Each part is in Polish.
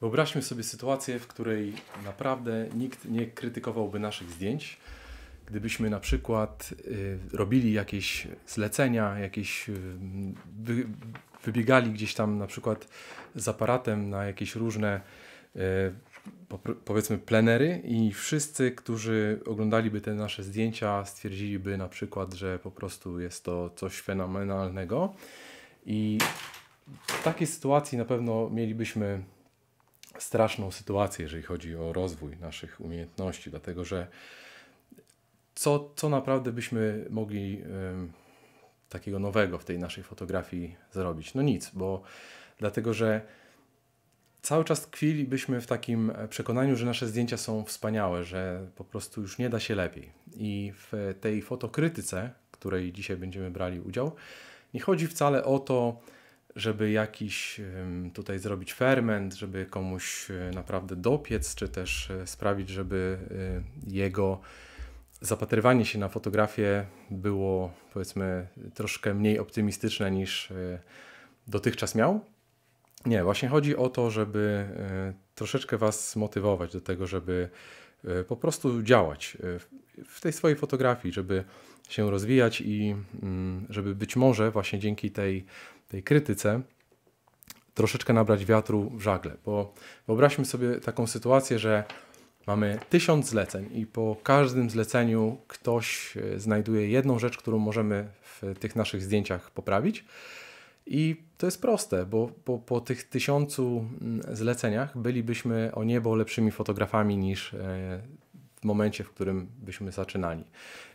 Wyobraźmy sobie sytuację, w której naprawdę nikt nie krytykowałby naszych zdjęć, gdybyśmy na przykład y, robili jakieś zlecenia, jakieś y, wybiegali gdzieś tam na przykład z aparatem na jakieś różne y, powiedzmy plenery i wszyscy, którzy oglądaliby te nasze zdjęcia stwierdziliby na przykład, że po prostu jest to coś fenomenalnego i w takiej sytuacji na pewno mielibyśmy straszną sytuację, jeżeli chodzi o rozwój naszych umiejętności, dlatego że co, co naprawdę byśmy mogli takiego nowego w tej naszej fotografii zrobić? No nic, bo dlatego że cały czas tkwilibyśmy w takim e, przekonaniu, że nasze zdjęcia są wspaniałe, że po prostu już nie da się lepiej. I w tej fotokrytyce, której dzisiaj będziemy brali udział, nie chodzi wcale o to, żeby jakiś tutaj zrobić ferment, żeby komuś e, naprawdę dopiec, czy też e, sprawić, żeby e, jego zapatrywanie się na fotografię było powiedzmy troszkę mniej optymistyczne niż dotychczas miał. Nie, właśnie chodzi o to, żeby troszeczkę Was motywować do tego, żeby po prostu działać w tej swojej fotografii, żeby się rozwijać i mm, żeby być może właśnie dzięki tej tej krytyce troszeczkę nabrać wiatru w żagle, bo wyobraźmy sobie taką sytuację, że mamy tysiąc zleceń i po każdym zleceniu ktoś e, znajduje jedną rzecz, którą możemy w tych naszych zdjęciach poprawić. I to jest proste, bo, bo po tych tysiącu mm, zleceniach bylibyśmy o niebo lepszymi fotografami niż e, w momencie, w którym byśmy zaczynali.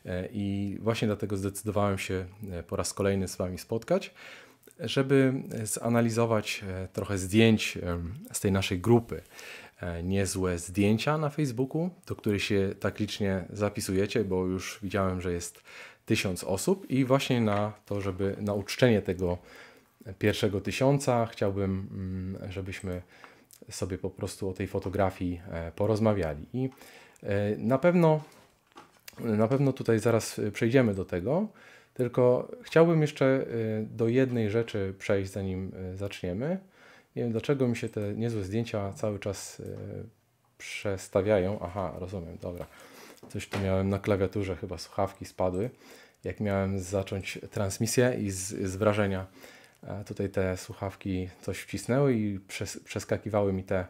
E, I właśnie dlatego zdecydowałem się po raz kolejny z Wami spotkać żeby e, zanalizować e, trochę zdjęć e, z tej naszej grupy. Niezłe zdjęcia na Facebooku, do których się tak licznie zapisujecie, bo już widziałem, że jest tysiąc osób i właśnie na to, żeby na uczczenie tego pierwszego tysiąca chciałbym, mm, żebyśmy sobie po prostu o tej fotografii porozmawiali. I na pewno, na pewno tutaj zaraz przejdziemy do tego, tylko chciałbym jeszcze y, do jednej rzeczy przejść, zanim y, zaczniemy. Nie wiem, dlaczego mi się te niezłe zdjęcia cały czas y, przestawiają. Aha, rozumiem, dobra. Coś tu miałem na klawiaturze, chyba słuchawki spadły, jak miałem zacząć transmisję i z, z wrażenia tutaj te słuchawki coś wcisnęły i przes przeskakiwały mi te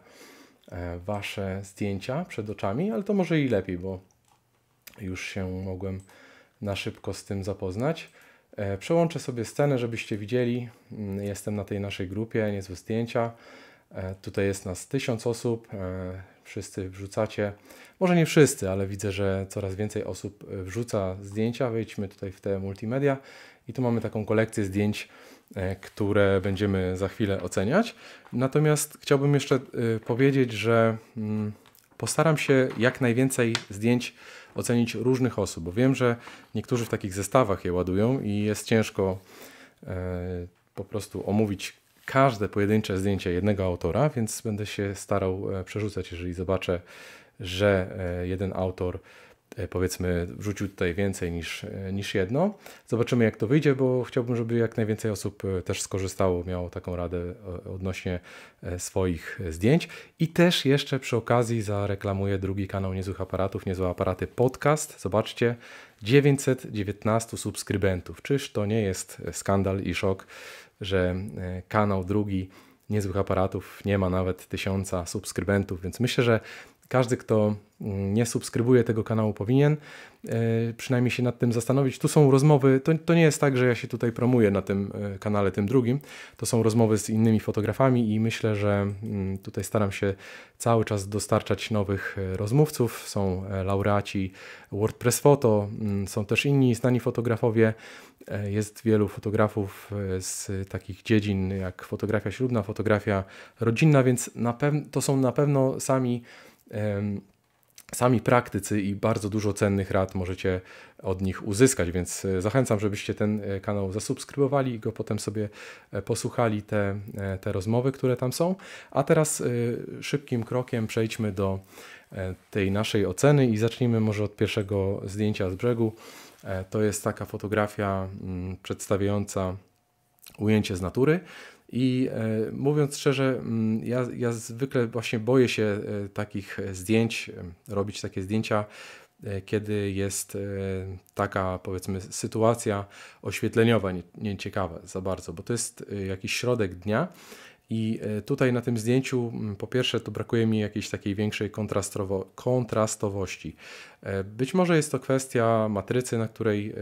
e, wasze zdjęcia przed oczami, ale to może i lepiej, bo już się mogłem na szybko z tym zapoznać. E, przełączę sobie scenę, żebyście widzieli. Mm, jestem na tej naszej grupie, niezłe zdjęcia. E, tutaj jest nas tysiąc osób, e, wszyscy wrzucacie. Może nie wszyscy, ale widzę, że coraz więcej osób wrzuca zdjęcia. Wejdźmy tutaj w te multimedia i tu mamy taką kolekcję zdjęć, które będziemy za chwilę oceniać. Natomiast chciałbym jeszcze powiedzieć, że mm, postaram się jak najwięcej zdjęć ocenić różnych osób, bo wiem, że niektórzy w takich zestawach je ładują i jest ciężko e, po prostu omówić każde pojedyncze zdjęcie jednego autora, więc będę się starał e, przerzucać, jeżeli zobaczę, że e, jeden autor E, powiedzmy wrzucił tutaj więcej niż, e, niż jedno. Zobaczymy jak to wyjdzie, bo chciałbym, żeby jak najwięcej osób e, też skorzystało, miało taką radę odnośnie swoich zdjęć. I też jeszcze przy okazji zareklamuję drugi kanał Niezłych Aparatów, Niezłe Aparaty Podcast. Zobaczcie, 919 subskrybentów. Czyż to nie jest skandal i szok, że kanał drugi Niezłych Aparatów nie ma nawet tysiąca subskrybentów, więc myślę, że każdy, kto mm, nie subskrybuje tego kanału, powinien e, przynajmniej się nad tym zastanowić. Tu są rozmowy, to, to nie jest tak, że ja się tutaj promuję na tym e, kanale, tym drugim. To są rozmowy z innymi fotografami i myślę, że mm, tutaj staram się cały czas dostarczać nowych e, rozmówców. Są laureaci WordPress Photo, mm, są też inni znani fotografowie. Jest wielu fotografów z takich dziedzin jak fotografia ślubna, fotografia rodzinna, więc to są na pewno sami sami praktycy i bardzo dużo cennych rad możecie od nich uzyskać, więc e, zachęcam, żebyście ten e, kanał zasubskrybowali i go potem sobie e, posłuchali te, te rozmowy, które tam są. A teraz szybkim krokiem przejdźmy do tej naszej oceny i zacznijmy może od pierwszego zdjęcia z brzegu. To jest taka fotografia mm, przedstawiająca ujęcie z natury. I e, mówiąc szczerze, mm, ja, ja zwykle właśnie boję się e, takich zdjęć, e, robić takie zdjęcia, kiedy jest taka, powiedzmy, sytuacja oświetleniowa nieciekawa nie za bardzo, bo to jest jakiś środek dnia i tutaj na tym zdjęciu, mm, po pierwsze, to brakuje mi jakiejś takiej większej kontrastowości. Być może jest to kwestia matrycy, na której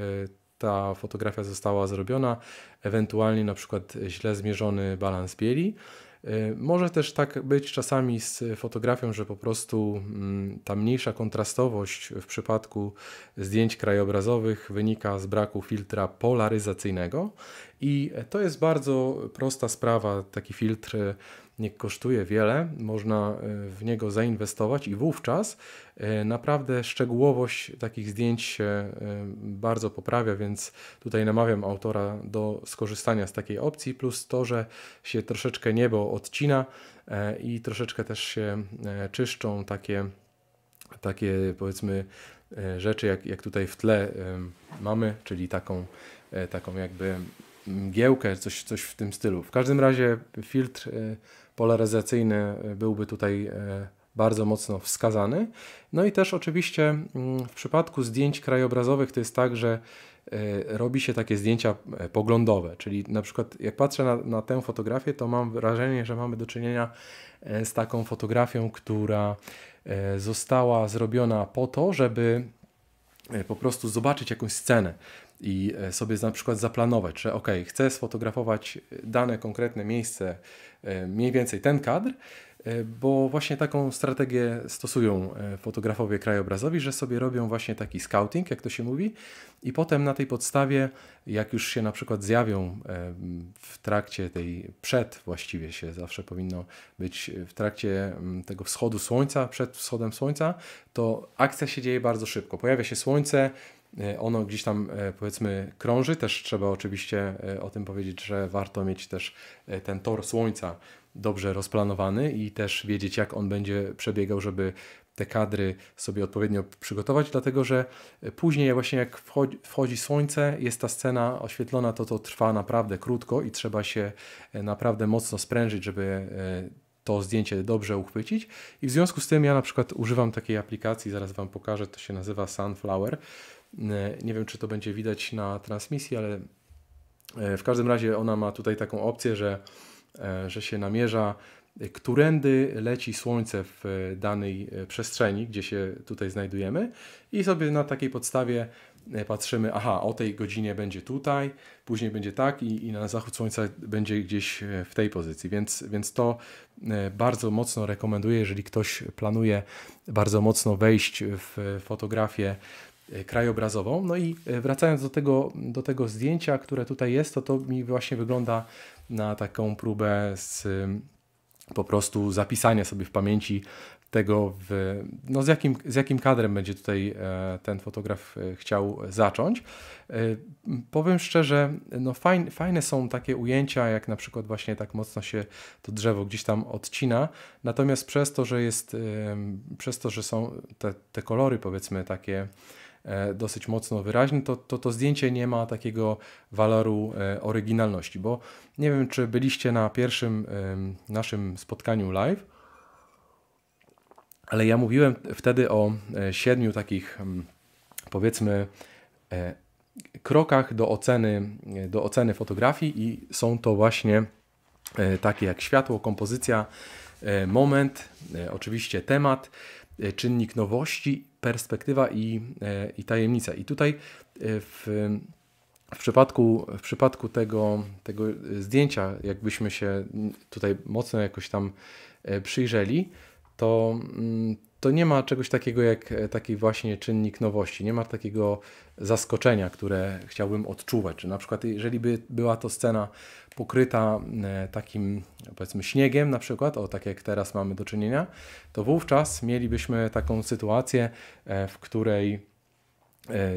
ta fotografia została zrobiona, ewentualnie na przykład źle zmierzony balans bieli. E, może też tak być czasami z fotografią, że po prostu mm, ta mniejsza kontrastowość w przypadku zdjęć krajobrazowych wynika z braku filtra polaryzacyjnego i to jest bardzo prosta sprawa. Taki filtr nie kosztuje wiele, można e, w niego zainwestować i wówczas e, naprawdę szczegółowość takich zdjęć się e, bardzo poprawia, więc tutaj namawiam autora do skorzystania z takiej opcji, plus to, że się troszeczkę niebo odcina i troszeczkę też się czyszczą takie, takie powiedzmy rzeczy, jak, jak tutaj w tle mamy, czyli taką, taką jakby mgiełkę, coś, coś w tym stylu. W każdym razie filtr polaryzacyjny byłby tutaj e, bardzo mocno wskazany. No i też oczywiście mm, w przypadku zdjęć krajobrazowych to jest tak, że e, robi się takie zdjęcia e, poglądowe, czyli na przykład jak patrzę na, na tę fotografię, to mam wrażenie, że mamy do czynienia z taką fotografią, która została zrobiona po to, żeby po prostu zobaczyć jakąś scenę i sobie na przykład zaplanować, że ok, chcę sfotografować dane konkretne miejsce E, mniej więcej ten kadr, e, bo właśnie taką strategię stosują e, fotografowie krajobrazowi, że sobie robią właśnie taki scouting, jak to się mówi, i potem na tej podstawie, jak już się na przykład zjawią w trakcie tej, przed właściwie się zawsze powinno być, w trakcie mm, tego wschodu słońca, przed wschodem słońca, to akcja się dzieje bardzo szybko. Pojawia się słońce, E, ono gdzieś tam e, powiedzmy krąży, też trzeba oczywiście e, o tym powiedzieć, że warto mieć też ten tor Słońca dobrze rozplanowany i też wiedzieć jak on będzie przebiegał, żeby te kadry sobie odpowiednio przygotować, dlatego że później właśnie jak wchodzi, wchodzi, słońce, jest ta scena oświetlona, to to trwa naprawdę krótko i trzeba się naprawdę mocno sprężyć, żeby to zdjęcie dobrze uchwycić. I w związku z tym ja na przykład używam takiej aplikacji, zaraz Wam pokażę, to się nazywa Sunflower. E, nie wiem, czy to będzie widać na transmisji, ale e, w każdym razie ona ma tutaj taką opcję, że, e, że się namierza, którędy leci słońce w danej przestrzeni, gdzie się tutaj znajdujemy, i sobie na takiej podstawie patrzymy, aha, o tej godzinie będzie tutaj, później będzie tak i, i na zachód słońca będzie gdzieś w tej pozycji. Więc, więc to bardzo mocno rekomenduję, jeżeli ktoś planuje bardzo mocno wejść w fotografię E, krajobrazową. No i e, wracając do tego, do tego zdjęcia, które tutaj jest, to to mi właśnie wygląda na taką próbę z mm, po prostu zapisania sobie w pamięci tego, w, no z, jakim, z jakim kadrem będzie tutaj e, ten fotograf chciał zacząć. Powiem szczerze, no fajne, fajne są takie ujęcia, jak na przykład właśnie tak mocno się to drzewo gdzieś tam odcina, natomiast przez to, że jest, przez to, że są te, te kolory powiedzmy takie E, dosyć mocno wyraźny, to, to to zdjęcie nie ma takiego waloru e, oryginalności, bo nie wiem, czy byliście na pierwszym naszym spotkaniu live, ale ja mówiłem wtedy o e, siedmiu takich, mm, powiedzmy, krokach do oceny, do oceny fotografii i są to właśnie takie jak światło, kompozycja, moment, oczywiście temat, czynnik nowości perspektywa i, e, i tajemnica. I tutaj e, w, w, przypadku, w przypadku tego, tego zdjęcia, jakbyśmy się tutaj mocno jakoś tam e, przyjrzeli, to mm, to nie ma czegoś takiego jak e, taki właśnie czynnik nowości, nie ma takiego zaskoczenia, które chciałbym odczuwać. Czy na przykład, jeżeli by była to scena pokryta e, takim, powiedzmy, śniegiem, na przykład, o tak jak teraz mamy do czynienia, to wówczas mielibyśmy taką sytuację, e, w której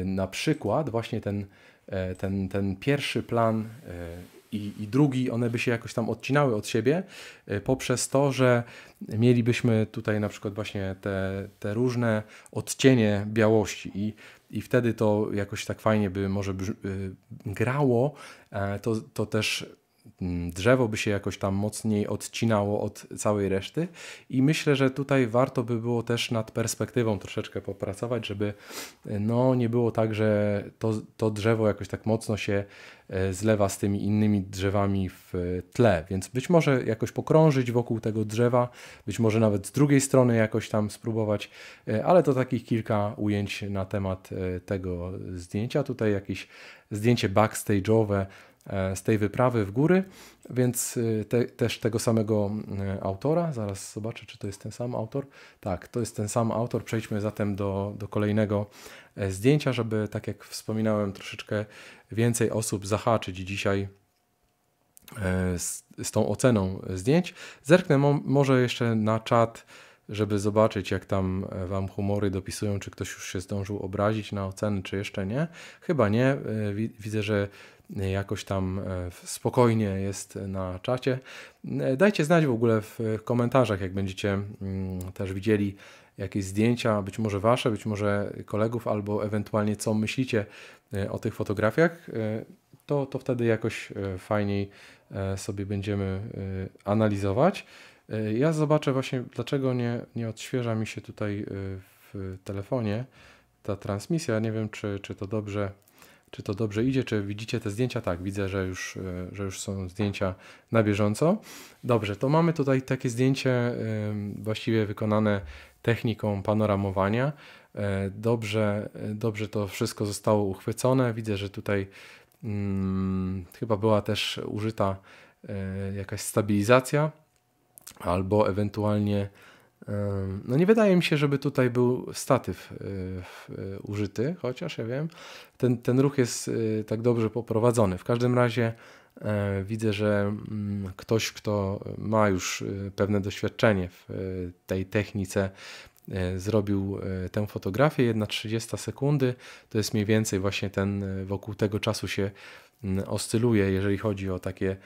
na przykład właśnie ten, ten, ten pierwszy plan i, i drugi, one by się jakoś tam odcinały od siebie e, poprzez to, że mielibyśmy tutaj na przykład właśnie te, te różne odcienie białości i i wtedy to jakoś tak fajnie by może e, grało. E, to, to też Mm, drzewo by się jakoś tam mocniej odcinało od całej reszty i myślę, że tutaj warto by było też nad perspektywą troszeczkę popracować, żeby e, no nie było tak, że to, to drzewo jakoś tak mocno się e, zlewa z tymi innymi drzewami w e, tle, więc być może jakoś pokrążyć wokół tego drzewa, być może nawet z drugiej strony jakoś tam spróbować, ale to takich kilka ujęć na temat tego zdjęcia. Tutaj jakieś zdjęcie backstage'owe, E, z tej wyprawy w góry, więc e, te, też tego samego autora. Zaraz zobaczę, czy to jest ten sam autor. Tak, to jest ten sam autor. Przejdźmy zatem do, do kolejnego e, zdjęcia, żeby, tak jak wspominałem, troszeczkę więcej osób zahaczyć dzisiaj z, z tą oceną zdjęć. Zerknę mo może jeszcze na czat żeby zobaczyć, jak tam Wam humory dopisują, czy ktoś już się zdążył obrazić na oceny, czy jeszcze nie. Chyba nie. Widzę, że jakoś tam e, spokojnie jest na czacie. E, dajcie znać w ogóle w komentarzach, jak będziecie mm, też widzieli jakieś zdjęcia, być może wasze, być może kolegów, albo ewentualnie co myślicie e, o tych fotografiach, to, to wtedy jakoś fajniej sobie będziemy analizować. Ja zobaczę właśnie, dlaczego nie, nie odświeża mi się tutaj w telefonie ta transmisja. Nie wiem, czy, czy to dobrze czy to dobrze idzie, czy widzicie te zdjęcia? Tak, widzę, że już, e, że już są zdjęcia na bieżąco. Dobrze, to mamy tutaj takie zdjęcie właściwie wykonane techniką panoramowania. E, dobrze, e, dobrze to wszystko zostało uchwycone. Widzę, że tutaj hmm, chyba była też użyta jakaś stabilizacja albo ewentualnie no nie wydaje mi się, żeby tutaj był statyw y, y, użyty, chociaż ja wiem, ten, ten ruch jest y, tak dobrze poprowadzony. W każdym razie e, widzę, że mm, ktoś, kto ma już pewne doświadczenie w tej technice, zrobił tę fotografię, 1,30 sekundy, to jest mniej więcej właśnie ten, wokół tego czasu się mm, oscyluje, jeżeli chodzi o takie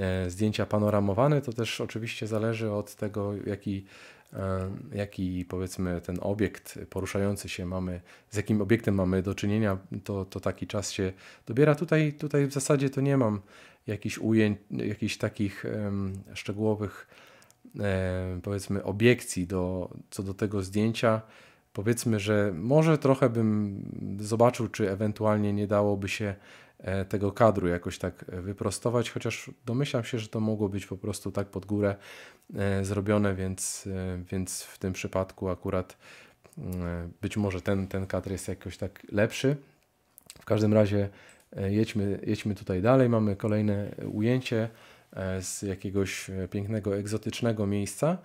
e, zdjęcia panoramowane, to też oczywiście zależy od tego, jaki E, jaki powiedzmy ten obiekt poruszający się mamy, z jakim obiektem mamy do czynienia, to, to taki czas się dobiera. Tutaj, tutaj w zasadzie to nie mam jakichś ujęć, jakichś takich um, szczegółowych um, powiedzmy obiekcji do, co do tego zdjęcia. Powiedzmy, że może trochę bym zobaczył, czy ewentualnie nie dałoby się E, tego kadru jakoś tak e, wyprostować, chociaż domyślam się, że to mogło być po prostu tak pod górę e, zrobione, więc, więc w tym przypadku akurat mm, być może ten, ten kadr jest jakoś tak lepszy. W każdym razie jedźmy, jedźmy tutaj dalej. Mamy kolejne ujęcie z jakiegoś pięknego, egzotycznego miejsca.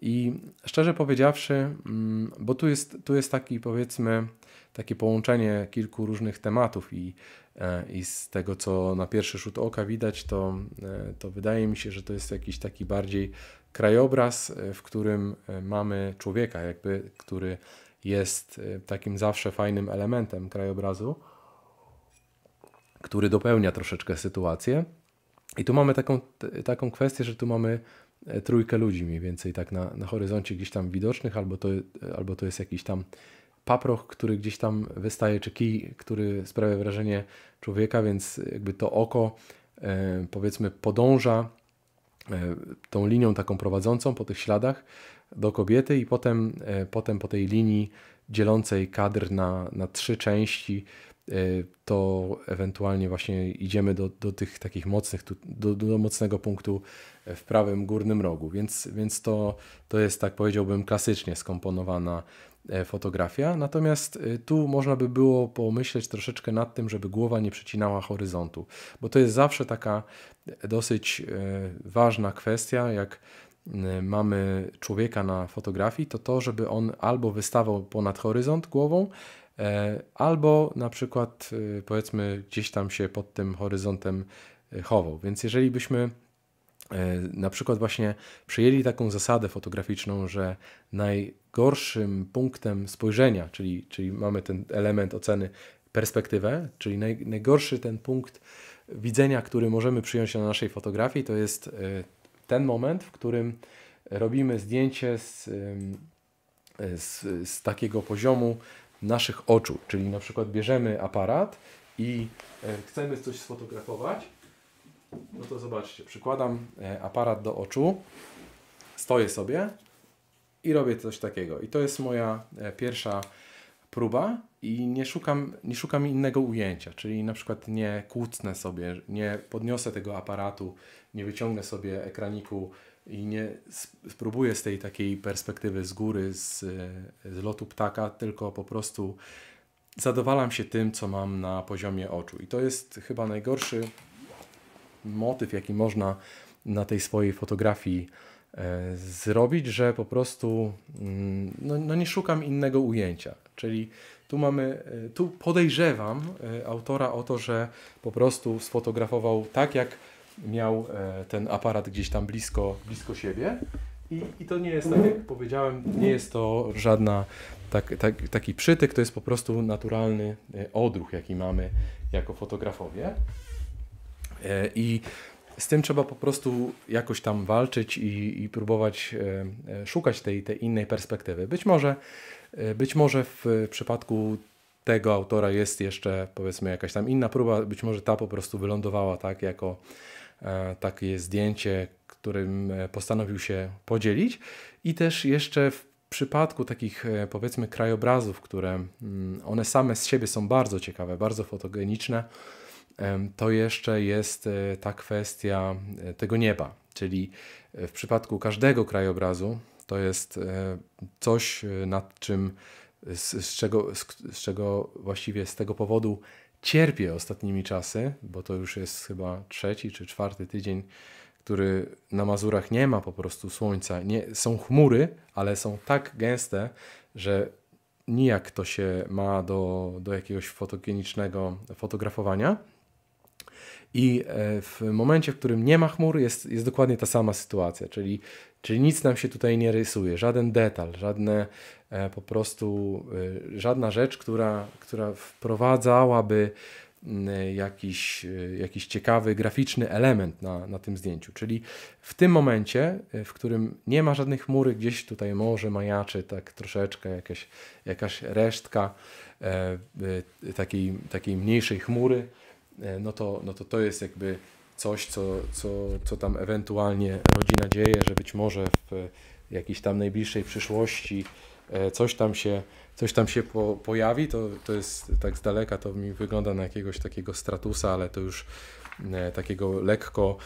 I szczerze powiedziawszy, mm, bo tu jest, tu jest taki powiedzmy takie połączenie kilku różnych tematów i E, I z tego, co na pierwszy rzut oka widać, to, e, to wydaje mi się, że to jest jakiś taki bardziej krajobraz, e, w którym mamy człowieka, jakby, który jest takim zawsze fajnym elementem krajobrazu, który dopełnia troszeczkę sytuację. I tu mamy taką, taką kwestię, że tu mamy trójkę ludzi mniej więcej tak na, na horyzoncie gdzieś tam widocznych, albo to, albo to jest jakiś tam paproch, który gdzieś tam wystaje, czy kij, który sprawia wrażenie człowieka, więc jakby to oko e, powiedzmy podąża e, tą linią taką prowadzącą po tych śladach do kobiety i potem, e, potem po tej linii dzielącej kadr na, na trzy części to ewentualnie właśnie idziemy do, do tych takich mocnych, do, do mocnego punktu w prawym górnym rogu, więc, więc to, to jest tak powiedziałbym klasycznie skomponowana E, fotografia. Natomiast e, tu można by było pomyśleć troszeczkę nad tym, żeby głowa nie przecinała horyzontu, bo to jest zawsze taka e, dosyć ważna kwestia, jak mamy człowieka na fotografii, to to, żeby on albo wystawał ponad horyzont głową, albo na przykład powiedzmy gdzieś tam się pod tym horyzontem chował. Więc jeżeli byśmy E, na przykład właśnie przyjęli taką zasadę fotograficzną, że najgorszym punktem spojrzenia, czyli, czyli mamy ten element oceny perspektywę, czyli naj, najgorszy ten punkt widzenia, który możemy przyjąć na naszej fotografii, to jest e, ten moment, w którym robimy zdjęcie z, e, z, z takiego poziomu naszych oczu, czyli na przykład bierzemy aparat i chcemy coś sfotografować no to zobaczcie, przykładam e, aparat do oczu, stoję sobie i robię coś takiego. I to jest moja e, pierwsza próba i nie szukam, nie szukam innego ujęcia, czyli na przykład nie kłócnę sobie, nie podniosę tego aparatu, nie wyciągnę sobie ekraniku i nie spróbuję z tej takiej perspektywy z góry, z, e, z lotu ptaka, tylko po prostu zadowalam się tym, co mam na poziomie oczu. I to jest chyba najgorszy motyw, jaki można na tej swojej fotografii e, zrobić, że po prostu mm, no, no, nie szukam innego ujęcia. Czyli tu mamy, e, tu podejrzewam e, autora o to, że po prostu sfotografował tak, jak miał ten aparat gdzieś tam blisko, blisko siebie. I, I to nie jest, tak jak powiedziałem, nie jest to żadna tak, tak, taki przytyk, to jest po prostu naturalny odruch, jaki mamy jako fotografowie. E, I z tym trzeba po prostu jakoś tam walczyć i, i próbować e, e, szukać tej, tej innej perspektywy. Być może, być może w przypadku tego autora jest jeszcze powiedzmy jakaś tam inna próba, być może ta po prostu wylądowała tak jako takie zdjęcie, którym postanowił się podzielić i też jeszcze w przypadku takich powiedzmy krajobrazów, które mm, one same z siebie są bardzo ciekawe, bardzo fotogeniczne, to jeszcze jest e, ta kwestia e, tego nieba, czyli e, w przypadku każdego krajobrazu to jest coś, nad czym, z, z, czego, z, z czego właściwie z tego powodu cierpię ostatnimi czasy, bo to już jest chyba trzeci czy czwarty tydzień, który na Mazurach nie ma po prostu słońca. Nie, są chmury, ale są tak gęste, że nijak to się ma do, do jakiegoś fotogenicznego fotografowania. I e, w momencie, w którym nie ma chmur, jest, jest dokładnie ta sama sytuacja, czyli, czyli nic nam się tutaj nie rysuje, żaden detal, żadne e, po prostu, e, żadna rzecz, która, która wprowadzałaby jakiś, jakiś ciekawy graficzny element na, na tym zdjęciu. Czyli w tym momencie, w którym nie ma żadnych chmury, gdzieś tutaj może majaczy tak troszeczkę jakaś, jakaś resztka e, takiej, takiej mniejszej chmury, E, no to, no to to jest jakby coś, co, co, co tam ewentualnie rodzi nadzieję, że być może w e, jakiejś tam najbliższej przyszłości e, coś tam się, coś tam się po, pojawi, to, to jest tak z daleka, to mi wygląda na jakiegoś takiego stratusa, ale to już takiego lekko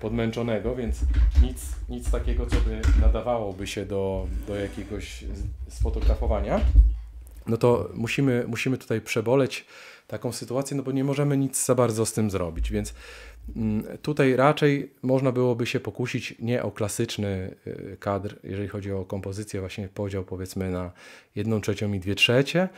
podmęczonego, więc nic, nic takiego, co by nadawałoby się do, do jakiegoś sfotografowania. No to musimy, musimy tutaj przeboleć taką sytuację, no bo nie możemy nic za bardzo z tym zrobić, więc mm, tutaj raczej można byłoby się pokusić nie o klasyczny y, kadr, jeżeli chodzi o kompozycję, właśnie podział powiedzmy na jedną trzecią i dwie trzecie,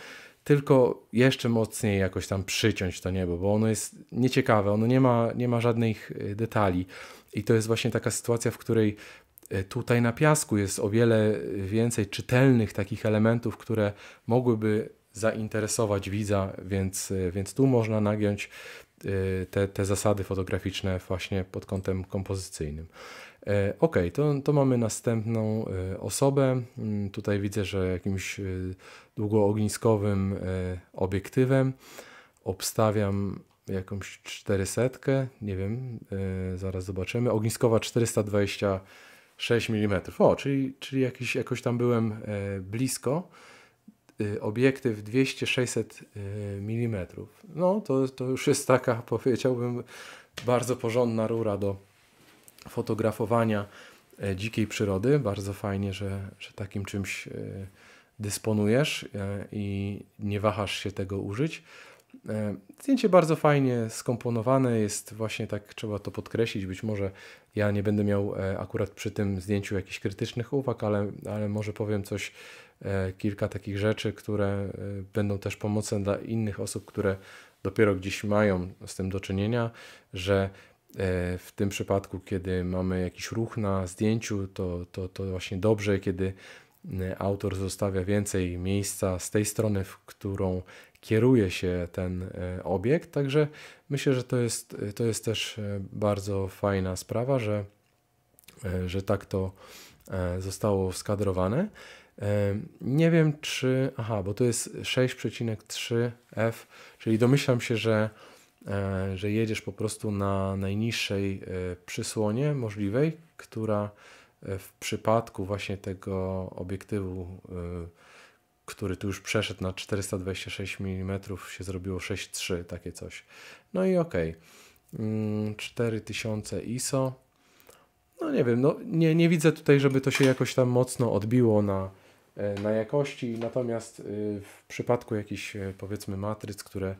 tylko jeszcze mocniej jakoś tam przyciąć to niebo, bo ono jest nieciekawe, ono nie ma, nie ma żadnych y, detali. I to jest właśnie taka sytuacja, w której y, tutaj na piasku jest o wiele więcej czytelnych takich elementów, które mogłyby zainteresować widza, więc, e, więc tu można nagiąć e, te, te zasady fotograficzne właśnie pod kątem kompozycyjnym. E, ok, to, to mamy następną osobę. Mm, tutaj widzę, że jakimś długoogniskowym obiektywem obstawiam jakąś 400, nie wiem, zaraz zobaczymy. Ogniskowa 426 mm. O, czyli, czyli jakiś, jakoś tam byłem blisko. Y, obiektyw 200-600 y, mm. No to, to już jest taka, powiedziałbym, bardzo porządna rura do fotografowania y, dzikiej przyrody. Bardzo fajnie, że, że takim czymś dysponujesz i nie wahasz się tego użyć. Zdjęcie bardzo fajnie skomponowane jest, właśnie tak trzeba to podkreślić. Być może ja nie będę miał akurat przy tym zdjęciu jakichś krytycznych uwag, ale, ale może powiem coś E, kilka takich rzeczy, które e, będą też pomocne dla innych osób, które dopiero gdzieś mają z tym do czynienia, że e, w tym przypadku, kiedy mamy jakiś ruch na zdjęciu, to, to, to właśnie dobrze, kiedy autor zostawia więcej miejsca z tej strony, w którą kieruje się ten obiekt. Także myślę, że to jest, to jest też bardzo fajna sprawa, że, że tak to zostało skadrowane. Nie wiem, czy. Aha, bo to jest 6,3F, czyli domyślam się, że, e, że jedziesz po prostu na najniższej e, przysłonie możliwej, która e, w przypadku właśnie tego obiektywu, który tu już przeszedł na 426 mm, się zrobiło 6,3, takie coś. No i ok. 4000 ISO. No nie wiem, no nie, nie widzę tutaj, żeby to się jakoś tam mocno odbiło na, E, na jakości, natomiast e, w przypadku jakichś e, powiedzmy matryc, które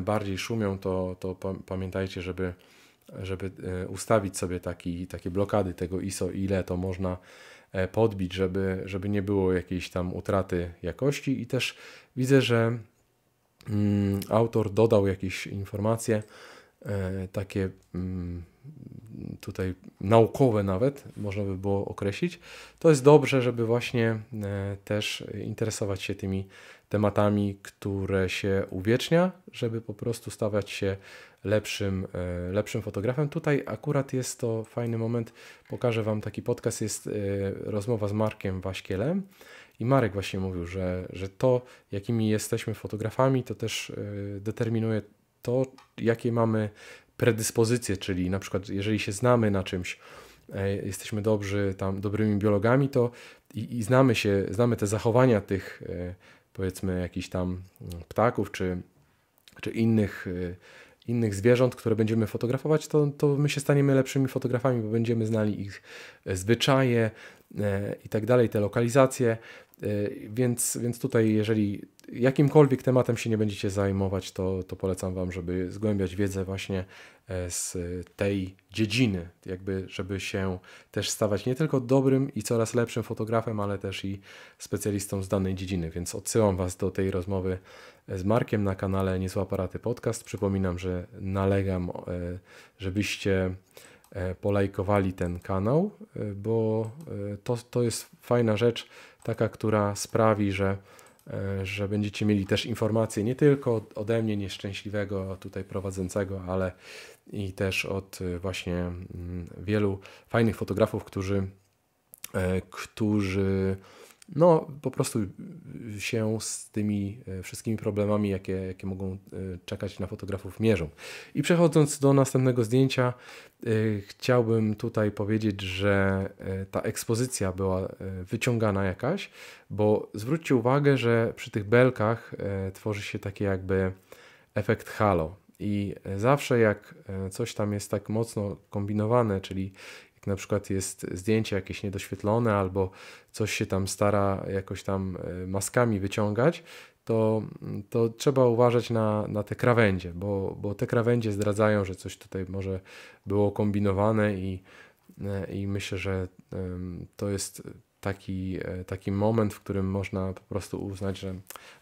bardziej szumią, to, to pamiętajcie, żeby, żeby ustawić sobie taki, takie blokady tego ISO, ile to można podbić, żeby, żeby nie było jakiejś tam utraty jakości i też widzę, że mm, autor dodał jakieś informacje takie mm, tutaj naukowe nawet, można by było określić, to jest dobrze, żeby właśnie e, też interesować się tymi tematami, które się uwiecznia, żeby po prostu stawiać się lepszym, e, lepszym fotografem. Tutaj akurat jest to fajny moment, pokażę Wam taki podcast, jest e, rozmowa z Markiem Waśkielem i Marek właśnie mówił, że, że to, jakimi jesteśmy fotografami, to też determinuje to, jakie mamy predyspozycje, czyli na przykład jeżeli się znamy na czymś, e, jesteśmy dobrzy, tam dobrymi biologami, to i, i znamy się, znamy te zachowania tych e, powiedzmy jakichś tam mm, ptaków czy, czy innych, e, innych zwierząt, które będziemy fotografować, to, to my się staniemy lepszymi fotografami, bo będziemy znali ich zwyczaje i tak dalej, te lokalizacje. E, więc, więc tutaj, jeżeli jakimkolwiek tematem się nie będziecie zajmować, to, to polecam Wam, żeby zgłębiać wiedzę właśnie e, z tej dziedziny, jakby, żeby się też stawać nie tylko dobrym i coraz lepszym fotografem, ale też i specjalistą z danej dziedziny. Więc odsyłam Was do tej rozmowy e, z Markiem na kanale Niezłe Aparaty Podcast. Przypominam, że nalegam, żebyście E, polajkowali ten kanał, e, bo e, to, to jest fajna rzecz, taka, która sprawi, że, że będziecie mieli też informacje nie tylko ode mnie, nieszczęśliwego tutaj prowadzącego, ale i też od właśnie mm, wielu fajnych fotografów, którzy, którzy no, po prostu y, się z tymi e, wszystkimi problemami, jakie, jakie mogą e, czekać na fotografów, mierzą. I przechodząc do następnego zdjęcia, e, chciałbym tutaj powiedzieć, że ta ekspozycja była wyciągana jakaś, bo zwróćcie uwagę, że przy tych belkach tworzy się taki jakby efekt halo. I zawsze jak coś tam jest tak mocno kombinowane, czyli na przykład jest zdjęcie jakieś niedoświetlone albo coś się tam stara jakoś tam e, maskami wyciągać, to, mm, to trzeba uważać na, na te krawędzie, bo, bo te krawędzie zdradzają, że coś tutaj może było kombinowane i, e, i myślę, że to jest taki, e, taki moment, w którym można po prostu uznać, że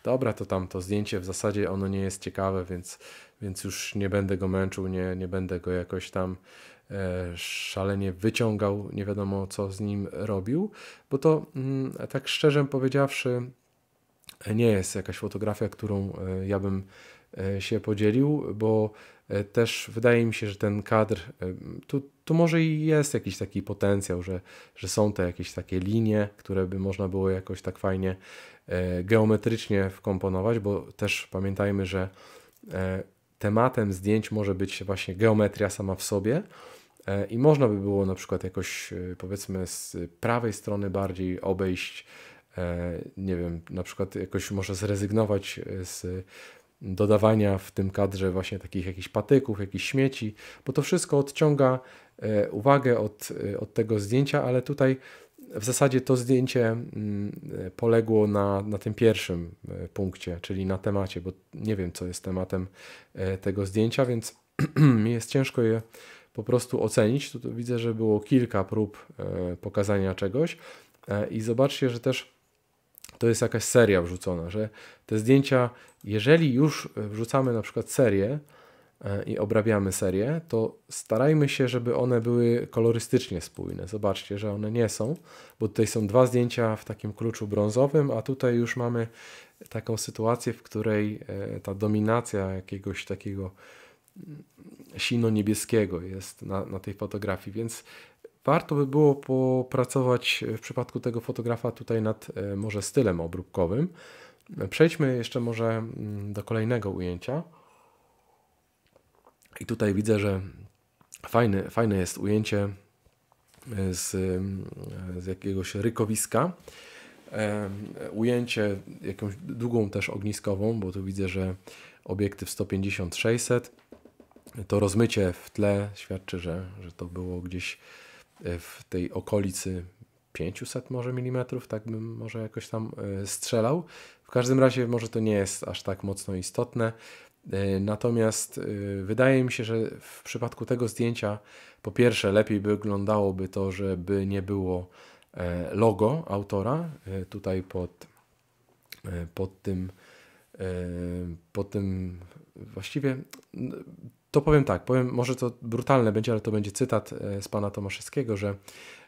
dobra, to tam to zdjęcie w zasadzie ono nie jest ciekawe, więc, więc już nie będę go męczył, nie, nie będę go jakoś tam E, szalenie wyciągał, nie wiadomo co z nim robił, bo to mm, tak szczerze powiedziawszy, nie jest jakaś fotografia, którą e, ja bym e, się podzielił, bo też wydaje mi się, że ten kadr, tu, tu może i jest jakiś taki potencjał, że, że są te jakieś takie linie, które by można było jakoś tak fajnie geometrycznie wkomponować, bo też pamiętajmy, że tematem zdjęć może być właśnie geometria sama w sobie, E, i można by było na przykład jakoś e, powiedzmy z prawej strony bardziej obejść, e, nie wiem, na przykład jakoś może zrezygnować z dodawania w tym kadrze właśnie takich jakichś patyków, jakichś śmieci, bo to wszystko odciąga uwagę od, od tego zdjęcia, ale tutaj w zasadzie to zdjęcie mm, poległo na, na tym pierwszym punkcie, czyli na temacie, bo nie wiem, co jest tematem tego zdjęcia, więc mi jest ciężko je po prostu ocenić. Tu, widzę, że było kilka prób e, pokazania czegoś e, i zobaczcie, że też to jest jakaś seria wrzucona, że te zdjęcia, jeżeli już wrzucamy na przykład serię e, i obrabiamy serię, to starajmy się, żeby one były kolorystycznie spójne. Zobaczcie, że one nie są, bo tutaj są dwa zdjęcia w takim kluczu brązowym, a tutaj już mamy taką sytuację, w której ta dominacja jakiegoś takiego sino-niebieskiego jest na, na tej fotografii, więc warto by było popracować w przypadku tego fotografa tutaj nad e, może stylem obróbkowym. Przejdźmy jeszcze może mm, do kolejnego ujęcia. I tutaj widzę, że fajne, fajne jest ujęcie e, z, e, z jakiegoś rykowiska. Ujęcie jakąś długą też ogniskową, bo tu widzę, że obiektyw 150-600 to rozmycie w tle świadczy, że, że to było gdzieś e, w tej okolicy 500 może milimetrów, tak bym może jakoś tam e, strzelał. W każdym razie może to nie jest aż tak mocno istotne. E, natomiast wydaje mi się, że w przypadku tego zdjęcia po pierwsze lepiej by wyglądałoby to, żeby nie było logo autora tutaj pod, pod tym pod tym właściwie to powiem tak, powiem, może to brutalne będzie, ale to będzie cytat e, z pana Tomaszewskiego, że,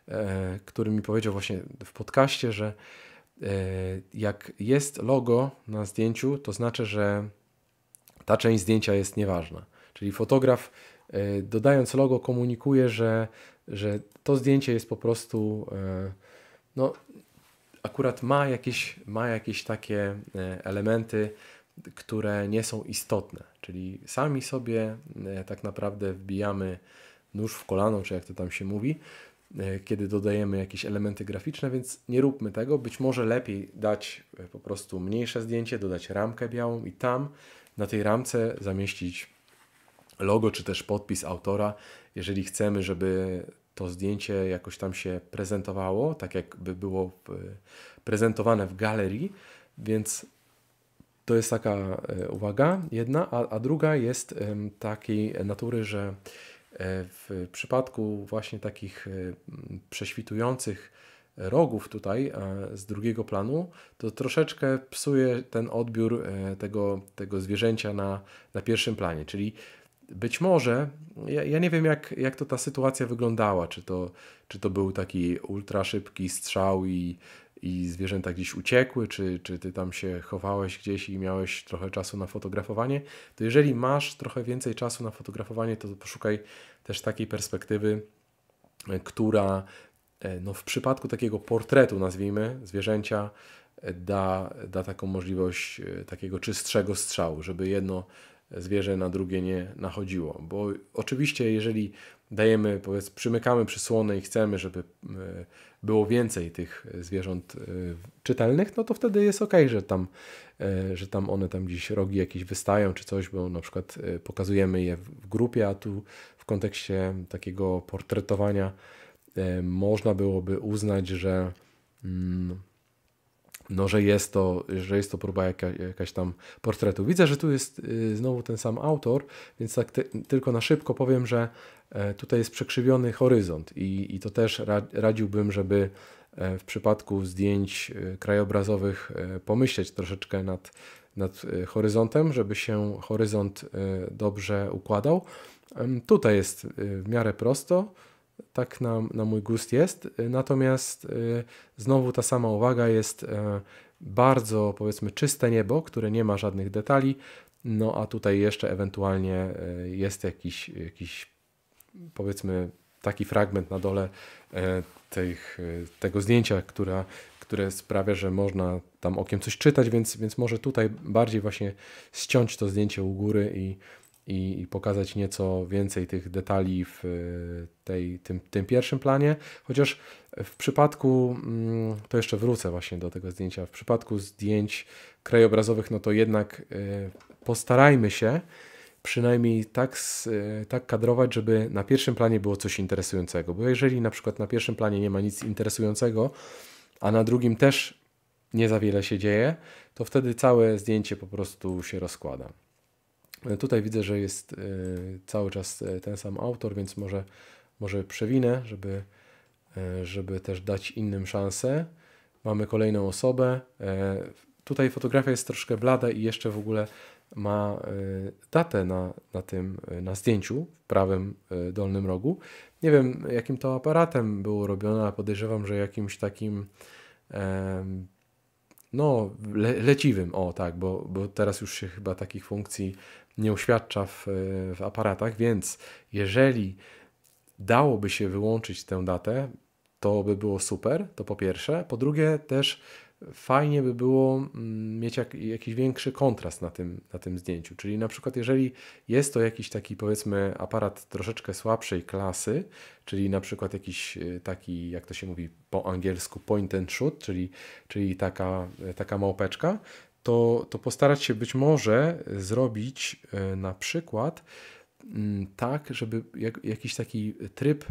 e, który mi powiedział właśnie w podcaście, że e, jak jest logo na zdjęciu, to znaczy, że ta część zdjęcia jest nieważna. Czyli fotograf dodając logo komunikuje, że, że to zdjęcie jest po prostu no, akurat ma jakieś, ma jakieś takie elementy, które nie są istotne, czyli sami sobie e, tak naprawdę wbijamy nóż w kolano, czy jak to tam się mówi, e, kiedy dodajemy jakieś elementy graficzne, więc nie róbmy tego. Być może lepiej dać e, po prostu mniejsze zdjęcie, dodać ramkę białą i tam na tej ramce zamieścić logo czy też podpis autora, jeżeli chcemy, żeby to zdjęcie jakoś tam się prezentowało, tak jakby było prezentowane w galerii, więc to jest taka e, uwaga jedna, a, a druga jest takiej natury, że e, w przypadku właśnie takich e, prześwitujących rogów tutaj z drugiego planu, to troszeczkę psuje ten odbiór tego, tego zwierzęcia na, na pierwszym planie. Czyli być może, ja, ja, nie wiem jak, jak to ta sytuacja wyglądała, czy to, czy to był taki ultra szybki strzał i i zwierzęta gdzieś uciekły, czy, czy ty tam się chowałeś gdzieś i miałeś trochę czasu na fotografowanie, to jeżeli masz trochę więcej czasu na fotografowanie, to poszukaj też takiej perspektywy, e, która e, no, w przypadku takiego portretu, nazwijmy, zwierzęcia, e, da, da taką możliwość takiego czystszego strzału, żeby jedno zwierzę na drugie nie nachodziło. Bo oczywiście, jeżeli dajemy, powiedzmy, przymykamy przysłony i chcemy, żeby e, było więcej tych zwierząt e, czytelnych, no to wtedy jest ok, że tam, e, że tam one tam gdzieś rogi jakieś wystają czy coś, bo na przykład pokazujemy je w grupie, a tu w kontekście takiego portretowania można byłoby uznać, że. Mm, no, że jest to, że jest to próba jaka, jakaś tam portretu. Widzę, że tu jest y, znowu ten sam autor, więc tak te, tylko na szybko powiem, że e, tutaj jest przekrzywiony horyzont i, i to też radziłbym, żeby e, w przypadku zdjęć e, krajobrazowych pomyśleć troszeczkę nad, nad horyzontem, żeby się horyzont dobrze układał. Tutaj jest w miarę prosto, tak na, na mój gust jest. Natomiast y, znowu ta sama uwaga jest e, bardzo powiedzmy czyste niebo, które nie ma żadnych detali. No a tutaj jeszcze ewentualnie e, jest jakiś, jakiś powiedzmy taki fragment na dole e, tych, tego zdjęcia, która, które sprawia, że można tam okiem coś czytać, więc, więc może tutaj bardziej właśnie ściąć to zdjęcie u góry i i, i pokazać nieco więcej tych detali w e, tej, tym, tym pierwszym planie. Chociaż w przypadku, mm, to jeszcze wrócę właśnie do tego zdjęcia, w przypadku zdjęć krajobrazowych, no to jednak e, postarajmy się przynajmniej tak, e, tak kadrować, żeby na pierwszym planie było coś interesującego. Bo jeżeli na przykład na pierwszym planie nie ma nic interesującego, a na drugim też nie za wiele się dzieje, to wtedy całe zdjęcie po prostu się rozkłada. Tutaj widzę, że jest e, cały czas e, ten sam autor, więc może, może przewinę, żeby, e, żeby też dać innym szansę. Mamy kolejną osobę. Tutaj fotografia jest troszkę blada i jeszcze w ogóle ma datę na, na tym na zdjęciu w prawym dolnym rogu. Nie wiem, jakim to aparatem było robione, ale podejrzewam, że jakimś takim no, le leciwym, o tak, bo, bo teraz już się chyba takich funkcji nie uświadcza w, e, w aparatach, więc jeżeli dałoby się wyłączyć tę datę, to by było super, to po pierwsze. Po drugie, też fajnie by było mm, mieć jak, jakiś większy kontrast na tym, na tym zdjęciu. Czyli na przykład, jeżeli jest to jakiś taki, powiedzmy, aparat troszeczkę słabszej klasy, czyli na przykład jakiś e, taki, jak to się mówi po angielsku, point and shoot, czyli, czyli taka, e, taka małpeczka, to, to postarać się być może e, zrobić e, na przykład mm, tak, żeby jak, jakiś taki tryb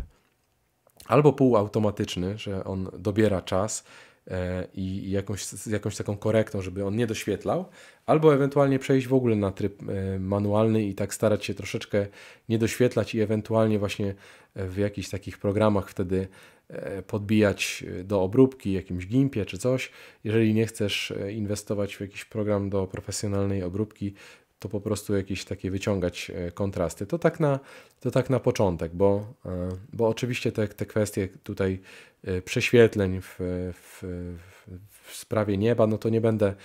albo półautomatyczny, że on dobiera czas e, i jakąś, z jakąś taką korektą, żeby on nie doświetlał, albo ewentualnie przejść w ogóle na tryb manualny i tak starać się troszeczkę nie doświetlać i ewentualnie właśnie w jakichś takich programach wtedy E, podbijać e, do obróbki jakimś gimpie czy coś. Jeżeli nie chcesz e, inwestować w jakiś program do profesjonalnej obróbki, to po prostu jakieś takie wyciągać kontrasty. To tak na, to tak na początek, bo, bo oczywiście te, te kwestie tutaj prześwietleń w, w, w sprawie nieba, no to nie będę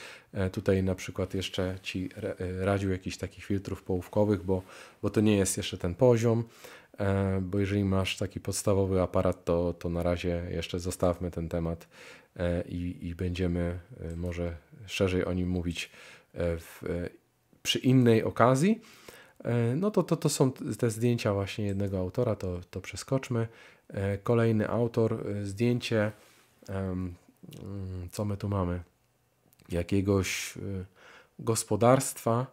tutaj na przykład jeszcze Ci radził jakichś takich filtrów połówkowych, bo, bo to nie jest jeszcze ten poziom. E, bo jeżeli masz taki podstawowy aparat, to, to na razie jeszcze zostawmy ten temat e, i, i będziemy e, może szerzej o nim mówić w, przy innej okazji. No to, to, to są te zdjęcia właśnie jednego autora, to, to przeskoczmy. Kolejny autor, zdjęcie, mm, co my tu mamy? Jakiegoś gospodarstwa,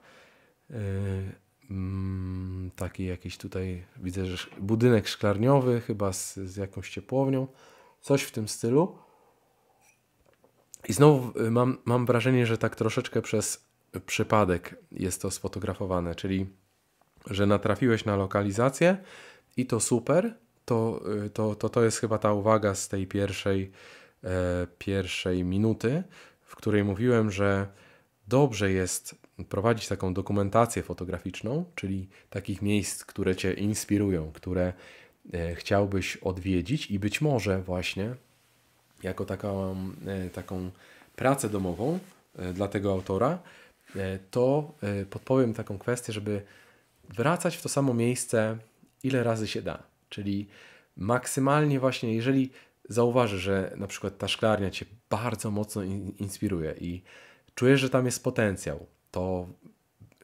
Mm, taki jakiś tutaj, widzę, że budynek szklarniowy, chyba z, z, jakąś ciepłownią, coś w tym stylu. I znowu y, mam, mam wrażenie, że tak troszeczkę przez przypadek jest to sfotografowane, czyli że natrafiłeś na lokalizację i to super, to y, to, to, to jest chyba ta uwaga z tej pierwszej, e, pierwszej minuty, w której mówiłem, że dobrze jest prowadzić taką dokumentację fotograficzną, czyli takich miejsc, które Cię inspirują, które e, chciałbyś odwiedzić i być może właśnie jako taką, mm, e, taką pracę domową e, dla tego autora, to podpowiem taką kwestię, żeby wracać w to samo miejsce ile razy się da. Czyli maksymalnie właśnie, jeżeli zauważysz, że na przykład ta szklarnia Cię bardzo mocno inspiruje i czujesz, że tam jest potencjał, to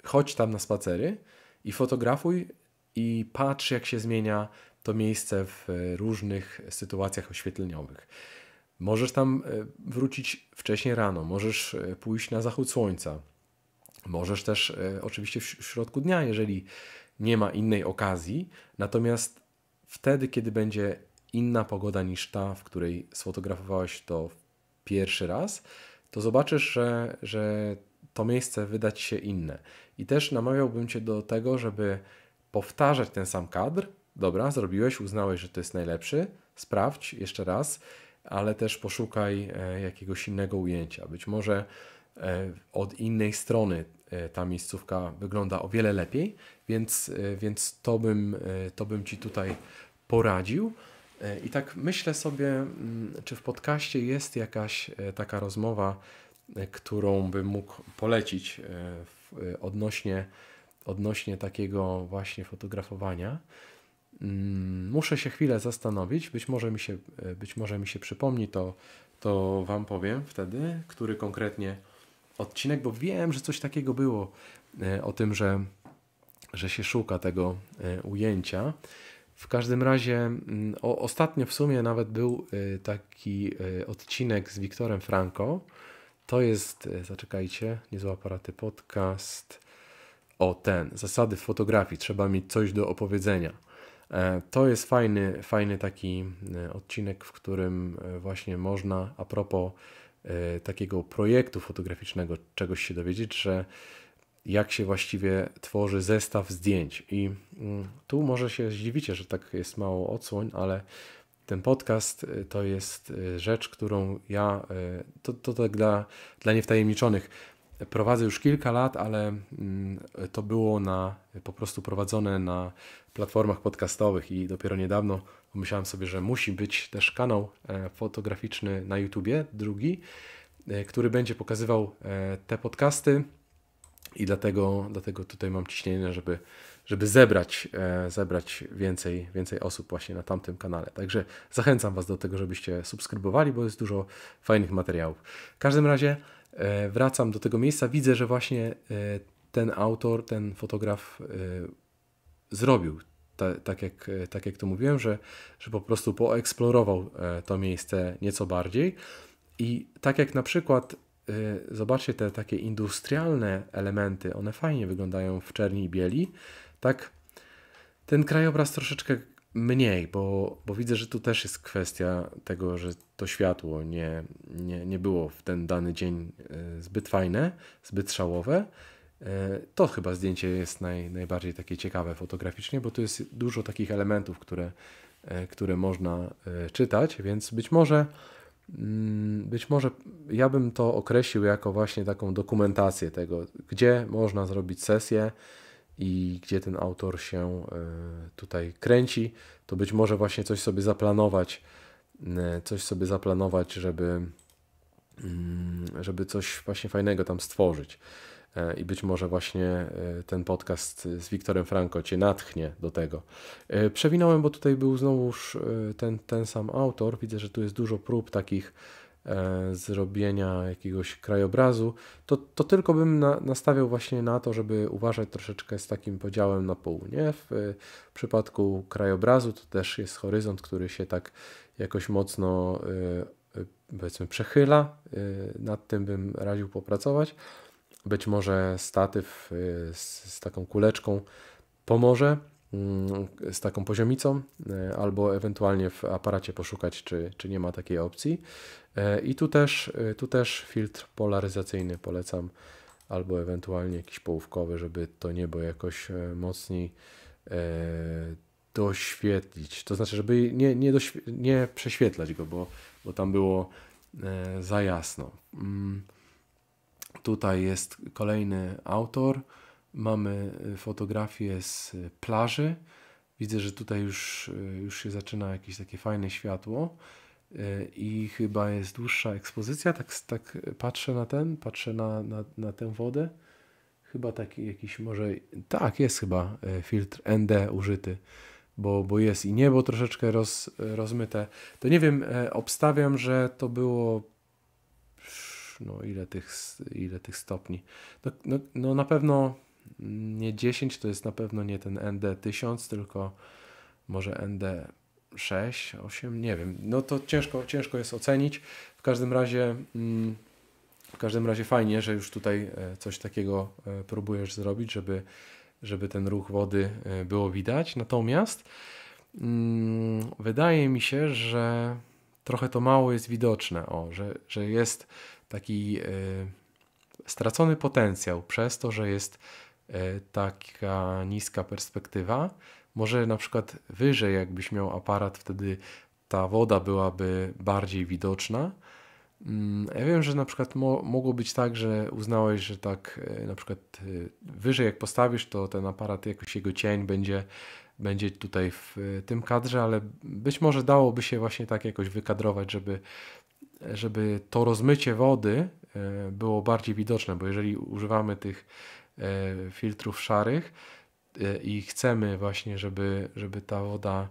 chodź tam na spacery i fotografuj i patrz, jak się zmienia to miejsce w e, różnych sytuacjach oświetleniowych. Możesz tam e, wrócić wcześniej rano, możesz e, pójść na zachód słońca. Możesz też oczywiście w środku dnia, jeżeli nie ma innej okazji, natomiast wtedy, kiedy będzie inna pogoda niż ta, w której sfotografowałeś to pierwszy raz, to zobaczysz, że, że to miejsce wydać się inne. I też namawiałbym cię do tego, żeby powtarzać ten sam kadr. Dobra, zrobiłeś, uznałeś, że to jest najlepszy, sprawdź jeszcze raz, ale też poszukaj e, jakiegoś innego ujęcia. Być może e, od innej strony e, ta miejscówka wygląda o wiele lepiej, więc, więc to, bym, to bym ci tutaj poradził. I tak myślę sobie, mm, czy w podcaście jest jakaś taka rozmowa którą bym mógł polecić e, e, odnośnie, odnośnie takiego właśnie fotografowania. Mm, muszę się chwilę zastanowić, być może mi się, e, być może mi się przypomni, to, to Wam powiem wtedy, który konkretnie odcinek, bo wiem, że coś takiego było o tym, że, że się szuka tego ujęcia. W każdym razie mm, o, ostatnio w sumie nawet był taki odcinek z Wiktorem Franco, to jest, e, zaczekajcie, niezła aparaty podcast. O ten, zasady fotografii, trzeba mieć coś do opowiedzenia. E, to jest fajny, fajny taki e, odcinek, w którym właśnie można a propos takiego projektu fotograficznego czegoś się dowiedzieć, że jak się właściwie tworzy zestaw zdjęć. I mm, tu może się zdziwicie, że tak jest mało odsłoń, ale ten podcast y, to jest y, rzecz, którą ja, y, to, to tak dla, dla niewtajemniczonych, prowadzę już kilka lat, ale mm, to było na, po prostu prowadzone na platformach podcastowych i dopiero niedawno pomyślałem sobie, że musi być też kanał e, fotograficzny na YouTubie, drugi, e, który będzie pokazywał e, te podcasty i dlatego, dlatego tutaj mam ciśnienie, żeby żeby zebrać, e, zebrać więcej, więcej osób właśnie na tamtym kanale. Także zachęcam Was do tego, żebyście subskrybowali, bo jest dużo fajnych materiałów. W każdym razie e, wracam do tego miejsca. Widzę, że właśnie e, ten autor, ten fotograf zrobił ta, tak, jak, tak jak to mówiłem, że, że po prostu poeksplorował to miejsce nieco bardziej. I tak jak na przykład, zobaczcie te takie industrialne elementy, one fajnie wyglądają w czerni i bieli, tak? Ten krajobraz troszeczkę mniej, bo, bo widzę, że tu też jest kwestia tego, że to światło nie, nie, nie było w ten dany dzień e, zbyt fajne, zbyt szałowe. E, to chyba zdjęcie jest naj, najbardziej takie ciekawe fotograficznie, bo tu jest dużo takich elementów, które, e, które można czytać, więc być może, mm, być może ja bym to określił jako właśnie taką dokumentację tego, gdzie można zrobić sesję, i gdzie ten autor się e, tutaj kręci, to być może właśnie coś sobie zaplanować, e, coś sobie zaplanować, żeby, mm, żeby coś właśnie fajnego tam stworzyć. E, I być może właśnie ten podcast z Wiktorem Franco Cię natchnie do tego. Przewinąłem, bo tutaj był znowuż ten, ten sam autor. Widzę, że tu jest dużo prób takich E, zrobienia jakiegoś krajobrazu, to, to tylko bym na, nastawiał właśnie na to, żeby uważać troszeczkę z takim podziałem na pół. Nie? W, w e, przypadku krajobrazu to też jest horyzont, który się tak jakoś mocno e, powiedzmy przechyla. Nad tym bym radził popracować. Być może statyw z, z taką kuleczką pomoże. Mm, z taką poziomicą, e, albo ewentualnie w aparacie poszukać, czy, czy nie ma takiej opcji. E, I tu też, e, tu też filtr polaryzacyjny polecam, albo ewentualnie jakiś połówkowy, żeby to niebo jakoś mocniej doświetlić. To znaczy, żeby nie, nie, nie prześwietlać go, bo, bo tam było za jasno. Mm, tutaj jest kolejny autor. Mamy y, fotografie z plaży. Widzę, że tutaj już, y, już się zaczyna jakieś takie fajne światło y, i chyba jest dłuższa ekspozycja. Tak, tak patrzę na ten, patrzę na, na, na tę wodę. Chyba taki jakiś może. Tak, jest chyba filtr ND użyty, bo, bo jest i niebo troszeczkę roz, rozmyte. To nie wiem, e, obstawiam, że to było. No, ile tych, ile tych stopni? No, no, no na pewno nie 10 to jest na pewno nie ten ND1000, tylko może ND6, 8, nie wiem. No to ciężko, ciężko jest ocenić. W każdym razie mm, w każdym razie fajnie, że już tutaj e, coś takiego e, próbujesz zrobić, żeby, żeby ten ruch wody e, było widać. Natomiast mm, wydaje mi się, że trochę to mało jest widoczne, o, że, że jest taki stracony potencjał przez to, że jest E, taka niska perspektywa. Może na przykład wyżej, jakbyś miał aparat, wtedy ta woda byłaby bardziej widoczna. Mm, ja wiem, że na przykład mo mogło być tak, że uznałeś, że tak e, na przykład e, wyżej jak postawisz, to ten aparat, jakoś jego cień będzie, będzie tutaj w tym kadrze, ale być może dałoby się właśnie tak jakoś wykadrować, żeby, żeby to rozmycie wody było bardziej widoczne, bo jeżeli używamy tych E, filtrów szarych e, i chcemy właśnie, żeby, żeby ta woda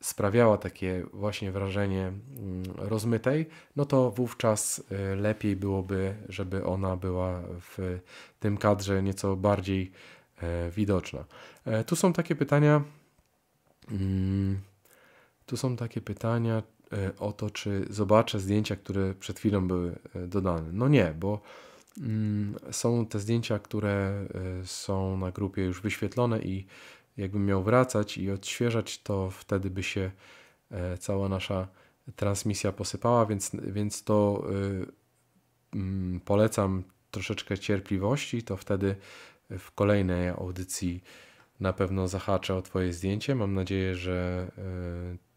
sprawiała takie właśnie wrażenie mm, rozmytej, no to wówczas e, lepiej byłoby, żeby ona była w tym kadrze nieco bardziej widoczna. Tu są takie pytania. Mm, tu są takie pytania o to, czy zobaczę zdjęcia, które przed chwilą były dodane. No nie, bo Mm, są te zdjęcia, które y, są na grupie już wyświetlone i jakbym miał wracać i odświeżać, to wtedy by się e, cała nasza transmisja posypała, więc, więc to y, mm, polecam troszeczkę cierpliwości, to wtedy w kolejnej audycji na pewno zahaczę o Twoje zdjęcie. Mam nadzieję, że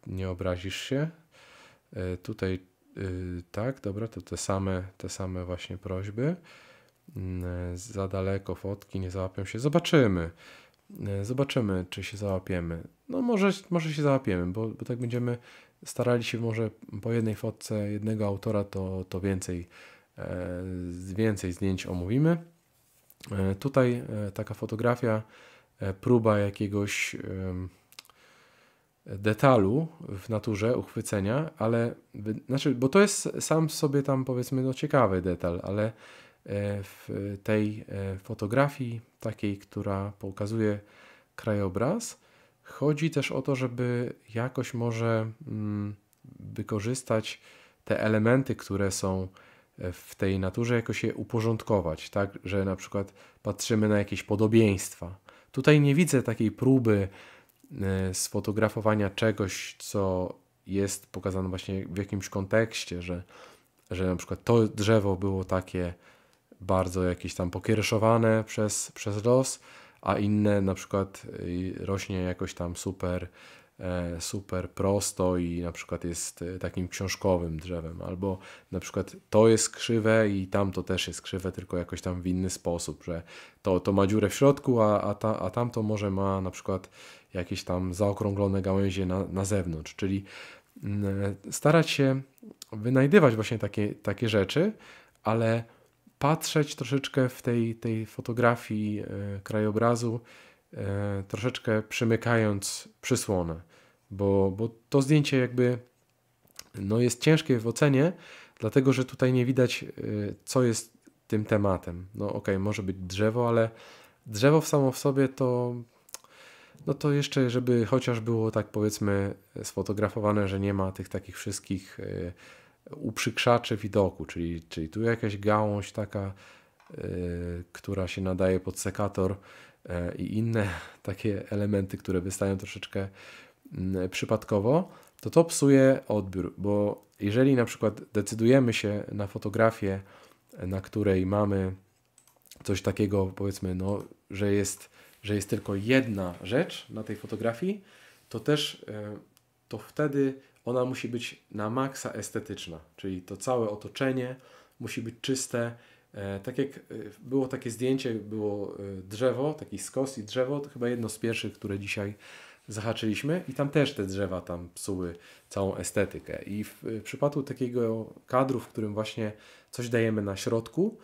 e, nie obrazisz się. E, tutaj Y, tak, dobra, to te same, te same właśnie prośby. Mm, e, za daleko fotki, nie załapią się. Zobaczymy. E, zobaczymy, czy się załapiemy. No może, może się załapiemy, bo, bo tak będziemy starali się może po jednej fotce jednego autora, to, to więcej, e, więcej zdjęć omówimy. Tutaj taka fotografia, próba jakiegoś detalu w naturze uchwycenia, ale znaczy, bo to jest sam sobie tam powiedzmy no, ciekawy detal, ale e, w tej e, fotografii takiej, która pokazuje krajobraz, chodzi też o to, żeby jakoś może mm, wykorzystać te elementy, które są e, w tej naturze, jakoś je uporządkować, tak, że na przykład patrzymy na jakieś podobieństwa. Tutaj nie widzę takiej próby E, sfotografowania czegoś, co jest pokazane właśnie w jakimś kontekście, że, że na przykład to drzewo było takie bardzo jakieś tam pokiereszowane przez, przez los, a inne na przykład y, rośnie jakoś tam super, e, super prosto i na przykład jest y, takim książkowym drzewem, albo na przykład to jest krzywe i tamto też jest krzywe, tylko jakoś tam w inny sposób, że to, to ma dziurę w środku, a, a, ta, a tamto może ma na przykład jakieś tam zaokrąglone gałęzie na, na zewnątrz. Czyli mm, starać się wynajdywać właśnie takie, takie rzeczy, ale patrzeć troszeczkę w tej, tej fotografii e, krajobrazu, e, troszeczkę przymykając przysłonę, bo, bo to zdjęcie jakby no jest ciężkie w ocenie, dlatego że tutaj nie widać, e, co jest tym tematem. No okej, okay, może być drzewo, ale drzewo w samo w sobie to no to jeszcze, żeby chociaż było tak powiedzmy sfotografowane, że nie ma tych takich wszystkich e, uprzykrzaczy widoku, czyli, czyli tu jakaś gałąź taka, e, która się nadaje pod sekator e, i inne takie elementy, które wystają troszeczkę mm, przypadkowo, to to psuje odbiór, bo jeżeli na przykład decydujemy się na fotografię, na której mamy coś takiego, powiedzmy, no, że jest że jest tylko jedna rzecz na tej fotografii, to też e, to wtedy ona musi być na maksa estetyczna, czyli to całe otoczenie musi być czyste. E, tak jak e, było takie zdjęcie, było drzewo, taki skos i drzewo, to chyba jedno z pierwszych, które dzisiaj zahaczyliśmy i tam też te drzewa tam psuły całą estetykę. I w, w przypadku takiego kadru, w którym właśnie coś dajemy na środku,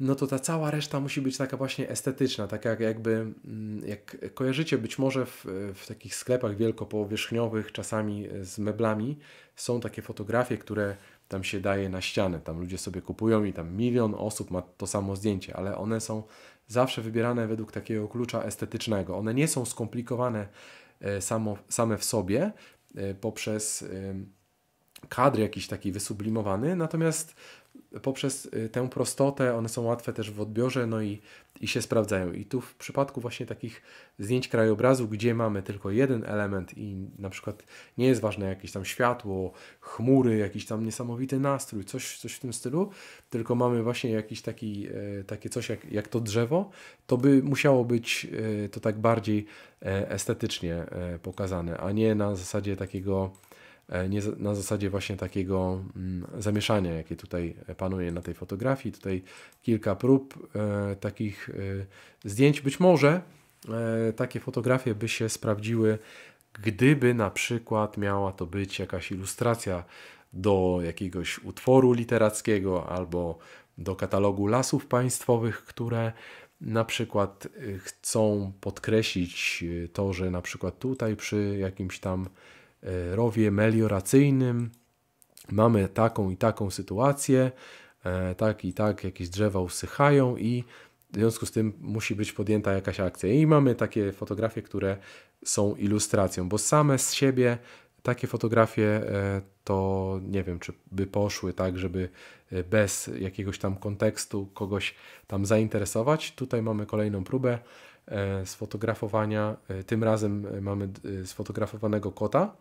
no to ta cała reszta musi być taka właśnie estetyczna, taka jakby, mm, jak kojarzycie być może w, w takich sklepach wielkopowierzchniowych, czasami z meblami, są takie fotografie, które tam się daje na ścianę, tam ludzie sobie kupują i tam milion osób ma to samo zdjęcie, ale one są zawsze wybierane według takiego klucza estetycznego. One nie są skomplikowane e, samo, same w sobie e, poprzez kadr jakiś taki wysublimowany, natomiast poprzez y, tę prostotę one są łatwe też w odbiorze, no i, i się sprawdzają. I tu w przypadku właśnie takich zdjęć krajobrazu, gdzie mamy tylko jeden element i na przykład nie jest ważne jakieś tam światło, chmury, jakiś tam niesamowity nastrój, coś, coś w tym stylu, tylko mamy właśnie jakiś taki, e, takie coś jak, jak to drzewo, to by musiało być e, to tak bardziej e, estetycznie pokazane, a nie na zasadzie takiego E, nie na zasadzie właśnie takiego mm, zamieszania, jakie tutaj panuje na tej fotografii. Tutaj kilka prób e, takich e, zdjęć. Być może takie fotografie by się sprawdziły, gdyby na przykład miała to być jakaś ilustracja do jakiegoś utworu literackiego albo do katalogu lasów państwowych, które na przykład chcą podkreślić to, że na przykład tutaj przy jakimś tam E, rowie melioracyjnym mamy taką i taką sytuację, e, tak i tak jakieś drzewa usychają i w związku z tym musi być podjęta jakaś akcja. I mamy takie fotografie, które są ilustracją, bo same z siebie takie fotografie e, to nie wiem, czy by poszły tak, żeby bez jakiegoś tam kontekstu kogoś tam zainteresować. Tutaj mamy kolejną próbę sfotografowania. Tym razem mamy sfotografowanego kota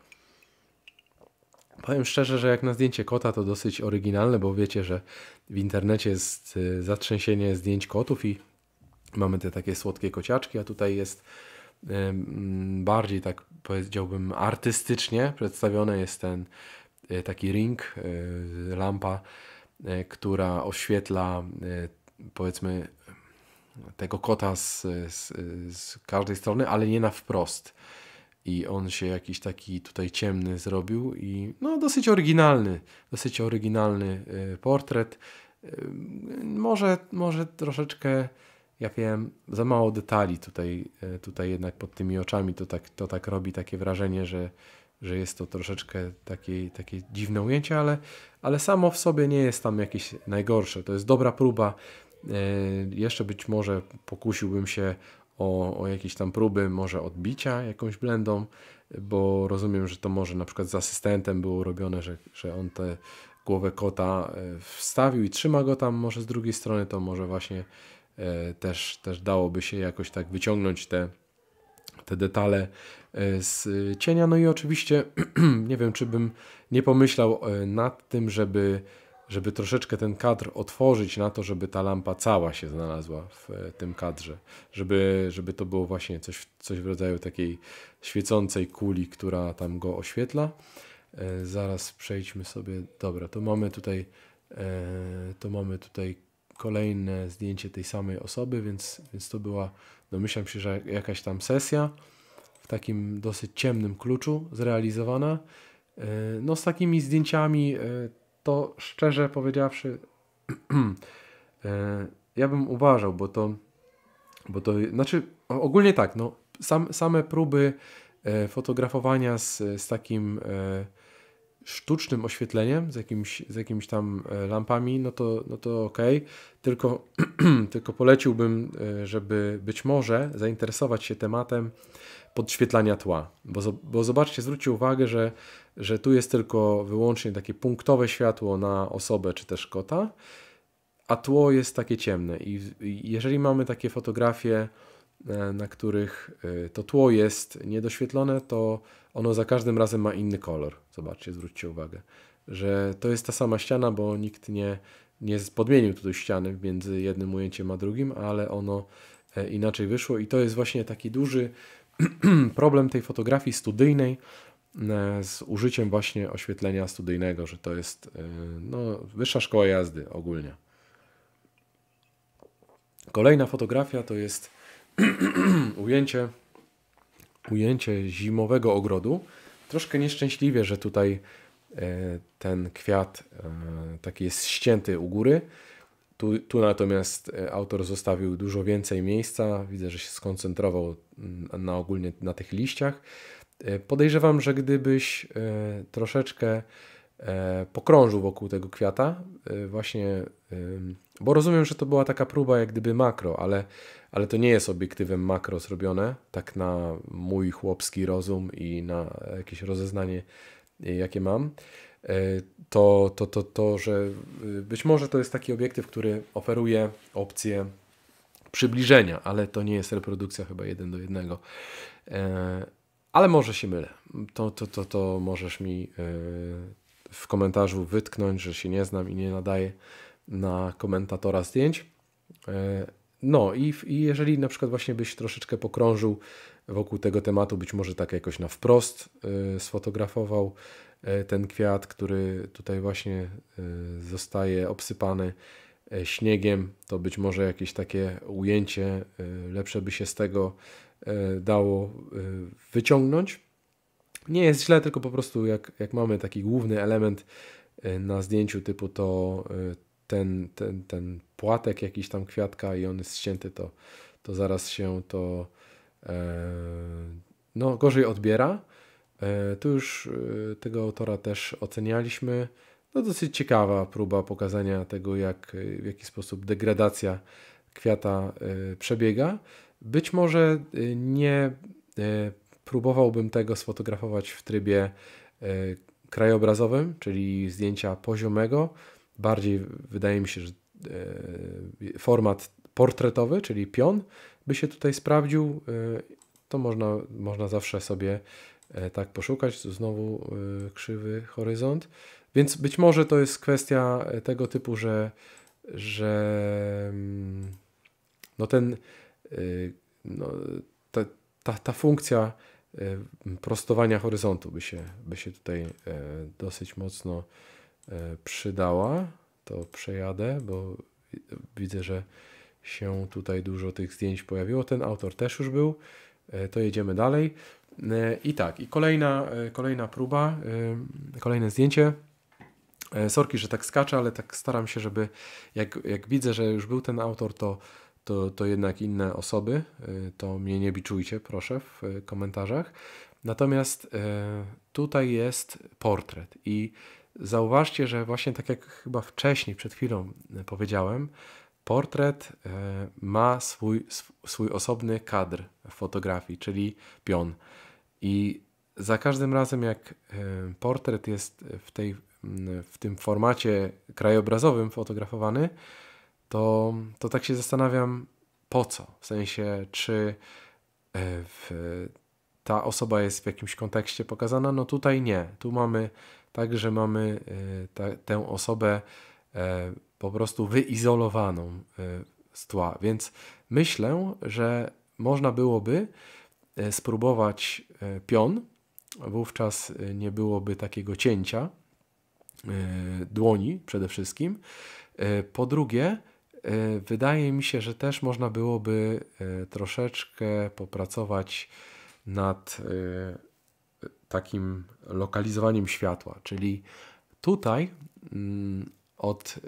Powiem szczerze, że jak na zdjęcie kota to dosyć oryginalne, bo wiecie, że w internecie jest y, zatrzęsienie zdjęć kotów i mamy te takie słodkie kociaczki, a tutaj jest bardziej tak powiedziałbym artystycznie przedstawiony jest ten y, taki ring, y, lampa, która oświetla powiedzmy tego kota z, z, z każdej strony, ale nie na wprost i on się jakiś taki tutaj ciemny zrobił i no dosyć oryginalny, dosyć oryginalny y, portret. Y, może, może troszeczkę, ja wiem, za mało detali tutaj, y, tutaj jednak pod tymi oczami to tak, to tak robi takie wrażenie, że, że jest to troszeczkę takie, takie dziwne ujęcie, ale, ale samo w sobie nie jest tam jakieś najgorsze. To jest dobra próba. Jeszcze być może pokusiłbym się o, o jakieś tam próby może odbicia jakąś blendą, bo rozumiem, że to może na przykład z asystentem było robione, że, że on tę głowę kota e, wstawił i trzyma go tam może z drugiej strony, to może właśnie e, też, też dałoby się jakoś tak wyciągnąć te, te detale e, z cienia. No i oczywiście nie wiem, czy bym nie pomyślał nad tym, żeby żeby troszeczkę ten kadr otworzyć na to, żeby ta lampa cała się znalazła w e, tym kadrze, żeby, żeby to było właśnie coś, coś w rodzaju takiej świecącej kuli, która tam go oświetla. E, zaraz przejdźmy sobie, dobra, to mamy tutaj, e, to mamy tutaj kolejne zdjęcie tej samej osoby, więc, więc to była, domyślam się, że jakaś tam sesja w takim dosyć ciemnym kluczu zrealizowana. No, z takimi zdjęciami to szczerze powiedziawszy, e, ja bym uważał, bo to, bo to znaczy ogólnie tak, no, sam, same próby e, fotografowania z, z takim e, sztucznym oświetleniem, z jakimiś, z jakimiś tam lampami, no to, no to okej. Okay. Tylko, tylko poleciłbym, żeby być może zainteresować się tematem podświetlania tła. Bo, bo zobaczcie, zwróćcie uwagę, że, że tu jest tylko wyłącznie takie punktowe światło na osobę czy też kota, a tło jest takie ciemne. I, i jeżeli mamy takie fotografie, e, na których e, to tło jest niedoświetlone, to ono za każdym razem ma inny kolor. Zobaczcie, zwróćcie uwagę, że to jest ta sama ściana, bo nikt nie, nie podmienił tutaj ściany między jednym ujęciem a drugim, ale ono e, inaczej wyszło i to jest właśnie taki duży problem tej fotografii studyjnej e, z użyciem właśnie oświetlenia studyjnego, że to jest e, no, wyższa szkoła jazdy ogólnie. Kolejna fotografia to jest ujęcie, ujęcie zimowego ogrodu. Troszkę nieszczęśliwie, że tutaj e, ten kwiat taki jest ścięty u góry. Tu, tu natomiast e, autor zostawił dużo więcej miejsca. Widzę, że się skoncentrował mm, na ogólnie na tych liściach. E, podejrzewam, że gdybyś e, troszeczkę pokrążył wokół tego kwiata, właśnie, bo rozumiem, że to była taka próba jak gdyby makro, ale, ale to nie jest obiektywem makro zrobione, tak na mój chłopski rozum i na jakieś rozeznanie, jakie mam. E, to, to, to, to, że y, być może to jest taki obiektyw, który oferuje opcję przybliżenia, ale to nie jest reprodukcja chyba jeden do jednego. E, ale może się mylę. To, to, to, to możesz mi e, w komentarzu wytknąć, że się nie znam i nie nadaję na komentatora zdjęć. No i, i jeżeli na przykład właśnie byś troszeczkę pokrążył wokół tego tematu, być może tak jakoś na wprost sfotografował E, ten kwiat, który tutaj właśnie e, zostaje obsypany e, śniegiem, to być może jakieś takie ujęcie lepsze by się z tego dało wyciągnąć. Nie jest źle, tylko po prostu jak, jak mamy taki główny element na zdjęciu typu to ten, ten, ten płatek jakiś tam kwiatka i on jest ścięty, to, to zaraz się to no, gorzej odbiera. E, tu już e, tego autora też ocenialiśmy. No dosyć ciekawa próba pokazania tego, jak, e, w jaki sposób degradacja kwiata przebiega. Być może nie próbowałbym tego sfotografować w trybie krajobrazowym, czyli zdjęcia poziomego. Bardziej wydaje mi się, że format portretowy, czyli pion, by się tutaj sprawdził. To można, można zawsze sobie E, tak poszukać, tu znowu e, krzywy horyzont. Więc być może to jest kwestia e, tego typu, że, że mm, no ten, no, ta, ta, ta funkcja prostowania horyzontu by się, by się tutaj dosyć mocno przydała. To przejadę, bo widzę, że się tutaj dużo tych zdjęć pojawiło. Ten autor też już był. To jedziemy dalej. E, I tak, i kolejna, e, kolejna próba, e, kolejne zdjęcie. Sorki, że tak skaczę, ale tak staram się, żeby jak, jak widzę, że już był ten autor, to, to, to jednak inne osoby, to mnie nie biczujcie, proszę, w komentarzach. Natomiast tutaj jest portret i zauważcie, że właśnie tak jak chyba wcześniej, przed chwilą powiedziałem, portret ma swój, swój osobny kadr w fotografii, czyli pion. I za każdym razem, jak e, portret jest w, tej, w tym formacie krajobrazowym fotografowany, to, to tak się zastanawiam, po co? W sensie, czy e, w, ta osoba jest w jakimś kontekście pokazana? No tutaj nie. Tu mamy tak, że mamy e, ta, tę osobę po prostu wyizolowaną z tła. Więc myślę, że można byłoby E, spróbować e, pion. Wówczas e, nie byłoby takiego cięcia dłoni przede wszystkim. Po drugie, wydaje mi się, że też można byłoby troszeczkę popracować nad takim lokalizowaniem światła, czyli tutaj mm, od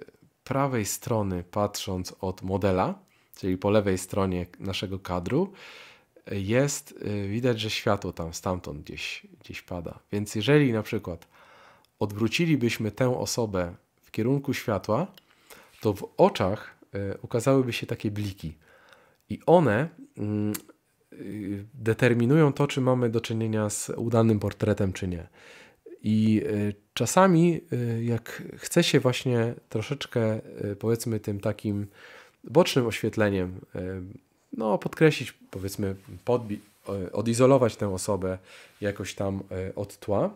prawej strony patrząc od modela, czyli po lewej stronie naszego kadru, jest, y, widać, że światło tam stamtąd gdzieś, gdzieś pada. Więc jeżeli na przykład odwrócilibyśmy tę osobę w kierunku światła, to w oczach y, ukazałyby się takie bliki. I one mm, y, determinują to, czy mamy do czynienia z udanym portretem, czy nie. I czasami, jak chce się właśnie troszeczkę, powiedzmy, tym takim bocznym oświetleniem no, podkreślić, powiedzmy, podbi- e, odizolować tę osobę jakoś tam e, od tła,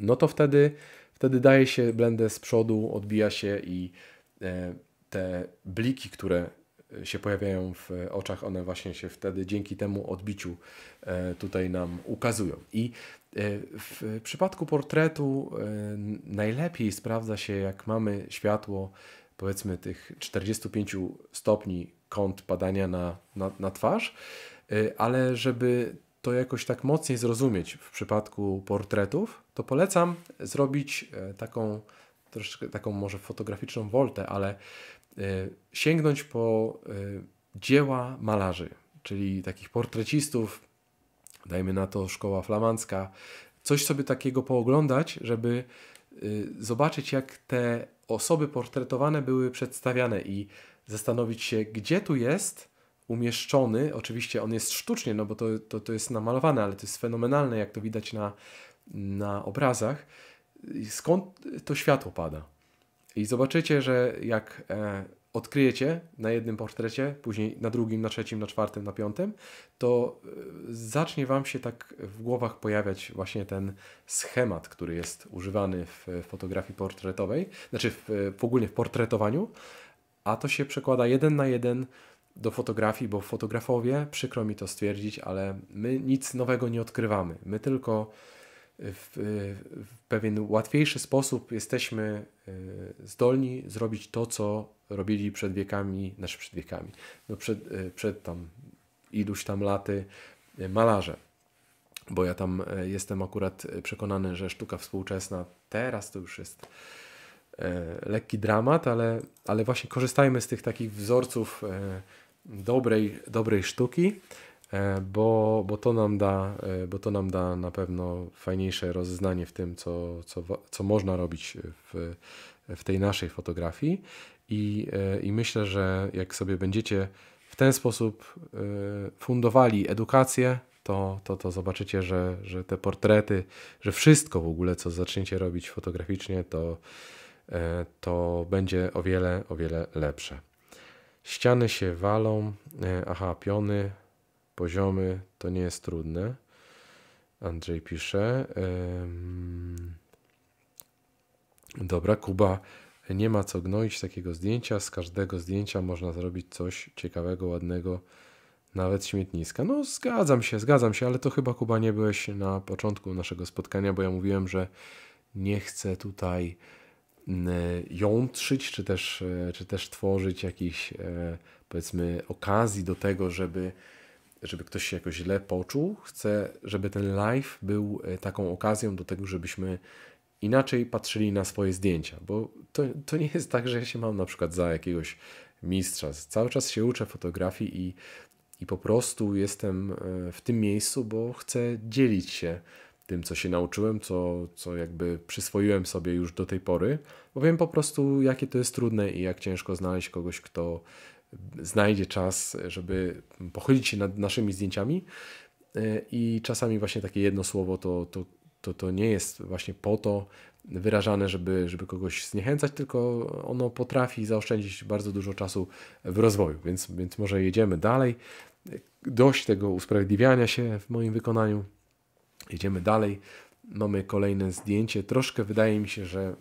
no to wtedy, wtedy daje się blendę z przodu, odbija się i e, te bliki, które się pojawiają w oczach, one właśnie się wtedy dzięki temu odbiciu tutaj nam ukazują. I w przypadku portretu najlepiej sprawdza się, jak mamy światło powiedzmy tych 45 stopni kąt padania na, na, na twarz, y, ale żeby to jakoś tak mocniej zrozumieć w przypadku portretów, to polecam zrobić e, taką troszkę taką może fotograficzną woltę, ale e, sięgnąć po e, dzieła malarzy, czyli takich portrecistów, dajmy na to szkoła flamandzka, coś sobie takiego pooglądać, żeby zobaczyć, jak te osoby portretowane były przedstawiane i zastanowić się, gdzie tu jest umieszczony, oczywiście on jest sztucznie, no bo to, to, to jest namalowane, ale to jest fenomenalne, jak to widać na, na obrazach, skąd to światło pada. I zobaczycie, że jak e, odkryjecie na jednym portrecie, później na drugim, na trzecim, na czwartym, na piątym, to e, zacznie Wam się tak w głowach pojawiać właśnie ten schemat, który jest używany w fotografii portretowej, znaczy w, w ogólnie w portretowaniu, a to się przekłada jeden na jeden do fotografii, bo fotografowie, przykro mi to stwierdzić, ale my nic nowego nie odkrywamy. My tylko e, w, e, w pewien łatwiejszy sposób jesteśmy e, zdolni zrobić to, co robili przed wiekami, znaczy przed wiekami, no przed, przed tam iluś tam laty malarze. Bo ja tam jestem akurat przekonany, że sztuka współczesna teraz to już jest E, lekki dramat, ale, ale właśnie korzystajmy z tych takich wzorców e, dobrej, dobrej sztuki, e, bo, bo, to nam da, bo to nam da na pewno fajniejsze rozeznanie w tym, co, co, co można robić w, w tej naszej fotografii. I, I myślę, że jak sobie będziecie w ten sposób fundowali edukację, to, to, to zobaczycie, że, że te portrety, że wszystko w ogóle, co zaczniecie robić fotograficznie, to, E, to będzie o wiele, o wiele lepsze. Ściany się walą, e, aha, piony, poziomy, to nie jest trudne. Andrzej pisze. Dobra, Kuba, nie ma co gnoić takiego zdjęcia. Z każdego zdjęcia można zrobić coś ciekawego, ładnego, nawet śmietniska. No, zgadzam się, zgadzam się, ale to chyba, Kuba, nie byłeś na początku naszego spotkania, bo ja mówiłem, że nie chcę tutaj Mm, e, jątrzyć, czy też, e, czy też tworzyć jakieś e, powiedzmy okazji do tego, żeby, żeby ktoś się jakoś źle poczuł. Chcę, żeby ten live był taką okazją do tego, żebyśmy inaczej patrzyli na swoje zdjęcia, bo to, to nie jest tak, że ja się mam na przykład za jakiegoś mistrza. Cały czas się uczę fotografii i, i po prostu jestem w tym miejscu, bo chcę dzielić się tym, co się nauczyłem, co, co jakby przyswoiłem sobie już do tej pory, bo wiem po prostu, jakie to jest trudne i jak ciężko znaleźć kogoś, kto znajdzie czas, żeby pochylić się nad naszymi zdjęciami. E, I czasami właśnie takie jedno słowo to, to, to, to nie jest właśnie po to wyrażane, żeby, żeby kogoś zniechęcać, tylko ono potrafi zaoszczędzić bardzo dużo czasu w rozwoju, więc, więc może jedziemy dalej. E, dość tego usprawiedliwiania się w moim wykonaniu. Jedziemy dalej. Mamy kolejne zdjęcie. Troszkę wydaje mi się, że e,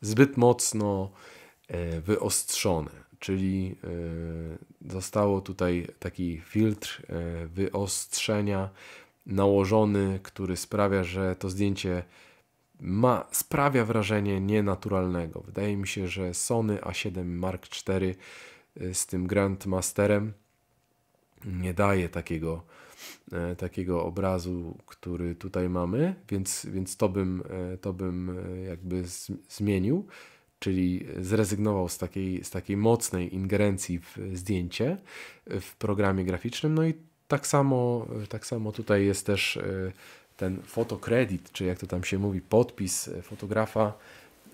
zbyt mocno e, wyostrzone, czyli e, zostało tutaj taki filtr wyostrzenia nałożony, który sprawia, że to zdjęcie ma, sprawia wrażenie nienaturalnego. Wydaje mi się, że Sony A7 Mark IV z tym Grandmasterem nie daje takiego E, takiego obrazu, który tutaj mamy, więc, więc to, bym, e, to bym e, jakby zmienił, czyli zrezygnował z takiej, z takiej mocnej ingerencji w zdjęcie w programie graficznym. No i tak samo, tak samo tutaj jest też ten fotokredit, czy jak to tam się mówi, podpis fotografa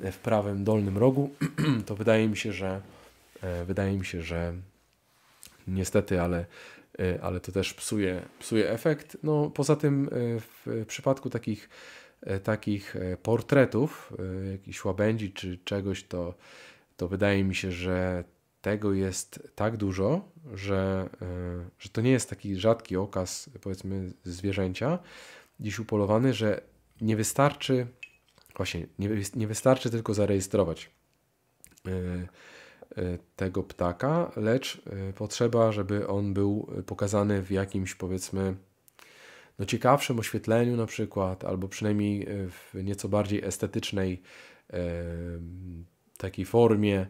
w prawym dolnym rogu, to wydaje mi się, że wydaje mi się, że niestety, ale E, ale to też psuje, psuje efekt. No, poza tym e, e, w przypadku takich, takich portretów, jakichś łabędzi czy czegoś, to, to wydaje mi się, że tego jest tak dużo, że, że to nie jest taki rzadki okaz, powiedzmy, zwierzęcia dziś upolowany, że nie wystarczy, właśnie, nie, nie wystarczy tylko zarejestrować. E, tego ptaka, lecz e, potrzeba, żeby on był e, pokazany w jakimś powiedzmy no ciekawszym oświetleniu na przykład, albo przynajmniej w nieco bardziej estetycznej takiej formie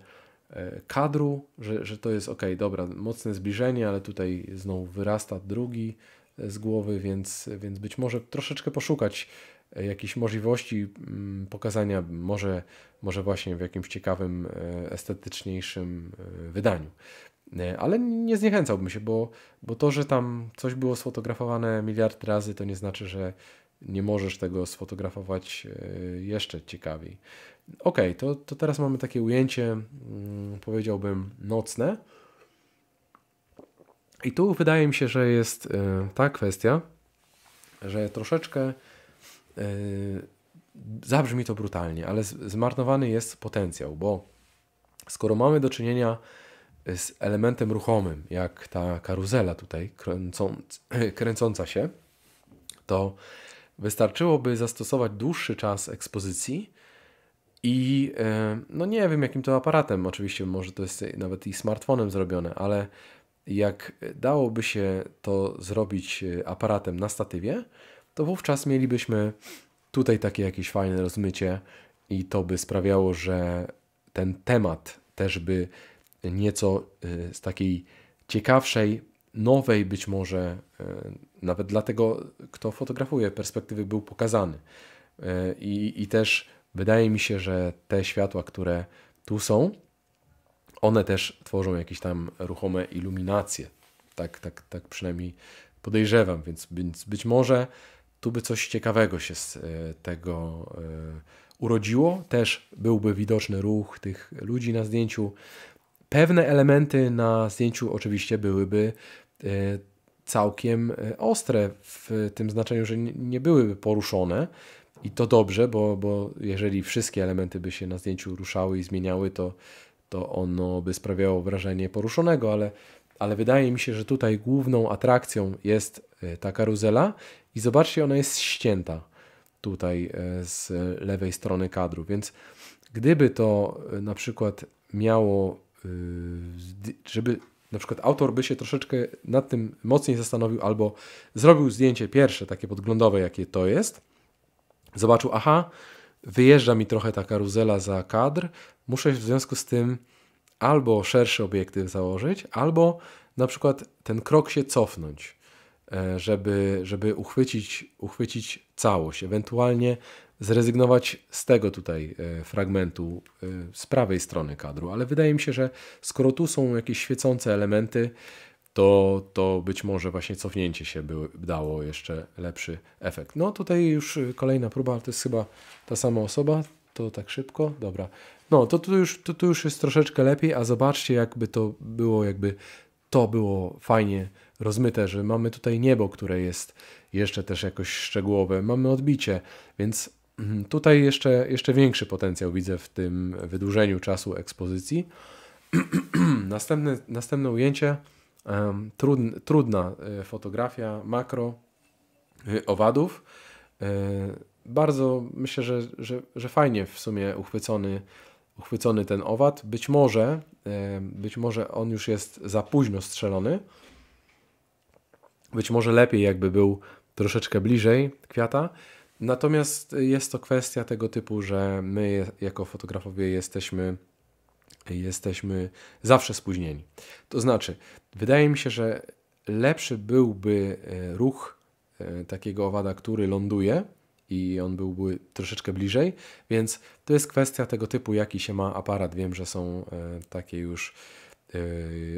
kadru, że, że to jest ok, dobra, mocne zbliżenie, ale tutaj znowu wyrasta drugi z głowy, więc, więc być może troszeczkę poszukać E, jakichś możliwości mm, pokazania może, może właśnie w jakimś ciekawym, e, estetyczniejszym e, wydaniu. Ale nie zniechęcałbym się, bo, bo to, że tam coś było sfotografowane miliard razy, to nie znaczy, że nie możesz tego sfotografować jeszcze ciekawiej. Ok, to, to teraz mamy takie ujęcie, mm, powiedziałbym, nocne. I tu wydaje mi się, że jest ta kwestia, że troszeczkę E, zabrzmi to brutalnie, ale zmarnowany jest potencjał, bo skoro mamy do czynienia z elementem ruchomym, jak ta karuzela tutaj kręcąca się, to wystarczyłoby zastosować dłuższy czas ekspozycji i e, no nie wiem jakim to aparatem, oczywiście może to jest nawet i smartfonem zrobione, ale jak dałoby się to zrobić e, aparatem na statywie, to wówczas mielibyśmy tutaj takie jakieś fajne rozmycie i to by sprawiało, że ten temat też by nieco y, z takiej ciekawszej, nowej być może, y, nawet dla tego, kto fotografuje, perspektywy był pokazany. Y, I, I też wydaje mi się, że te światła, które tu są, one też tworzą jakieś tam ruchome iluminacje. Tak, tak, tak przynajmniej podejrzewam, więc, więc być może tu by coś ciekawego się z e, tego e, urodziło. Też byłby widoczny ruch tych ludzi na zdjęciu. Pewne elementy na zdjęciu oczywiście byłyby e, całkiem ostre w tym znaczeniu, że nie byłyby poruszone. I to dobrze, bo, bo jeżeli wszystkie elementy by się na zdjęciu ruszały i zmieniały, to, to ono by sprawiało wrażenie poruszonego, ale, ale wydaje mi się, że tutaj główną atrakcją jest E, ta karuzela i zobaczcie, ona jest ścięta tutaj e, z lewej strony kadru, więc gdyby to e, na przykład miało, żeby na przykład autor by się troszeczkę nad tym mocniej zastanowił albo zrobił zdjęcie pierwsze, takie podglądowe, jakie to jest, zobaczył, aha, wyjeżdża mi trochę ta karuzela za kadr, muszę w związku z tym albo szerszy obiektyw założyć, albo na przykład ten krok się cofnąć. E, żeby, żeby uchwycić, uchwycić całość, ewentualnie zrezygnować z tego tutaj e, fragmentu e, z prawej strony kadru, ale wydaje mi się, że skoro tu są jakieś świecące elementy, to, to być może właśnie cofnięcie się by dało jeszcze lepszy efekt. No tutaj już kolejna próba, ale to jest chyba ta sama osoba, to tak szybko, dobra. No to tu już, to, tu już jest troszeczkę lepiej, a zobaczcie jakby to było, jakby to było fajnie rozmyte, że mamy tutaj niebo, które jest jeszcze też jakoś szczegółowe, mamy odbicie, więc mm, tutaj jeszcze, jeszcze większy potencjał widzę w tym wydłużeniu czasu ekspozycji. Następne, następne ujęcie, trudna, trudna e, fotografia makro y, owadów. E, bardzo myślę, że, że, że fajnie w sumie uchwycony uchwycony ten owad. Być może, e, być może on już jest za późno strzelony, być może lepiej, jakby był troszeczkę bliżej kwiata. Natomiast jest to kwestia tego typu, że my jako fotografowie jesteśmy, jesteśmy zawsze spóźnieni. To znaczy, wydaje mi się, że lepszy byłby e, ruch e, takiego owada, który ląduje i on byłby troszeczkę bliżej, więc to jest kwestia tego typu, jaki się ma aparat. Wiem, że są e, takie już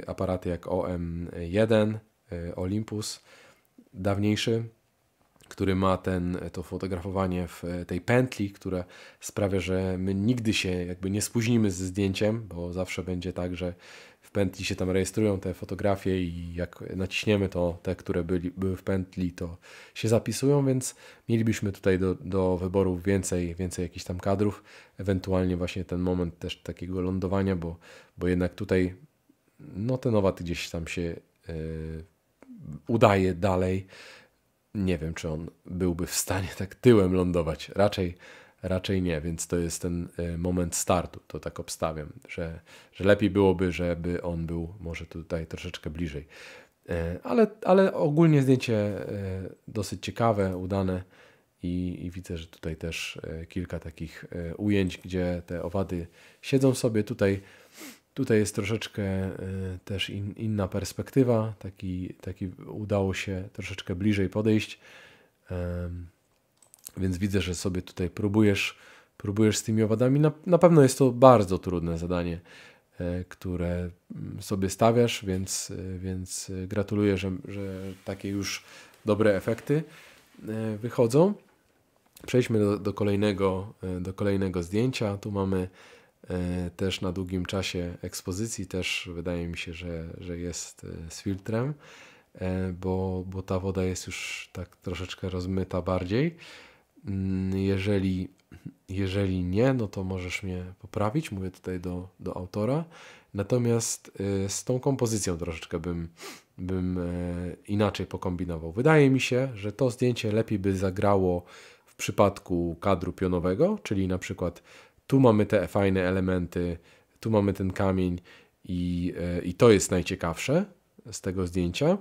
aparaty jak OM1, E, Olympus dawniejszy, który ma ten, to fotografowanie w e, tej pętli, które sprawia, że my nigdy się jakby nie spóźnimy ze zdjęciem, bo zawsze będzie tak, że w pętli się tam rejestrują te fotografie i jak naciśniemy to, te, które byli, były w pętli, to się zapisują, więc mielibyśmy tutaj do, do wyboru więcej, więcej jakichś tam kadrów, ewentualnie właśnie ten moment też takiego lądowania, bo, bo jednak tutaj no te nowaty gdzieś tam się yy, udaje dalej. Nie wiem, czy on byłby w stanie tak tyłem lądować. Raczej, raczej nie, więc to jest ten e, moment startu. To tak obstawiam, że, że lepiej byłoby, żeby on był może tutaj troszeczkę bliżej. E, ale, ale ogólnie zdjęcie e, dosyć ciekawe, udane. I, I, widzę, że tutaj też kilka takich ujęć, gdzie te owady siedzą sobie. Tutaj Tutaj jest troszeczkę e, też in, inna perspektywa, taki, taki udało się troszeczkę bliżej podejść, więc widzę, że sobie tutaj próbujesz, próbujesz z tymi owadami. Na, na pewno jest to bardzo trudne zadanie, e, które mm, sobie stawiasz, więc, e, więc gratuluję, że, że takie już dobre efekty wychodzą. Przejdźmy do, do, kolejnego, do kolejnego zdjęcia. Tu mamy E, też na długim czasie ekspozycji, też wydaje mi się, że, że jest e, z filtrem, e, bo, bo ta woda jest już tak troszeczkę rozmyta bardziej. Mm, jeżeli, jeżeli nie, no to możesz mnie poprawić, mówię tutaj do, do autora. Natomiast z tą kompozycją troszeczkę bym, bym inaczej pokombinował. Wydaje mi się, że to zdjęcie lepiej by zagrało w przypadku kadru pionowego, czyli na przykład tu mamy te fajne elementy, tu mamy ten kamień i, e, i to jest najciekawsze z tego zdjęcia.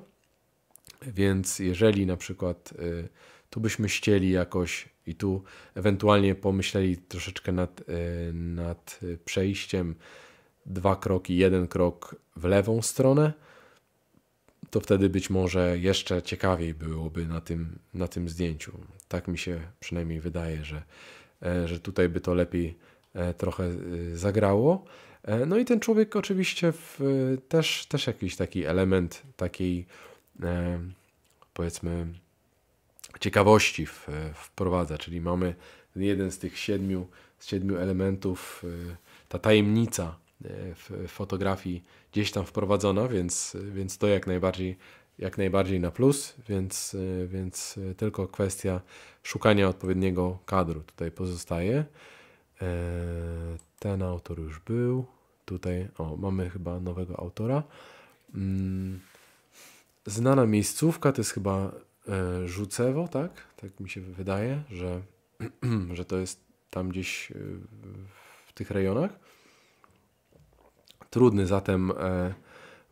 Więc jeżeli na przykład e, tu byśmy ścieli jakoś i tu ewentualnie pomyśleli troszeczkę nad, e, nad przejściem dwa kroki, jeden krok w lewą stronę, to wtedy być może jeszcze ciekawiej byłoby na tym, na tym zdjęciu. Tak mi się przynajmniej wydaje, że, że tutaj by to lepiej E, trochę e, zagrało. E, no i ten człowiek oczywiście w, też, też jakiś taki element takiej powiedzmy ciekawości wprowadza, czyli mamy jeden z tych siedmiu, z siedmiu elementów, ta tajemnica w fotografii gdzieś tam wprowadzona, więc, więc to jak najbardziej, jak najbardziej na plus, więc, więc tylko kwestia szukania odpowiedniego kadru tutaj pozostaje. E, ten autor już był. Tutaj, o, mamy chyba nowego autora. Mm, znana miejscówka to jest chyba Rzucewo, e, tak? Tak mi się wydaje, że, że to jest tam gdzieś e, w tych rejonach. Trudny zatem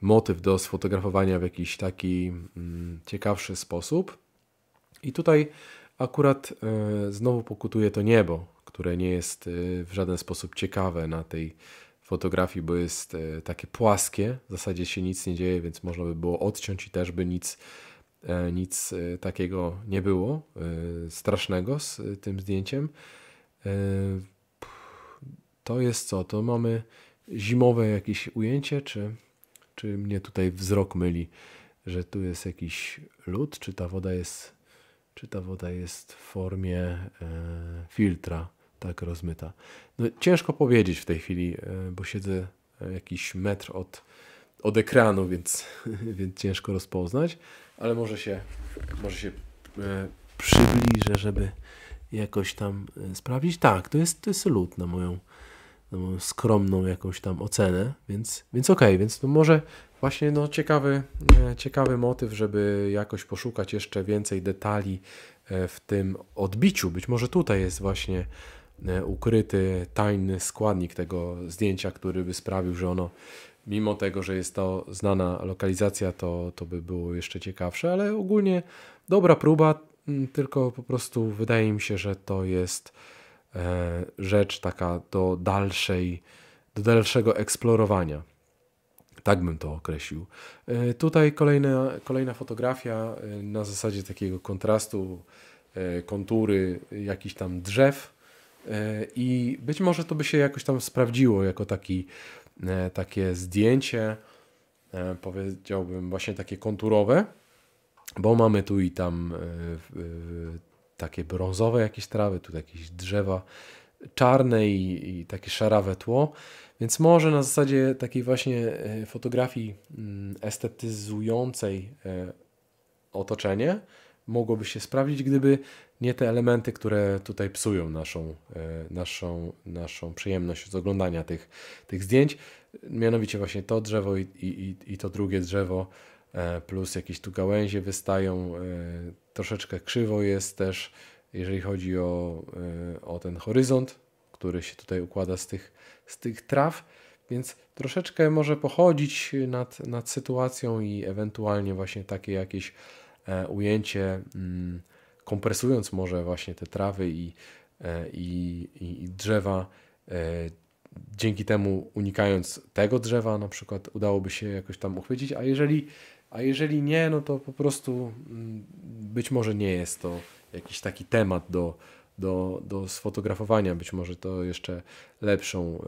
motyw do sfotografowania w jakiś taki mm, ciekawszy sposób. I tutaj Akurat e, znowu pokutuje to niebo, które nie jest e, w żaden sposób ciekawe na tej fotografii, bo jest e, takie płaskie, w zasadzie się nic nie dzieje, więc można by było odciąć i też by nic, nic takiego nie było strasznego z tym zdjęciem. To jest co? To mamy zimowe jakieś ujęcie, czy, czy mnie tutaj wzrok myli, że tu jest jakiś lód, czy ta woda jest czy ta woda jest w formie e, filtra tak rozmyta. No, ciężko powiedzieć w tej chwili, e, bo siedzę e, jakiś metr od, od ekranu, więc, więc ciężko rozpoznać, ale może się, może się e, przybliżę, żeby jakoś tam e, sprawdzić. Tak, to jest, to jest lód na moją, na moją skromną jakąś tam ocenę, więc, więc okej, okay, więc to może Właśnie no, ciekawy, e, ciekawy motyw, żeby jakoś poszukać jeszcze więcej detali e, w tym odbiciu. Być może tutaj jest właśnie e, ukryty, tajny składnik tego zdjęcia, który by sprawił, że ono, mimo tego, że jest to znana lokalizacja, to, to by było jeszcze ciekawsze, ale ogólnie dobra próba, tylko po prostu wydaje mi się, że to jest rzecz taka do dalszej, do dalszego eksplorowania. Tak bym to określił. E, tutaj kolejna, kolejna fotografia e, na zasadzie takiego kontrastu, e, kontury jakichś tam drzew i być może to by się jakoś tam sprawdziło jako taki, takie zdjęcie, powiedziałbym właśnie takie konturowe, bo mamy tu i tam takie brązowe jakieś trawy, tu jakieś drzewa czarne i, i takie szarawe tło. Więc może na zasadzie takiej właśnie e, fotografii mm, estetyzującej e, otoczenie mogłoby się sprawdzić, gdyby nie te elementy, które tutaj psują naszą, e, naszą, naszą przyjemność z oglądania tych, tych zdjęć. Mianowicie właśnie to drzewo i, i, i to drugie drzewo, plus jakieś tu gałęzie wystają, troszeczkę krzywo jest też, jeżeli chodzi o, o ten horyzont, który się tutaj układa z tych, z tych traw, więc troszeczkę może pochodzić nad, nad sytuacją i ewentualnie właśnie takie jakieś e, ujęcie, mm, kompresując może właśnie te trawy i, e, i, i drzewa, e, dzięki temu unikając tego drzewa na przykład udałoby się jakoś tam uchwycić, a jeżeli, a jeżeli nie, no to po prostu mm, być może nie jest to jakiś taki temat do, do, do sfotografowania, być może to jeszcze lepszą.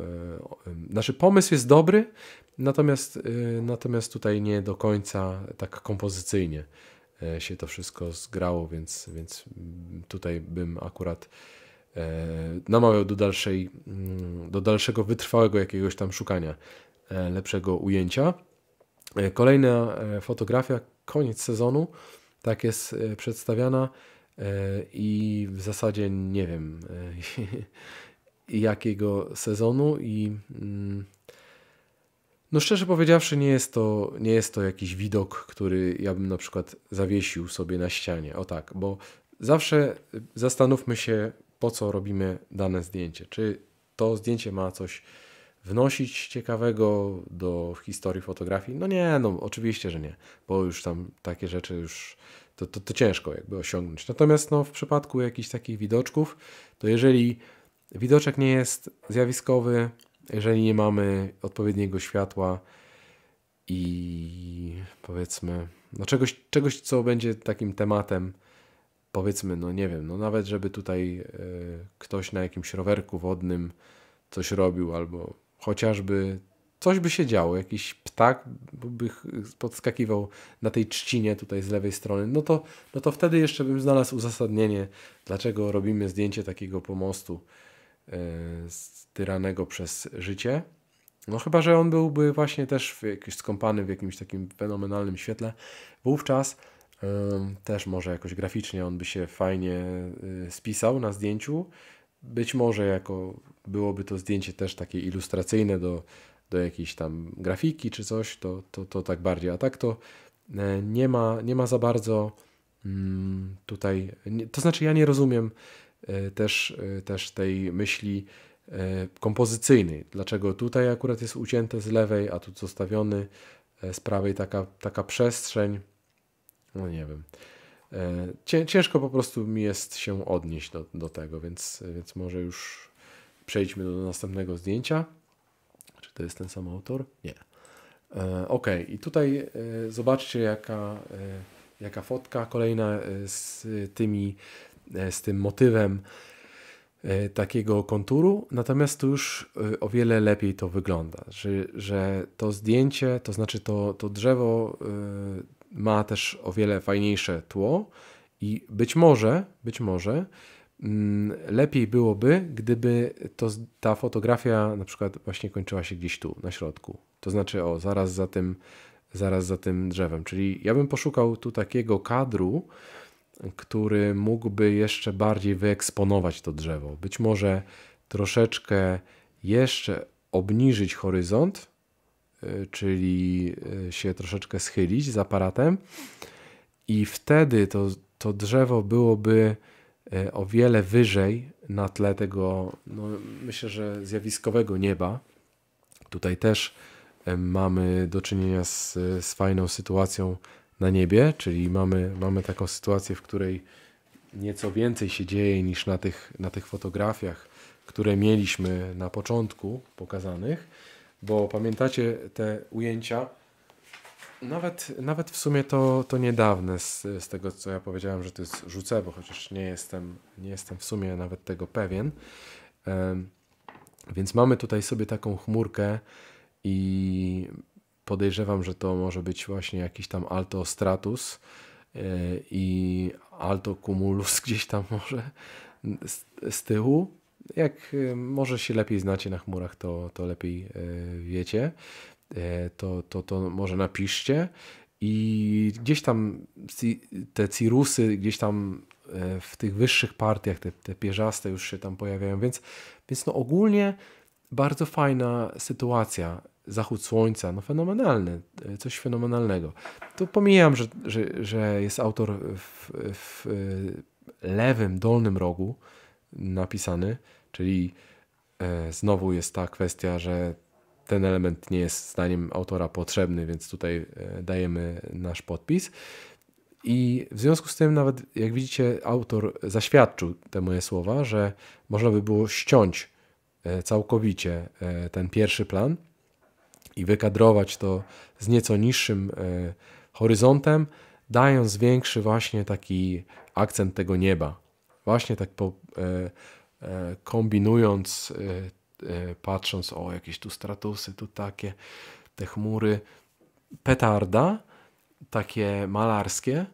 E, naszy pomysł jest dobry, natomiast, e, natomiast tutaj nie do końca tak kompozycyjnie e, się to wszystko zgrało, więc, więc tutaj bym akurat namawiał do, dalszej, mm, do dalszego wytrwałego jakiegoś tam szukania lepszego ujęcia. Kolejna fotografia, koniec sezonu, tak jest przedstawiana. E, i w zasadzie nie wiem e, jakiego sezonu i mm, no szczerze powiedziawszy nie jest, to, nie jest to jakiś widok, który ja bym na przykład zawiesił sobie na ścianie. O tak, bo zawsze zastanówmy się po co robimy dane zdjęcie. Czy to zdjęcie ma coś wnosić ciekawego do historii fotografii? No nie, no oczywiście, że nie, bo już tam takie rzeczy już to, to, to ciężko jakby osiągnąć. Natomiast no, w przypadku jakichś takich widoczków, to jeżeli widoczek nie jest zjawiskowy, jeżeli nie mamy odpowiedniego światła i powiedzmy, no czegoś, czegoś co będzie takim tematem, powiedzmy, no nie wiem, no nawet żeby tutaj y, ktoś na jakimś rowerku wodnym coś robił, albo chociażby coś by się działo, jakiś ptak by podskakiwał na tej trzcinie tutaj z lewej strony, no to, no to wtedy jeszcze bym znalazł uzasadnienie, dlaczego robimy zdjęcie takiego pomostu yy, e, styranego przez życie. No chyba, że on byłby właśnie też jakiś skąpany w jakimś takim fenomenalnym świetle. Wówczas też może jakoś graficznie on by się fajnie e, spisał na zdjęciu. Być może jako byłoby to zdjęcie też takie ilustracyjne do do jakiejś tam grafiki czy coś, to, to, to tak bardziej. A tak to e, nie ma, nie ma za bardzo mm, tutaj. To znaczy, ja nie rozumiem e, też, e, też tej myśli kompozycyjnej. Dlaczego tutaj akurat jest ucięte z lewej, a tu zostawiony z prawej taka, taka przestrzeń. No nie wiem. Ciężko po prostu mi jest się odnieść do, do tego, więc, więc może już przejdźmy do następnego zdjęcia to jest ten sam autor? Nie. E, ok, i tutaj e, zobaczcie, jaka, e, jaka fotka kolejna e, z, tymi, e, z tym motywem e, takiego konturu, natomiast tu już o wiele lepiej to wygląda, że, że to zdjęcie, to znaczy to, to drzewo ma też o wiele fajniejsze tło i być może, być może Mm, lepiej byłoby, gdyby to, ta fotografia na przykład właśnie kończyła się gdzieś tu, na środku. To znaczy, o, zaraz za tym, zaraz za tym drzewem. Czyli ja bym poszukał tu takiego kadru, który mógłby jeszcze bardziej wyeksponować to drzewo. Być może troszeczkę jeszcze obniżyć horyzont, y, czyli y, się troszeczkę schylić z aparatem, i wtedy to, to drzewo byłoby E, o wiele wyżej na tle tego, no, myślę, że zjawiskowego nieba. Tutaj też e, mamy do czynienia z, z fajną sytuacją na niebie, czyli mamy, mamy taką sytuację, w której nieco więcej się dzieje niż na tych, na tych fotografiach, które mieliśmy na początku pokazanych, bo pamiętacie te ujęcia, nawet, nawet w sumie to, to niedawne z, z tego, co ja powiedziałem, że to jest rzucę, bo chociaż nie jestem, nie jestem w sumie nawet tego pewien. Um, więc mamy tutaj sobie taką chmurkę i podejrzewam, że to może być właśnie jakiś tam altostratus stratus e, i cumulus gdzieś tam może z, z tyłu. Jak e, może się lepiej znacie na chmurach, to, to lepiej e, wiecie. E, to, to, to może napiszcie. I gdzieś tam te cirusy, gdzieś tam e, w tych wyższych partiach, te, te pierzaste już się tam pojawiają, więc, więc no ogólnie bardzo fajna sytuacja. Zachód słońca, no fenomenalny, e, coś fenomenalnego. Tu pomijam, że, że, że jest autor w, w lewym dolnym rogu napisany, czyli znowu jest ta kwestia, że ten element nie jest zdaniem autora potrzebny, więc tutaj e, dajemy nasz podpis. I w związku z tym, nawet jak widzicie, autor zaświadczył te moje słowa, że można by było ściąć e, całkowicie e, ten pierwszy plan i wykadrować to z nieco niższym horyzontem, dając większy właśnie taki akcent tego nieba. Właśnie tak po, kombinując E, patrząc, o jakieś tu stratusy, tu takie, te chmury. Petarda, takie malarskie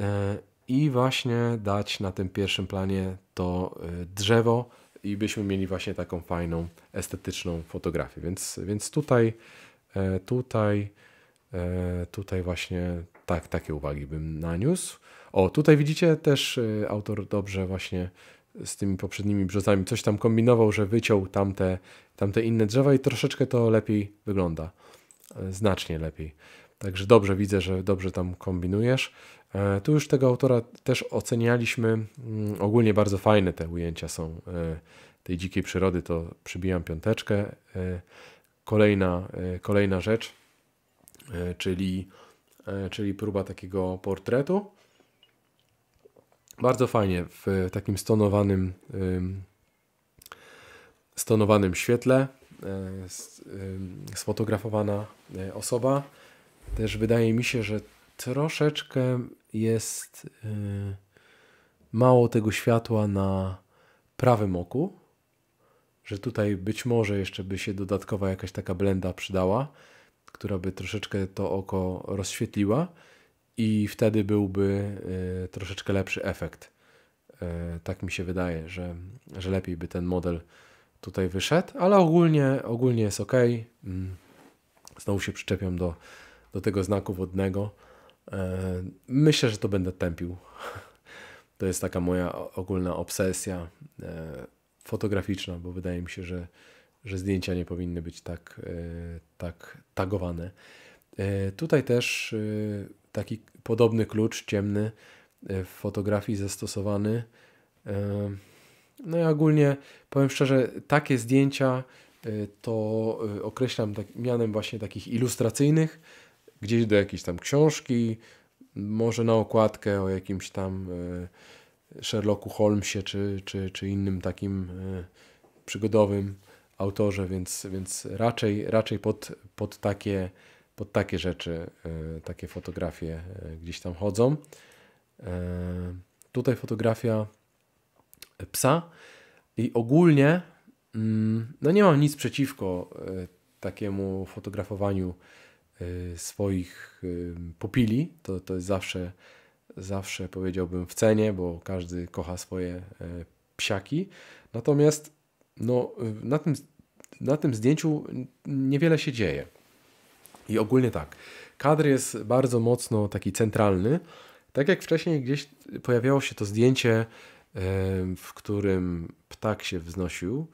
e, i właśnie dać na tym pierwszym planie to e, drzewo i byśmy mieli właśnie taką fajną, estetyczną fotografię. Więc, więc tutaj, tutaj, tutaj właśnie tak, takie uwagi bym naniósł. O, tutaj widzicie też autor dobrze właśnie z tymi poprzednimi brzozami. Coś tam kombinował, że wyciął tamte, tamte inne drzewa i troszeczkę to lepiej wygląda. E, znacznie lepiej. Także dobrze widzę, że dobrze tam kombinujesz. E, tu już tego autora też ocenialiśmy. Mm, ogólnie bardzo fajne te ujęcia są e, tej dzikiej przyrody, to przybijam piąteczkę. Kolejna, kolejna rzecz, czyli, czyli próba takiego portretu. Bardzo fajnie w e, takim stonowanym, stonowanym świetle e, sfotografowana e, osoba. Też wydaje mi się, że troszeczkę jest mało tego światła na prawym oku, że tutaj być może jeszcze by się dodatkowa jakaś taka blenda przydała, która by troszeczkę to oko rozświetliła i wtedy byłby e, troszeczkę lepszy efekt. E, tak mi się wydaje, że, że lepiej by ten model tutaj wyszedł, ale ogólnie, ogólnie jest ok. Mm. Znowu się przyczepiam do, do tego znaku wodnego. E, myślę, że to będę tępił. To jest taka moja ogólna obsesja fotograficzna, bo wydaje mi się, że, że zdjęcia nie powinny być tak, tak tagowane. Tutaj też taki podobny klucz ciemny e, w fotografii zastosowany. E, no i ogólnie powiem szczerze, takie zdjęcia e, to określam tak, mianem właśnie takich ilustracyjnych, gdzieś do jakiejś tam książki, może na okładkę o jakimś tam Sherlocku Holmesie czy, czy, czy innym takim przygodowym autorze, więc, więc raczej, raczej pod, pod takie pod takie rzeczy, e, takie fotografie e, gdzieś tam chodzą. E, tutaj fotografia psa i ogólnie mm, no nie mam nic przeciwko takiemu fotografowaniu swoich pupili. To, to jest zawsze, zawsze powiedziałbym w cenie, bo każdy kocha swoje psiaki. Natomiast no, na, tym, na tym zdjęciu niewiele się dzieje. I ogólnie tak. Kadr jest bardzo mocno taki centralny. Tak jak wcześniej gdzieś pojawiało się to zdjęcie, w którym ptak się wznosił,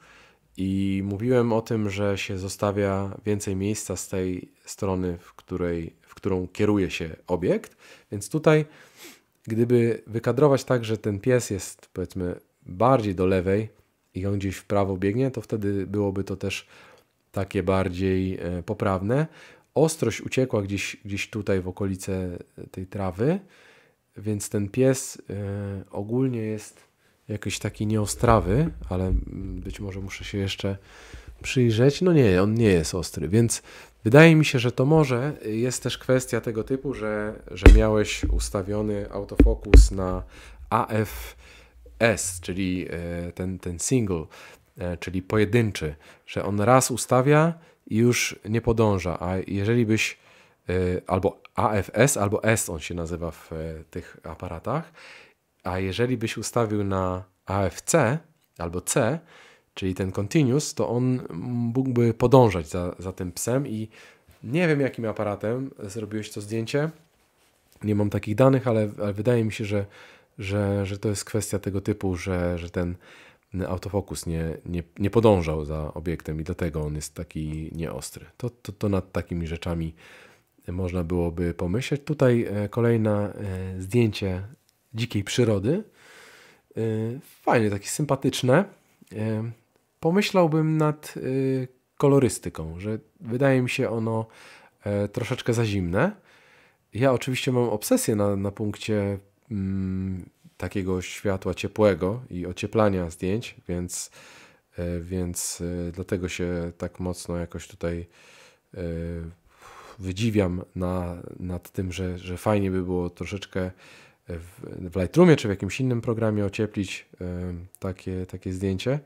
i mówiłem o tym, że się zostawia więcej miejsca z tej strony, w, której, w którą kieruje się obiekt. Więc tutaj, gdyby wykadrować tak, że ten pies jest powiedzmy bardziej do lewej i on gdzieś w prawo biegnie, to wtedy byłoby to też takie bardziej e, poprawne ostrość uciekła gdzieś, gdzieś tutaj w okolice e, tej trawy, więc ten pies e, ogólnie jest jakiś taki nieostrawy, ale mm, być może muszę się jeszcze przyjrzeć. No nie, on nie jest ostry, więc wydaje mi się, że to może jest też kwestia tego typu, że, że miałeś ustawiony autofokus na AFS, czyli e, ten, ten single, czyli pojedynczy, że on raz ustawia już nie podąża. A jeżeli byś e, albo AFS, albo S on się nazywa w e, tych aparatach, a jeżeli byś ustawił na AFC albo C, czyli ten continuous, to on mógłby podążać za, za tym psem i nie wiem jakim aparatem zrobiłeś to zdjęcie. Nie mam takich danych, ale, ale wydaje mi się, że, że, że to jest kwestia tego typu, że, że ten autofokus nie, nie, nie podążał za obiektem i dlatego on jest taki nieostry. To, to, to nad takimi rzeczami można byłoby pomyśleć. Tutaj e, kolejne e, zdjęcie dzikiej przyrody. E, fajnie, takie sympatyczne. Pomyślałbym nad kolorystyką, że wydaje mi się ono troszeczkę za zimne. Ja oczywiście mam obsesję na, na punkcie mm, takiego światła ciepłego i ocieplania zdjęć, więc, e, więc e, dlatego się tak mocno jakoś tutaj e, wydziwiam na, nad tym, że, że fajnie by było troszeczkę w, Lightroomie czy w jakimś innym programie ocieplić takie, takie zdjęcie.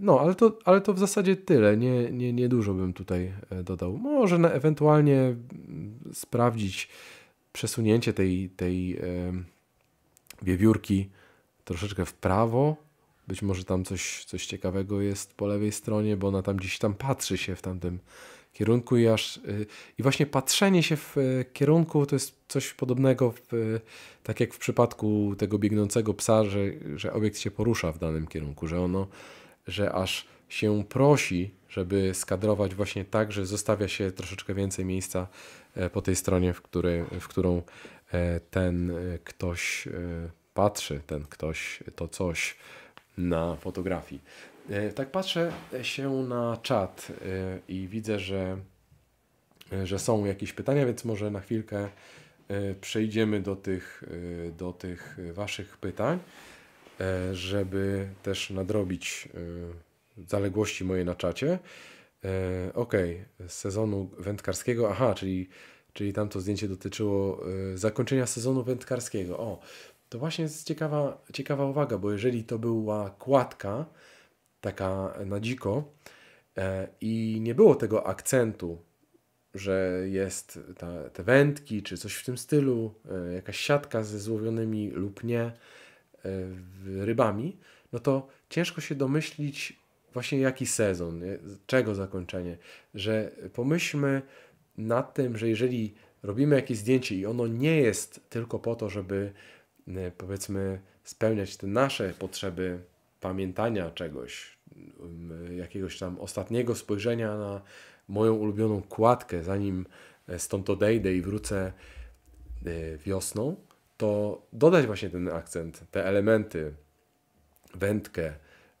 No, ale to, ale to w zasadzie tyle. Nie, nie, nie dużo bym tutaj dodał. Może ewentualnie sprawdzić przesunięcie tej, tej wiewiórki troszeczkę w prawo. Być może tam coś, coś ciekawego jest po lewej stronie, bo ona tam gdzieś tam patrzy się w tamtym kierunku i aż y, i właśnie patrzenie się w y, kierunku to jest coś podobnego w, y, tak jak w przypadku tego biegnącego psa, że, że obiekt się porusza w danym kierunku, że ono, że aż się prosi, żeby skadrować właśnie tak, że zostawia się troszeczkę więcej miejsca e, po tej stronie, w, której, w którą E, ten e, ktoś e, patrzy, ten ktoś, to coś na fotografii. Tak patrzę się na czat i widzę, że, że są jakieś pytania, więc może na chwilkę przejdziemy do tych, do tych Waszych pytań, żeby też nadrobić zaległości moje na czacie. Ok, z sezonu wędkarskiego, aha, czyli czyli tamto zdjęcie dotyczyło y, zakończenia sezonu wędkarskiego. O, to właśnie jest ciekawa, ciekawa uwaga, bo jeżeli to była kładka, taka na dziko, e, i nie było tego akcentu, że jest ta, te wędki czy coś w tym stylu, e, jakaś siatka ze złowionymi lub nie e, rybami, no to ciężko się domyślić właśnie jaki sezon, czego zakończenie, że pomyślmy na tym, że jeżeli robimy jakieś zdjęcie i ono nie jest tylko po to, żeby e, powiedzmy spełniać te nasze potrzeby pamiętania czegoś, jakiegoś tam ostatniego spojrzenia na moją ulubioną kładkę, zanim e, stąd odejdę i wrócę e, wiosną, to dodać właśnie ten akcent, te elementy, wędkę,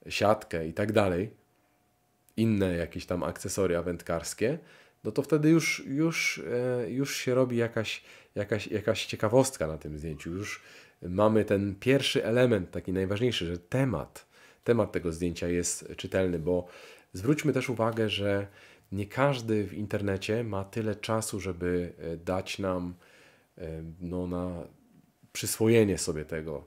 siatkę i tak dalej, inne jakieś tam akcesoria wędkarskie, no to wtedy już, już, e, już się robi jakaś, jakaś, jakaś ciekawostka na tym zdjęciu. Już mamy ten pierwszy element, taki najważniejszy, że temat, temat tego zdjęcia jest czytelny, bo zwróćmy też uwagę, że nie każdy w internecie ma tyle czasu, żeby e, dać nam e, no, na przyswojenie sobie tego,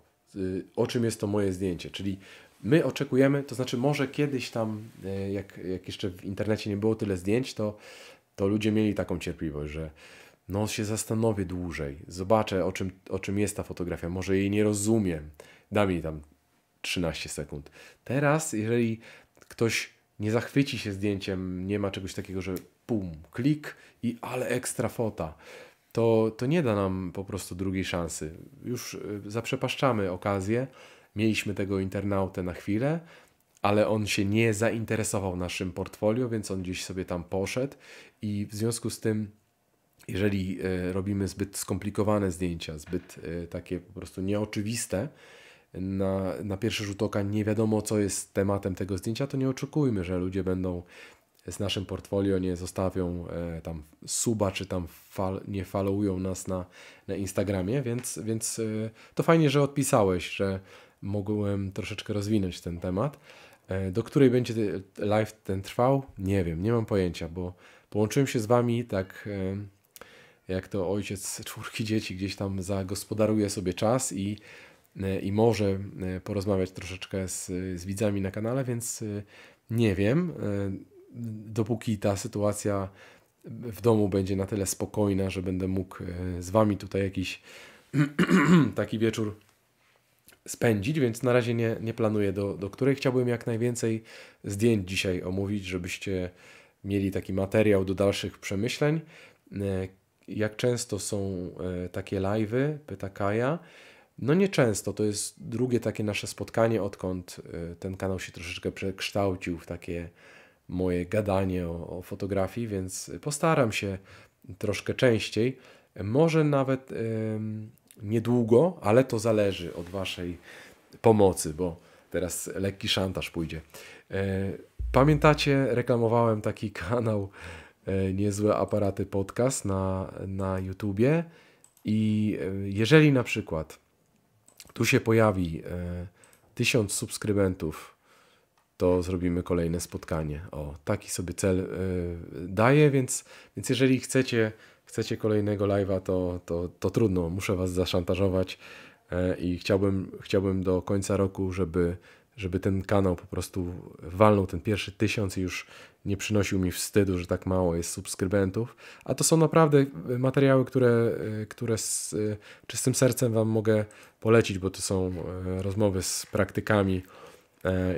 o czym jest to moje zdjęcie. Czyli my oczekujemy, to znaczy może kiedyś tam, jak, jak jeszcze w internecie nie było tyle zdjęć, to to ludzie mieli taką cierpliwość, że no się zastanowię dłużej, zobaczę o czym, o czym jest ta fotografia, może jej nie rozumiem, da mi tam 13 sekund. Teraz, jeżeli ktoś nie zachwyci się zdjęciem, nie ma czegoś takiego, że pum, klik i ale ekstra fota, to, to nie da nam po prostu drugiej szansy. Już y, zaprzepaszczamy okazję, mieliśmy tego internautę na chwilę, ale on się nie zainteresował naszym portfolio, więc on gdzieś sobie tam poszedł i w związku z tym, jeżeli e, robimy zbyt skomplikowane zdjęcia, zbyt e, takie po prostu nieoczywiste, na, na pierwszy rzut oka nie wiadomo, co jest tematem tego zdjęcia, to nie oczekujmy, że ludzie będą z naszym portfolio, nie zostawią e, tam suba, czy tam fal, nie followują nas na, na Instagramie, więc, więc e, to fajnie, że odpisałeś, że mogłem troszeczkę rozwinąć ten temat. E, do której będzie live ten trwał? Nie wiem, nie mam pojęcia, bo Połączyłem się z Wami tak e, jak to ojciec czwórki dzieci gdzieś tam zagospodaruje sobie czas i, e, i może e, porozmawiać troszeczkę z, z widzami na kanale, więc nie wiem, dopóki ta sytuacja w domu będzie na tyle spokojna, że będę mógł z Wami tutaj jakiś taki wieczór spędzić, więc na razie nie, nie planuję, do, do której chciałbym jak najwięcej zdjęć dzisiaj omówić, żebyście mieli taki materiał do dalszych przemyśleń. E, jak często są e, takie live'y? Pyta Kaja. No nieczęsto, to jest drugie takie nasze spotkanie, odkąd e, ten kanał się troszeczkę przekształcił w takie moje gadanie o, o fotografii, więc postaram się troszkę częściej. Może nawet yy, niedługo, ale to zależy od Waszej pomocy, bo teraz lekki szantaż pójdzie. Yy, Pamiętacie, reklamowałem taki kanał e, Niezłe Aparaty Podcast na, na YouTubie i e, jeżeli na przykład tu się pojawi e, tysiąc subskrybentów, to zrobimy kolejne spotkanie. O, taki sobie cel daję, więc, więc jeżeli chcecie, chcecie kolejnego live'a, to, to, to trudno, muszę Was zaszantażować i chciałbym, chciałbym do końca roku, żeby żeby ten kanał po prostu walnął ten pierwszy tysiąc i już nie przynosił mi wstydu, że tak mało jest subskrybentów. A to są naprawdę e, materiały, które, e, które z e, czystym sercem Wam mogę polecić, bo to są rozmowy z praktykami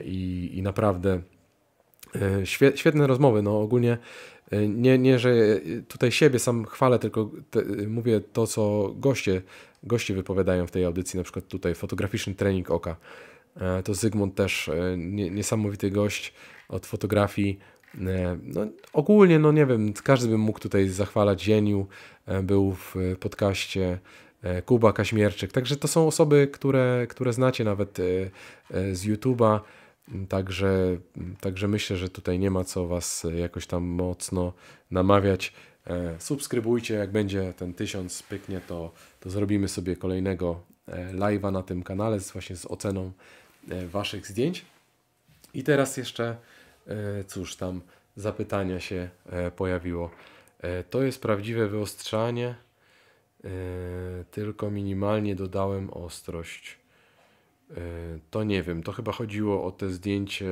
i, i naprawdę świetne rozmowy. No ogólnie nie, nie, że tutaj siebie sam chwalę, tylko te, mówię to, co goście, goście wypowiadają w tej audycji, na przykład tutaj fotograficzny trening oka E, to Zygmunt też e, niesamowity gość od fotografii. E, no, ogólnie, no nie wiem, każdy by mógł tutaj zachwalać Zieniu, był w podcaście Kuba Kaśmierczyk, także to są osoby, które, które znacie nawet z YouTube'a, także, także myślę, że tutaj nie ma co Was jakoś tam mocno namawiać. Subskrybujcie, jak będzie ten tysiąc pyknie, to, to zrobimy sobie kolejnego live'a na tym kanale z, właśnie z oceną E, waszych zdjęć. I teraz jeszcze, e, cóż tam, zapytania się e, pojawiło. To jest prawdziwe wyostrzanie, tylko minimalnie dodałem ostrość. To nie wiem, to chyba chodziło o te zdjęcie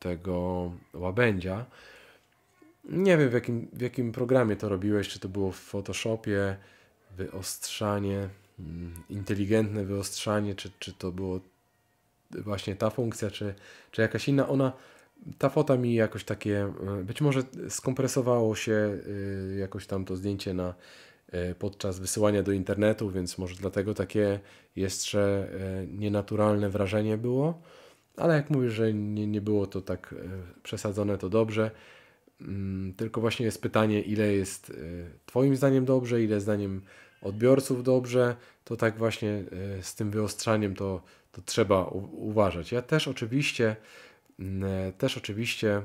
tego łabędzia. Nie wiem w jakim, w jakim programie to robiłeś, czy to było w Photoshopie, wyostrzanie, mm, inteligentne wyostrzanie, czy, czy to było właśnie ta funkcja, czy, czy jakaś inna, ona, ta fota mi jakoś takie, e, być może skompresowało się e, jakoś tam to zdjęcie na, e, podczas wysyłania do internetu, więc może dlatego takie jeszcze nienaturalne wrażenie było. Ale jak mówisz, że nie, nie było to tak przesadzone, to dobrze. Mm, tylko właśnie jest pytanie, ile jest Twoim zdaniem dobrze, ile zdaniem odbiorców dobrze. To tak właśnie z tym wyostrzaniem to, to trzeba uważać. Ja też oczywiście, mm, też oczywiście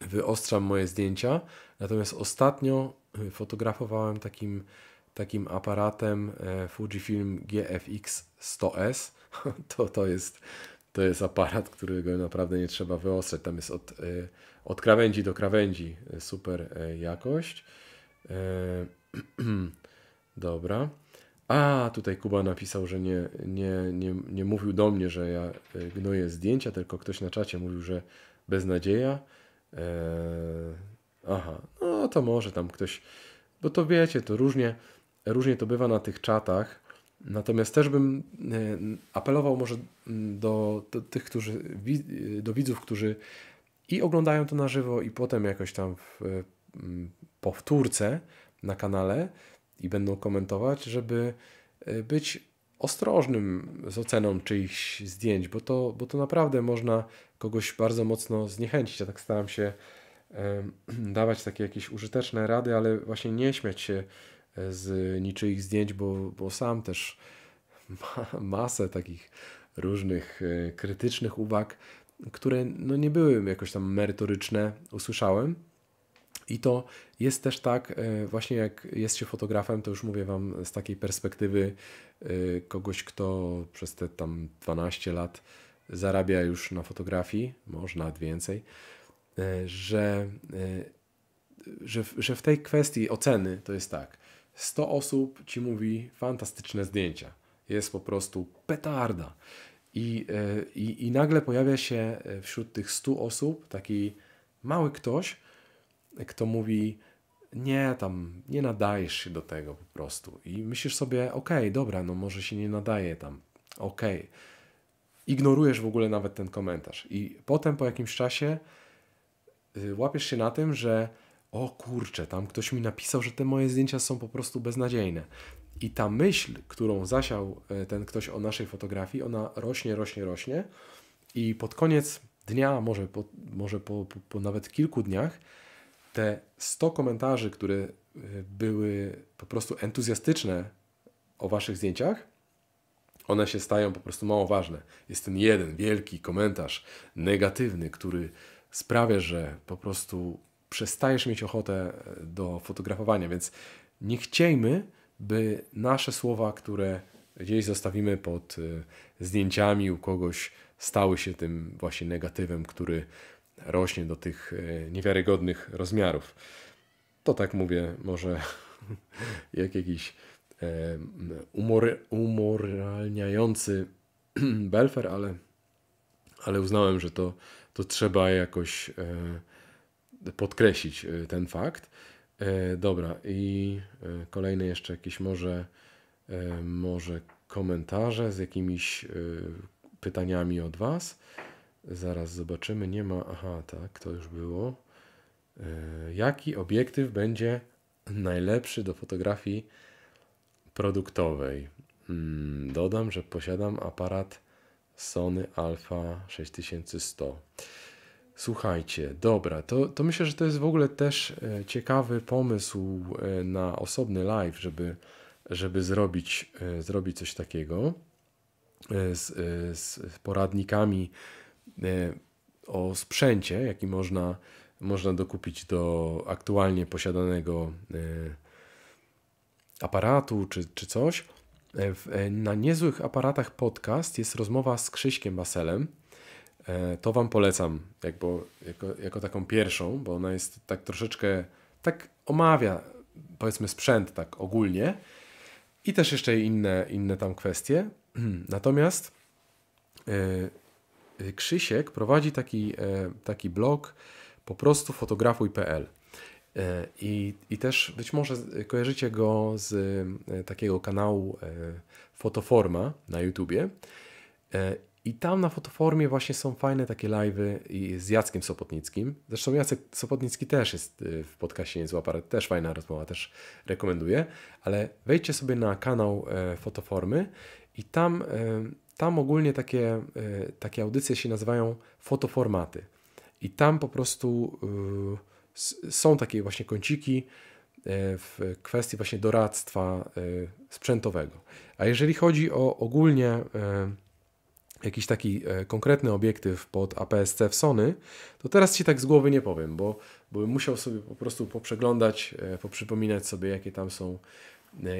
wyostrzam moje zdjęcia, natomiast ostatnio y, fotografowałem takim, takim aparatem e, Fujifilm GFX 100S. To, to, jest, to jest aparat, którego naprawdę nie trzeba wyostrzać. Tam jest od, y, od krawędzi do krawędzi y, super e, jakość. E, dobra. A tutaj Kuba napisał, że nie, nie, nie, nie mówił do mnie, że ja e, gnoję zdjęcia, tylko ktoś na czacie mówił, że beznadzieja. Eee, aha, no to może tam ktoś, bo to wiecie, to różnie, różnie to bywa na tych czatach. Natomiast też bym e, apelował może do, do tych, którzy, e, do widzów, którzy i oglądają to na żywo, i potem jakoś tam w powtórce na kanale i będą komentować, żeby e, być ostrożnym z oceną czyichś zdjęć, bo to, bo to naprawdę można kogoś bardzo mocno zniechęcić. Ja tak staram się dawać takie jakieś użyteczne rady, ale właśnie nie śmiać się e, z niczyich zdjęć, bo, bo sam też ma masę takich różnych e, krytycznych uwag, które no nie były jakoś tam merytoryczne, usłyszałem. I to jest też tak, e, właśnie jak jest się fotografem, to już mówię Wam z takiej perspektywy e, kogoś, kto przez te tam 12 lat zarabia już na fotografii, może nawet więcej, e, że, że, że w tej kwestii oceny to jest tak. 100 osób ci mówi fantastyczne zdjęcia. Jest po prostu petarda. I, i, i nagle pojawia się wśród tych 100 osób taki mały ktoś, kto mówi, nie, tam nie nadajesz się do tego po prostu. I myślisz sobie, okej, okay, dobra, no może się nie nadaje tam, okej. Okay. Ignorujesz w ogóle nawet ten komentarz. I potem po jakimś czasie y, łapiesz się na tym, że o kurczę, tam ktoś mi napisał, że te moje zdjęcia są po prostu beznadziejne. I ta myśl, którą zasiał y, ten ktoś o naszej fotografii, ona rośnie, rośnie, rośnie. I pod koniec dnia, może, po, może po, po, po nawet kilku dniach, te 100 komentarzy, które e, były po prostu entuzjastyczne o Waszych zdjęciach, one się stają po prostu mało ważne. Jest ten jeden wielki komentarz negatywny, który sprawia, że po prostu przestajesz mieć ochotę e, do fotografowania, więc nie chciejmy, by nasze słowa, które gdzieś zostawimy pod e, zdjęciami u kogoś, stały się tym właśnie negatywem, który rośnie do tych e, niewiarygodnych rozmiarów. To tak mówię, może jak jakiś e, umor, umoralniający belfer, ale, ale uznałem, że to, to trzeba jakoś e, podkreślić ten fakt. Dobra, i kolejne jeszcze jakieś może, może komentarze z jakimiś pytaniami od Was. Zaraz zobaczymy, nie ma. Aha, tak, to już było. E, jaki obiektyw będzie najlepszy do fotografii produktowej? Hmm, dodam, że posiadam aparat Sony Alpha 6100. Słuchajcie, dobra, to, to myślę, że to jest w ogóle też e, ciekawy pomysł e, na osobny live, żeby, żeby zrobić, zrobić coś takiego z, z poradnikami E, o sprzęcie, jaki można, można dokupić do aktualnie posiadanego e, aparatu czy, czy coś. E, na niezłych aparatach podcast jest rozmowa z Krzyśkiem Baselem. To Wam polecam jakby, jako, jako taką pierwszą, bo ona jest tak troszeczkę, tak omawia powiedzmy sprzęt tak ogólnie i też jeszcze inne, inne tam kwestie. Natomiast Y, Krzysiek prowadzi taki, e, taki blog po prostu fotografuj.pl. E, I, I też być może kojarzycie go z e, takiego kanału Fotoforma na YouTubie. I tam na fotoformie właśnie są fajne takie live'y z Jackiem Sopotnickim. Zresztą Jacek Sopotnicki też jest w podcaście Niezła Para, też fajna rozmowa, też rekomenduję. Ale wejdźcie sobie na kanał Fotoformy i tam tam ogólnie takie, e, takie audycje się nazywają fotoformaty. I tam po prostu e, są takie właśnie kąciki e, w kwestii właśnie doradztwa sprzętowego. A jeżeli chodzi o ogólnie jakiś taki konkretny obiektyw pod APS-C w Sony, to teraz Ci tak z głowy nie powiem, bo, bo bym musiał sobie po prostu poprzeglądać, poprzypominać sobie, jakie tam są,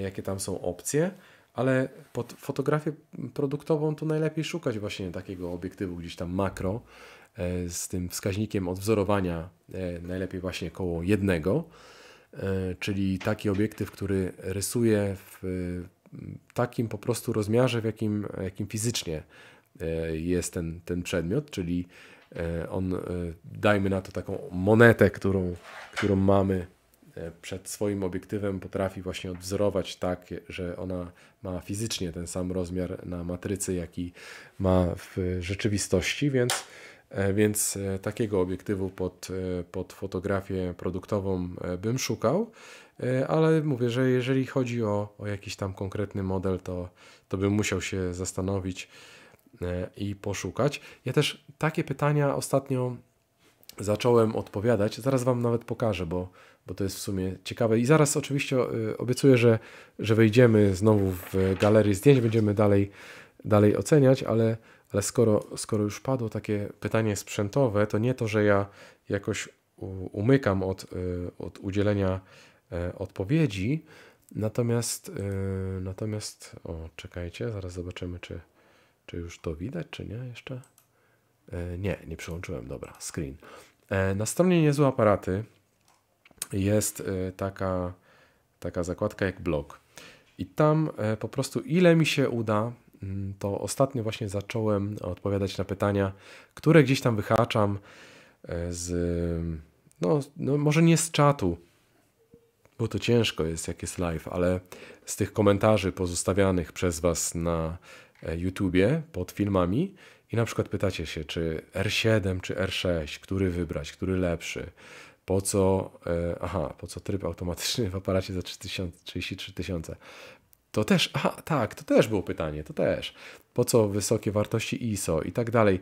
jakie tam są opcje ale pod fotografię produktową to najlepiej szukać właśnie takiego obiektywu gdzieś tam makro e, z tym wskaźnikiem odwzorowania e, najlepiej właśnie koło jednego, e, czyli taki obiektyw, który rysuje w takim po prostu rozmiarze, w jakim, jakim fizycznie jest ten, ten przedmiot, czyli on, dajmy na to taką monetę, którą, którą mamy przed swoim obiektywem, potrafi właśnie odwzorować tak, że ona ma fizycznie ten sam rozmiar na matrycy, jaki ma w rzeczywistości, więc, e, więc e, takiego obiektywu pod, e, pod fotografię produktową bym szukał. Ale mówię, że jeżeli chodzi o, o jakiś tam konkretny model, to, to bym musiał się zastanowić i poszukać. Ja też takie pytania ostatnio zacząłem odpowiadać. Zaraz Wam nawet pokażę, bo bo to jest w sumie ciekawe. I zaraz oczywiście e, obiecuję, że, że wejdziemy znowu w galerię zdjęć, będziemy dalej, dalej oceniać, ale, ale skoro, skoro już padło takie pytanie sprzętowe, to nie to, że ja jakoś umykam od, e, od udzielenia e, odpowiedzi, natomiast, natomiast, o czekajcie, zaraz zobaczymy, czy, czy już to widać, czy nie jeszcze. Nie, nie przyłączyłem, dobra, screen. Na stronie Niezłe Aparaty jest y, taka, taka zakładka jak blog. I tam y, po prostu ile mi się uda, mm, to ostatnio właśnie zacząłem odpowiadać na pytania, które gdzieś tam wyhaczam y, z, no, no może nie z czatu, bo to ciężko jest, jak jest live, ale z tych komentarzy pozostawianych przez Was na e, YouTubie pod filmami i na przykład pytacie się, czy R7 czy R6, który wybrać, który lepszy po co, e, aha, po co tryb automatyczny w aparacie za 33 tysiące. To też, aha, tak, to też było pytanie, to też. Po co wysokie wartości ISO i tak dalej.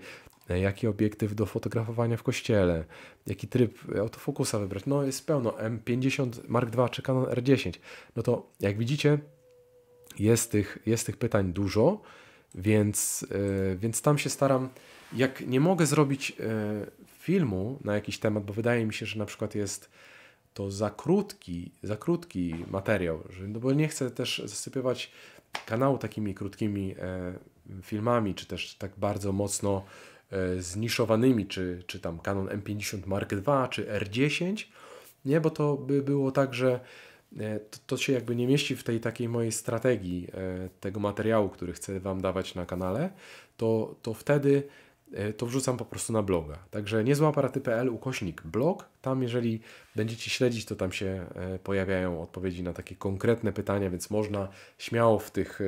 E, jaki obiektyw do fotografowania w kościele, jaki tryb autofokusa wybrać. No jest pełno, M50 Mark II czy Canon R10. No to jak widzicie, jest tych, jest tych pytań dużo, więc, e, więc tam się staram, jak nie mogę zrobić filmu na jakiś temat, bo wydaje mi się, że na przykład jest to za krótki, za krótki materiał, że, no bo nie chcę też zasypywać kanału takimi krótkimi e, filmami, czy też tak bardzo mocno e, zniszowanymi, czy, czy tam Canon M50 Mark II, czy R10, nie, bo to by było tak, że e, to, to, się jakby nie mieści w tej takiej mojej strategii e, tego materiału, który chcę Wam dawać na kanale, to, to wtedy E, to wrzucam po prostu na bloga. Także niezłaparaty.pl ukośnik blog. Tam jeżeli będziecie śledzić, to tam się e, pojawiają odpowiedzi na takie konkretne pytania, więc można śmiało w tych e,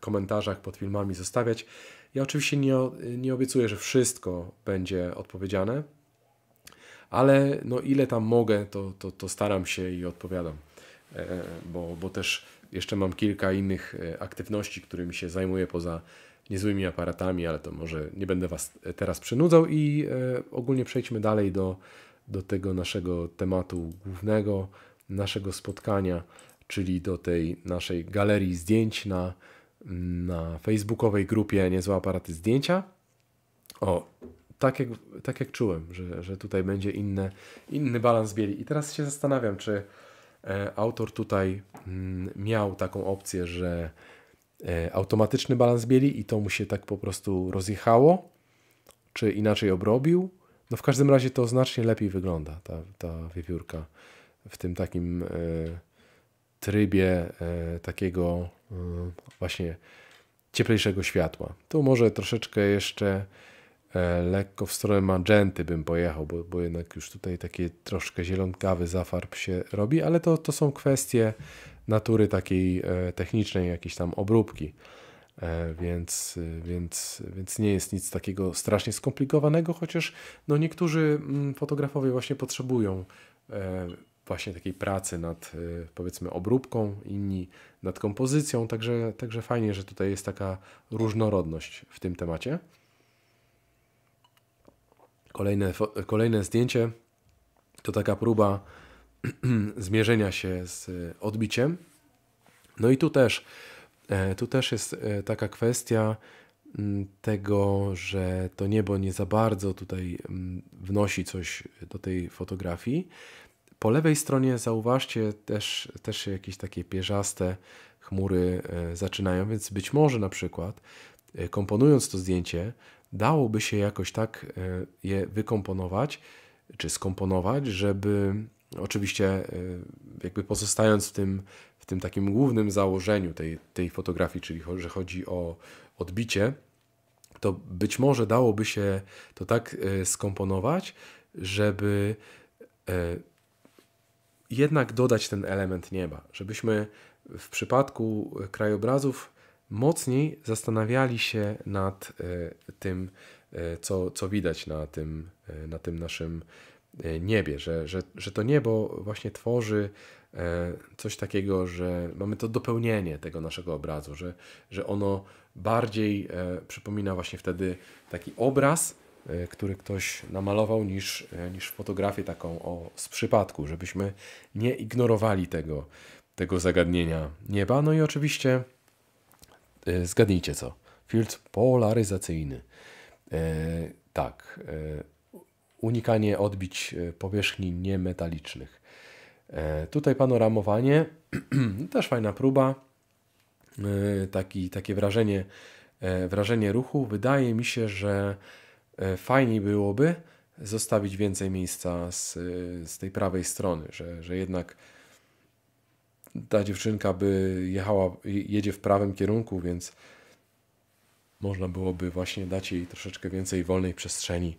komentarzach pod filmami zostawiać. Ja oczywiście nie, nie obiecuję, że wszystko będzie odpowiedziane, ale no ile tam mogę, to, to, to staram się i odpowiadam. Bo, bo też jeszcze mam kilka innych aktywności, którymi się zajmuję poza niezłymi aparatami, ale to może nie będę Was e, teraz przynudzał i e, ogólnie przejdźmy dalej do, do tego naszego tematu głównego, naszego spotkania, czyli do tej naszej galerii zdjęć na, na facebookowej grupie Niezłe Aparaty Zdjęcia. O, tak jak, tak jak czułem, że, że tutaj będzie inne, inny balans bieli. I teraz się zastanawiam, czy e, autor tutaj mm, miał taką opcję, że E, automatyczny balans bieli i to mu się tak po prostu rozjechało, czy inaczej obrobił. No w każdym razie to znacznie lepiej wygląda ta, ta wiewiórka w tym takim e, trybie e, takiego właśnie cieplejszego światła. Tu może troszeczkę jeszcze lekko w stronę magenty bym pojechał, bo, bo jednak już tutaj takie troszkę zielonkawy zafarb się robi, ale to, to są kwestie natury takiej e, technicznej, jakiejś tam obróbki. E, więc, więc, więc nie jest nic takiego strasznie skomplikowanego, chociaż no niektórzy mm, fotografowie właśnie potrzebują e, właśnie takiej pracy nad powiedzmy obróbką, inni nad kompozycją, także, także fajnie, że tutaj jest taka różnorodność w tym temacie. Kolejne, kolejne zdjęcie to taka próba zmierzenia się z e, odbiciem. No i tu też, e, tu też jest e, taka kwestia mm, tego, że to niebo nie za bardzo tutaj mm, wnosi coś do tej fotografii. Po lewej stronie zauważcie też, też się jakieś takie pierzaste chmury zaczynają, więc być może na przykład komponując to zdjęcie dałoby się jakoś tak je wykomponować, czy skomponować, żeby Oczywiście e, jakby pozostając w tym, w tym takim głównym założeniu tej, tej fotografii, czyli że chodzi o odbicie, to być może dałoby się to tak e, skomponować, żeby e, jednak dodać ten element nieba, żebyśmy w przypadku krajobrazów mocniej zastanawiali się nad tym, co, co widać na tym, na tym naszym E, niebie, że, że, że to niebo właśnie tworzy e, coś takiego, że mamy to dopełnienie tego naszego obrazu, że, że ono bardziej e, przypomina właśnie wtedy taki obraz, który ktoś namalował, niż, niż fotografię taką o, z przypadku, żebyśmy nie ignorowali tego, tego zagadnienia nieba. No i oczywiście zgadnijcie co? Filtr polaryzacyjny. Tak, unikanie odbić e, powierzchni niemetalicznych. E, tutaj panoramowanie, też fajna próba, e, taki, takie wrażenie, wrażenie ruchu. Wydaje mi się, że fajniej byłoby zostawić więcej miejsca z, z tej prawej strony, że, że jednak ta dziewczynka by jechała, jedzie w prawym kierunku, więc można byłoby właśnie dać jej troszeczkę więcej wolnej przestrzeni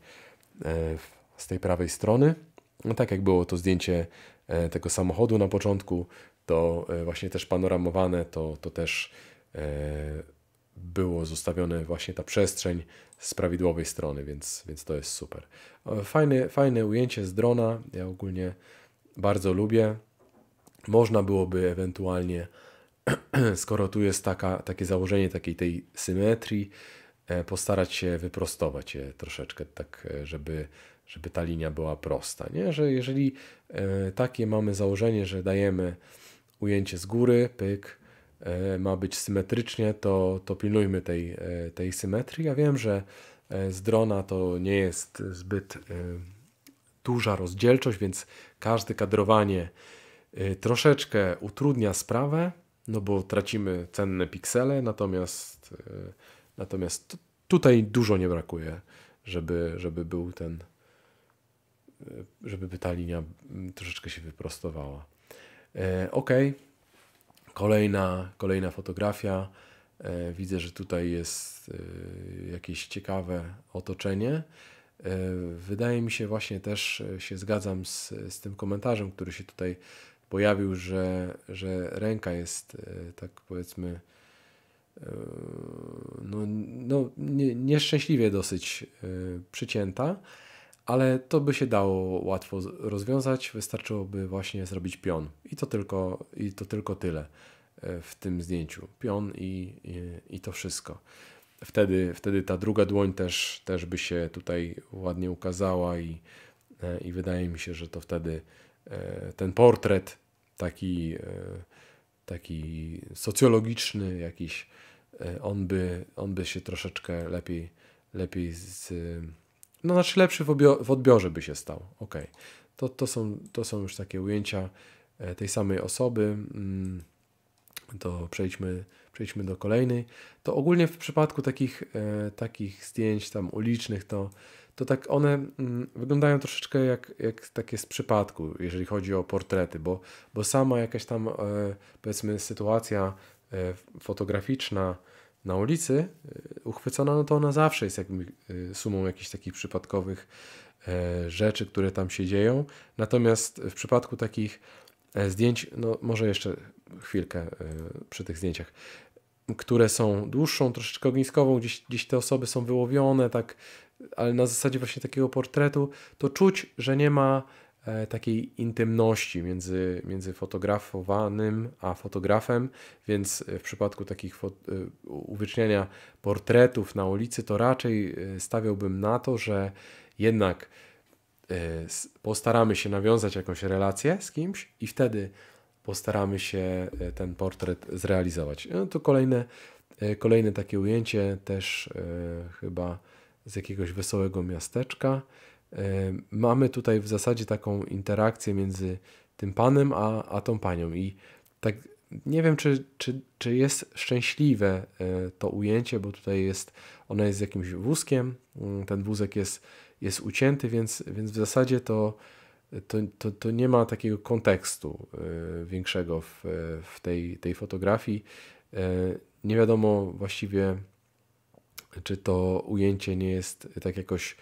E, z tej prawej strony. No tak jak było to zdjęcie e, tego samochodu na początku, to e, właśnie też panoramowane, to, to też było zostawione właśnie ta przestrzeń z prawidłowej strony, więc, więc to jest super. Fajne, fajne ujęcie z drona, ja ogólnie bardzo lubię. Można byłoby ewentualnie, skoro tu jest taka, takie założenie takiej tej symetrii, E, postarać się wyprostować je troszeczkę, tak e, żeby, żeby ta linia była prosta. Nie? Że jeżeli e, takie mamy założenie, że dajemy ujęcie z góry, pyk, ma być symetrycznie, to, to pilnujmy tej, tej symetrii. Ja wiem, że z drona to nie jest zbyt duża rozdzielczość, więc każde kadrowanie troszeczkę utrudnia sprawę, no bo tracimy cenne piksele, natomiast Natomiast tutaj dużo nie brakuje, żeby, żeby był ten, e, żeby ta linia mm, troszeczkę się wyprostowała. E, ok, kolejna, kolejna fotografia. E, widzę, że tutaj jest jakieś ciekawe otoczenie. Wydaje mi się właśnie też, się zgadzam z, z tym komentarzem, który się tutaj pojawił, że, że ręka jest tak powiedzmy Yy, no, no nie, nieszczęśliwie dosyć yy, przycięta, ale to by się dało łatwo rozwiązać, wystarczyłoby właśnie zrobić pion i to tylko, i to tylko tyle yy, w tym zdjęciu. Pion i, i, i to wszystko. Wtedy, wtedy ta druga dłoń też, też by się tutaj ładnie ukazała i, i wydaje mi się, że to wtedy ten portret taki taki socjologiczny jakiś, e, on by, on by się troszeczkę lepiej, lepiej z, no znaczy lepszy w, obio- w odbiorze by się stał. ok To, to, są, to są już takie ujęcia e, tej samej osoby. Mm, to przejdźmy, przejdźmy do kolejnej. To ogólnie w przypadku takich, e, takich zdjęć tam ulicznych to to tak one mm, wyglądają troszeczkę jak, jak takie z przypadku, jeżeli chodzi o portrety, bo, bo sama jakaś tam e, powiedzmy sytuacja e, fotograficzna na ulicy e, uchwycona, no to ona zawsze jest jakby sumą jakichś takich przypadkowych rzeczy, które tam się dzieją. Natomiast w przypadku takich zdjęć, no może jeszcze chwilkę przy tych zdjęciach, które są dłuższą, troszeczkę ogniskową, gdzieś, gdzieś te osoby są wyłowione, tak ale na zasadzie właśnie takiego portretu, to czuć, że nie ma e, takiej intymności między, między fotografowanym a fotografem, więc e, w przypadku takich fot- e, uwieczniania portretów na ulicy, to raczej stawiałbym na to, że jednak postaramy się nawiązać jakąś relację z kimś i wtedy postaramy się ten portret zrealizować. No to kolejne, kolejne takie ujęcie też chyba z jakiegoś wesołego miasteczka. E, mamy tutaj w zasadzie taką interakcję między tym panem a, a tą panią. I tak nie wiem, czy, czy, czy jest szczęśliwe e, to ujęcie, bo tutaj jest, ona jest z jakimś wózkiem, mm, ten wózek jest, jest ucięty, więc, więc w zasadzie to, to, to, to nie ma takiego kontekstu e, większego w, w tej, tej fotografii. Nie wiadomo właściwie, czy to ujęcie nie jest e, tak jakoś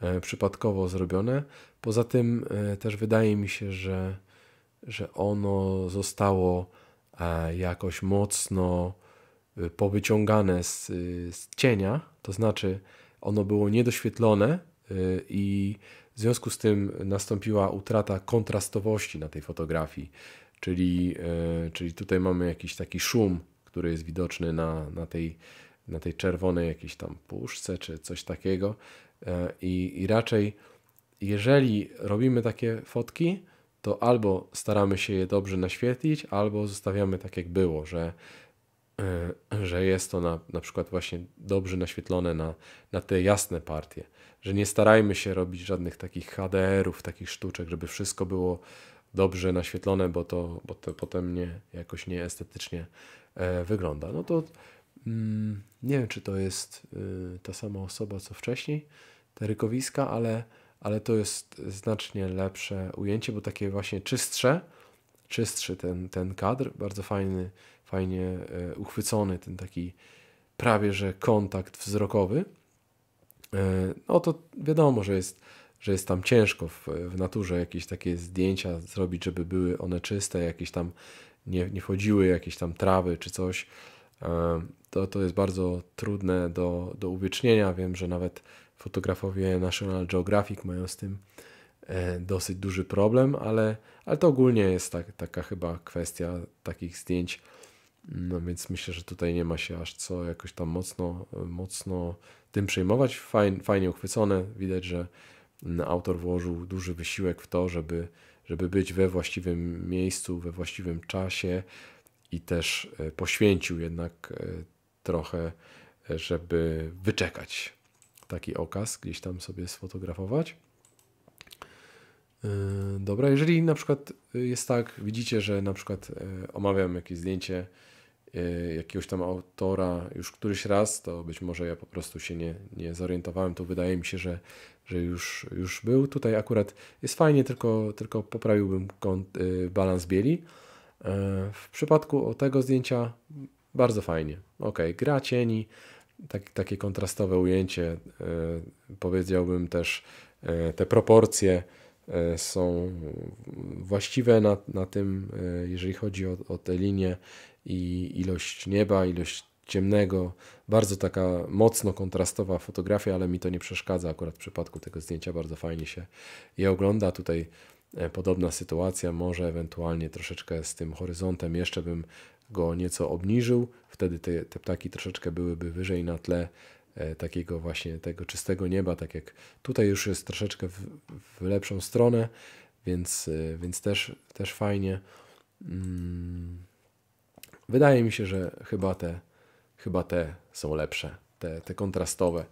e, przypadkowo zrobione. Poza tym e, też wydaje mi się, że, że ono zostało jakoś mocno powyciągane z, z cienia, to znaczy ono było niedoświetlone i w związku z tym nastąpiła utrata kontrastowości na tej fotografii, czyli, czyli tutaj mamy jakiś taki szum, który jest widoczny na, na tej na tej czerwonej jakiejś tam puszce czy coś takiego. E, I, I, raczej, jeżeli robimy takie fotki, to albo staramy się je dobrze naświetlić, albo zostawiamy tak jak było, że, e, że jest to na, na przykład właśnie dobrze naświetlone na, na te jasne partie. Że nie starajmy się robić żadnych takich HDR-ów, takich sztuczek, żeby wszystko było dobrze naświetlone, bo to, bo to potem nie, jakoś nieestetycznie e, wygląda. No to Mm, nie wiem, czy to jest y, ta sama osoba, co wcześniej, te rykowiska, ale, ale to jest znacznie lepsze ujęcie, bo takie właśnie czystsze, czystszy ten, ten kadr, bardzo fajny, fajnie y, uchwycony ten taki prawie, że kontakt wzrokowy. Y, no to wiadomo, że jest, że jest tam ciężko w, w naturze jakieś takie zdjęcia zrobić, żeby były one czyste, jakieś tam nie, nie wchodziły jakieś tam trawy czy coś E, to, to jest bardzo trudne do, do uwiecznienia. Wiem, że nawet fotografowie National Geographic mają z tym e, dosyć duży problem, ale, ale to ogólnie jest tak, taka chyba kwestia takich zdjęć. No więc myślę, że tutaj nie ma się aż co jakoś tam mocno, mocno tym przejmować. Fajn, fajnie uchwycone. Widać, że mm, autor włożył duży wysiłek w to, żeby, żeby być we właściwym miejscu, we właściwym czasie, i też e, poświęcił jednak e, trochę, e, żeby wyczekać taki okaz, gdzieś tam sobie sfotografować. Dobra, jeżeli na przykład jest tak, widzicie, że na przykład omawiam jakieś zdjęcie jakiegoś tam autora już któryś raz, to być może ja po prostu się nie, nie zorientowałem, to wydaje mi się, że, że już, już był. Tutaj akurat jest fajnie, tylko, tylko poprawiłbym kąt, balans bieli. E, w przypadku tego zdjęcia bardzo fajnie. Ok, gra cieni, tak, takie kontrastowe ujęcie, e, powiedziałbym też e, te proporcje są właściwe na, na tym, jeżeli chodzi o, o te linie i ilość nieba, ilość ciemnego, bardzo taka mocno kontrastowa fotografia, ale mi to nie przeszkadza akurat w przypadku tego zdjęcia, bardzo fajnie się je ogląda. Tutaj E, podobna sytuacja, może ewentualnie troszeczkę z tym horyzontem jeszcze bym go nieco obniżył, wtedy te, te ptaki troszeczkę byłyby wyżej na tle e, takiego właśnie tego czystego nieba, tak jak tutaj już jest troszeczkę w, w lepszą stronę, więc, e, więc też, też fajnie. Mm. Wydaje mi się, że chyba te, chyba te są lepsze, te, te kontrastowe,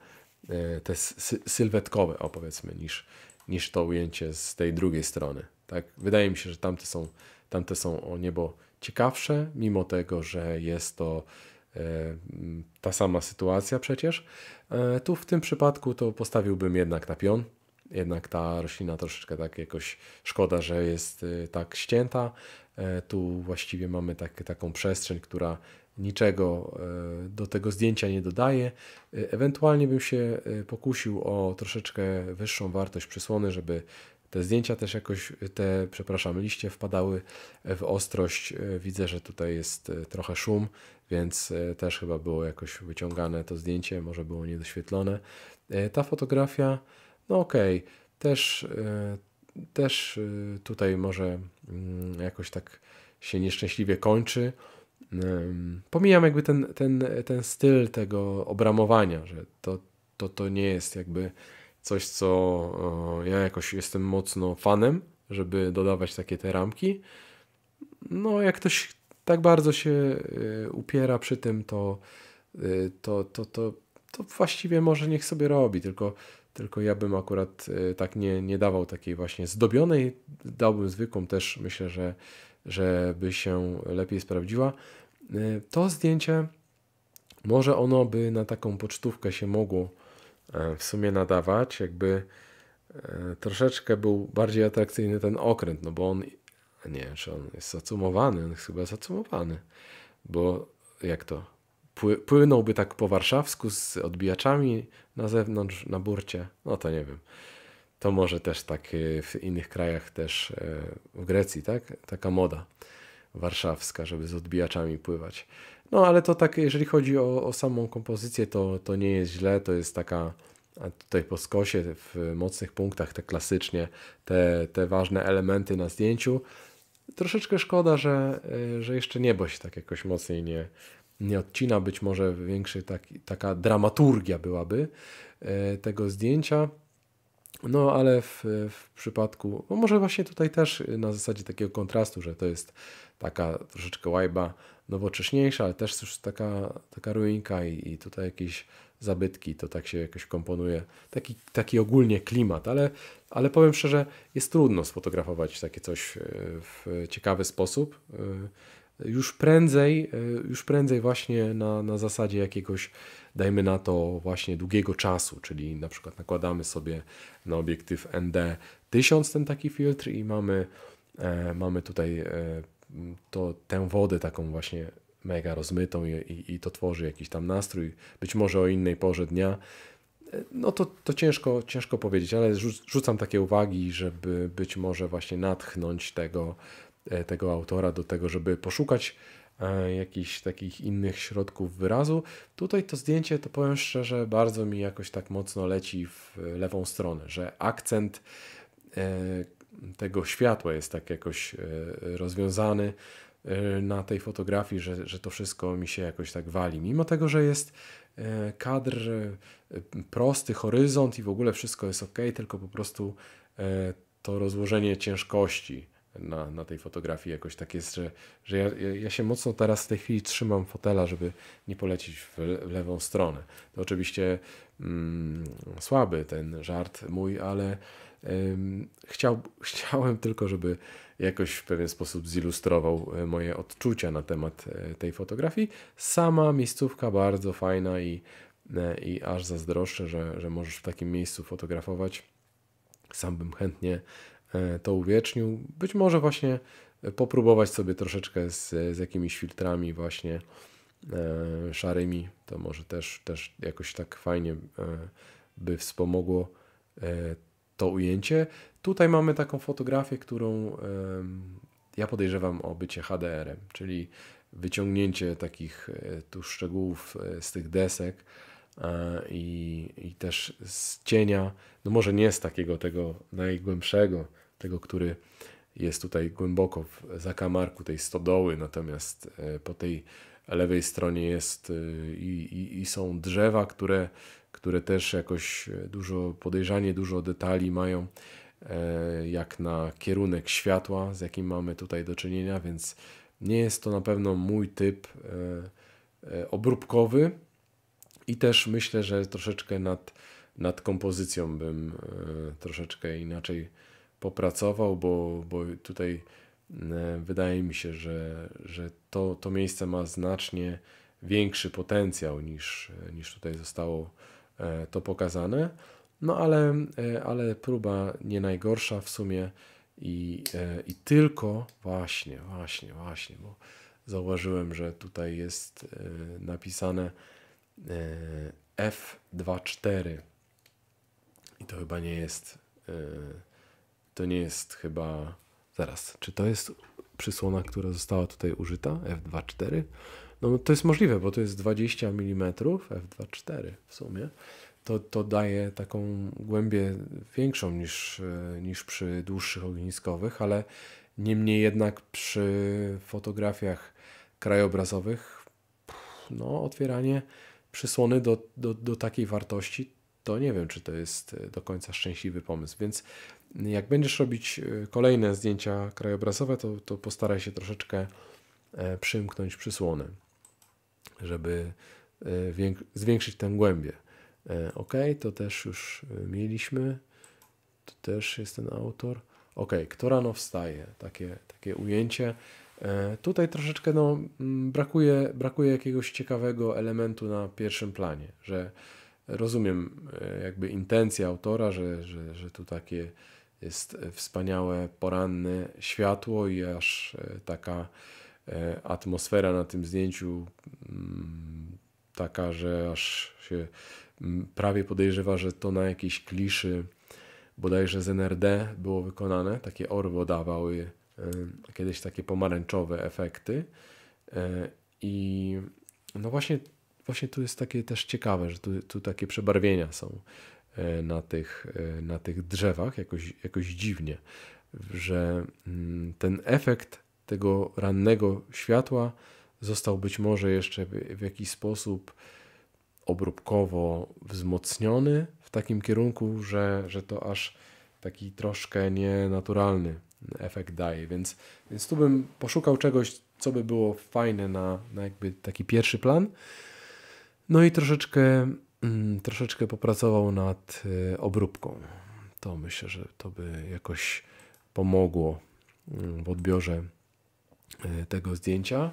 te sy sylwetkowe, opowiedzmy, niż, niż to ujęcie z tej drugiej strony. Tak? Wydaje mi się, że tamte są, tamte są o niebo ciekawsze, mimo tego, że jest to e, ta sama sytuacja przecież. E, tu w tym przypadku to postawiłbym jednak na pion. Jednak ta roślina troszeczkę tak jakoś szkoda, że jest e, tak ścięta. E, tu właściwie mamy tak, taką przestrzeń, która niczego e, do tego zdjęcia nie dodaję. E, ewentualnie bym się e, pokusił o troszeczkę wyższą wartość przysłony, żeby te zdjęcia też jakoś, te, przepraszam, liście wpadały w ostrość. Widzę, że tutaj jest trochę szum, więc też chyba było jakoś wyciągane to zdjęcie, może było niedoświetlone. Ta fotografia, no okej, okay, też, też tutaj może mm, jakoś tak się nieszczęśliwie kończy. Pomijam jakby ten, ten, ten styl tego obramowania, że to, to, to nie jest jakby coś, co ja jakoś jestem mocno fanem, żeby dodawać takie te ramki. No, jak ktoś tak bardzo się y, upiera przy tym, to, y, to, to, to, to właściwie może niech sobie robi, tylko, tylko ja bym akurat y, tak nie, nie dawał takiej właśnie zdobionej, dałbym zwykłą też, myślę, że żeby się lepiej sprawdziła. Y, to zdjęcie, może ono by na taką pocztówkę się mogło e, w sumie nadawać, jakby e, troszeczkę był bardziej atrakcyjny ten okręt, no bo on, nie wiem, czy on jest zacumowany, on jest chyba zacumowany, bo jak to, płynąłby tak po warszawsku z odbijaczami na zewnątrz, na burcie, no to nie wiem. To może też tak e, w innych krajach, też w Grecji, tak? Taka moda warszawska, żeby z odbijaczami pływać. No ale to tak, jeżeli chodzi o, o samą kompozycję, to, to nie jest źle, to jest taka a tutaj po skosie, w mocnych punktach, te klasycznie, te, te ważne elementy na zdjęciu. Troszeczkę szkoda, że, że jeszcze niebo się tak jakoś mocniej nie, nie odcina. Być może większa tak, taka dramaturgia byłaby e, tego zdjęcia. No, ale w, w przypadku, no może właśnie tutaj też na zasadzie takiego kontrastu, że to jest taka troszeczkę łajba nowocześniejsza, ale też już taka, taka ruinka i, i tutaj jakieś zabytki, to tak się jakoś komponuje. Taki, taki ogólnie klimat, ale, ale powiem szczerze, jest trudno sfotografować takie coś e, w ciekawy sposób. E, już prędzej, e, już prędzej właśnie na, na zasadzie jakiegoś, dajmy na to właśnie długiego czasu, czyli na przykład nakładamy sobie na obiektyw ND1000 ten taki filtr i mamy, e, mamy tutaj e, to, tę wodę taką właśnie mega rozmytą i, i, i, to tworzy jakiś tam nastrój, być może o innej porze dnia. E, no to, to ciężko, ciężko powiedzieć, ale rzucam takie uwagi, żeby być może właśnie natchnąć tego, E, tego autora do tego, żeby poszukać e, jakichś takich innych środków wyrazu. Tutaj to zdjęcie, to powiem szczerze, bardzo mi jakoś tak mocno leci w lewą stronę, że akcent e, tego światła jest tak jakoś rozwiązany na tej fotografii, że, że to wszystko mi się jakoś tak wali. Mimo tego, że jest kadr prosty, horyzont i w ogóle wszystko jest ok, tylko po prostu to rozłożenie ciężkości na, na tej fotografii jakoś tak jest, że, że ja, ja się mocno teraz w tej chwili trzymam fotela, żeby nie polecić w, w lewą stronę. To oczywiście mm, słaby ten żart mój, ale ym, chciał, chciałem tylko, żeby jakoś w pewien sposób zilustrował e, moje odczucia na temat e, tej fotografii. Sama miejscówka bardzo fajna i, e, i aż zazdroszczę, że, że możesz w takim miejscu fotografować. Sam bym chętnie E, to uwiecznił. Być może właśnie popróbować sobie troszeczkę z, z jakimiś filtrami właśnie e, szarymi, to może też, też jakoś tak fajnie e, by wspomogło e, to ujęcie. Tutaj mamy taką fotografię, którą ja podejrzewam o bycie HDR-em, czyli wyciągnięcie takich e, tu szczegółów e, z tych desek i, i też z cienia, no może nie z takiego tego najgłębszego, tego, który jest tutaj głęboko w zakamarku tej stodoły, natomiast e, po tej lewej stronie jest e, i, i, i są drzewa, które, które też jakoś e, dużo podejrzanie, dużo detali mają jak na kierunek światła, z jakim mamy tutaj do czynienia, więc nie jest to na pewno mój typ obróbkowy i też myślę, że troszeczkę nad, nad kompozycją bym troszeczkę inaczej popracował, bo, bo tutaj e, wydaje mi się, że, że to, to miejsce ma znacznie większy potencjał niż, niż tutaj zostało e, to pokazane. No ale, e, ale próba nie najgorsza w sumie i, i tylko właśnie, właśnie, właśnie, bo zauważyłem, że tutaj jest napisane F24 i to chyba nie jest to nie jest chyba. Zaraz, czy to jest przysłona, która została tutaj użyta? F2.4? No, no to jest możliwe, bo to jest 20 mm F2.4 w sumie. To, to daje taką głębię większą niż, e, niż przy dłuższych ogniskowych, ale niemniej jednak przy fotografiach krajobrazowych no, otwieranie przysłony do, do, do takiej wartości to nie wiem, czy to jest e, do końca szczęśliwy pomysł. Więc jak będziesz robić e, kolejne zdjęcia krajobrazowe, to, to postaraj się troszeczkę e, przymknąć przysłony, żeby e, zwiększyć tę głębię. OK, to też już mieliśmy. To też jest ten autor. OK, kto rano wstaje? Takie, takie ujęcie. Tutaj troszeczkę no, mm, brakuje, brakuje jakiegoś ciekawego elementu na pierwszym planie, że rozumiem jakby intencję autora, że, że, że tu takie jest e, wspaniałe poranne światło i aż e, taka e, atmosfera na tym zdjęciu mm, taka, że aż się mm, prawie podejrzewa, że to na jakiejś kliszy bodajże z NRD było wykonane. Takie orwo dawały kiedyś takie pomarańczowe efekty i no właśnie, właśnie tu jest takie też ciekawe, że tu, tu takie przebarwienia są E, na tych, e, na tych drzewach jakoś, jakoś dziwnie, że mm, ten efekt tego rannego światła został być może jeszcze w jakiś sposób obróbkowo wzmocniony w takim kierunku, że, że to aż taki troszkę nienaturalny efekt daje. Więc, więc tu bym poszukał czegoś, co by było fajne na, na jakby taki pierwszy plan. No i troszeczkę Mm, troszeczkę popracował nad y, obróbką. To myślę, że to by jakoś pomogło mm, w odbiorze y, tego zdjęcia.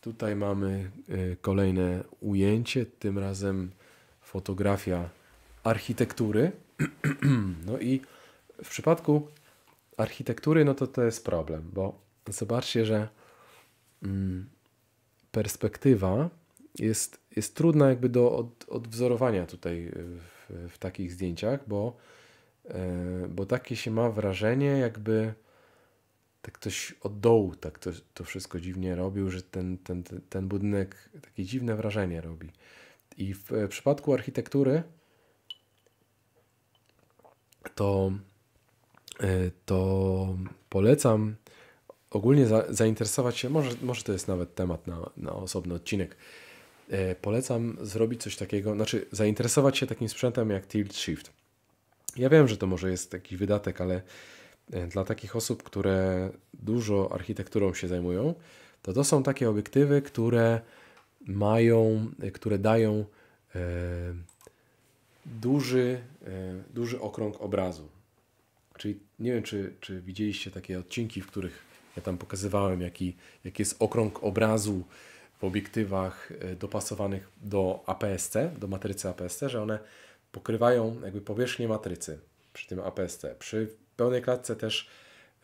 Tutaj mamy y, kolejne ujęcie, tym razem fotografia architektury. No i w przypadku architektury, no to to jest problem, bo zobaczcie, że mm, perspektywa jest jest trudna jakby do od, odwzorowania tutaj e, w, w takich zdjęciach, bo, e, bo takie się ma wrażenie, jakby tak ktoś od dołu tak to, to wszystko dziwnie robił, że ten, ten, ten budynek takie dziwne wrażenie robi. I w e, przypadku architektury to, to polecam ogólnie za, zainteresować się, może, może to jest nawet temat na, na osobny odcinek, E, polecam zrobić coś takiego, znaczy zainteresować się takim sprzętem jak Tilt Shift. Ja wiem, że to może jest taki wydatek, ale e, dla takich osób, które dużo architekturą się zajmują, to to są takie obiektywy, które mają, które dają e, duży, e, duży okrąg obrazu. Czyli nie wiem, czy, czy widzieliście takie odcinki, w których ja tam pokazywałem, jaki, jaki jest okrąg obrazu w obiektywach e, dopasowanych do APS-C, do matrycy APS-C, że one pokrywają jakby powierzchnię matrycy przy tym APS-C. Przy pełnej klatce też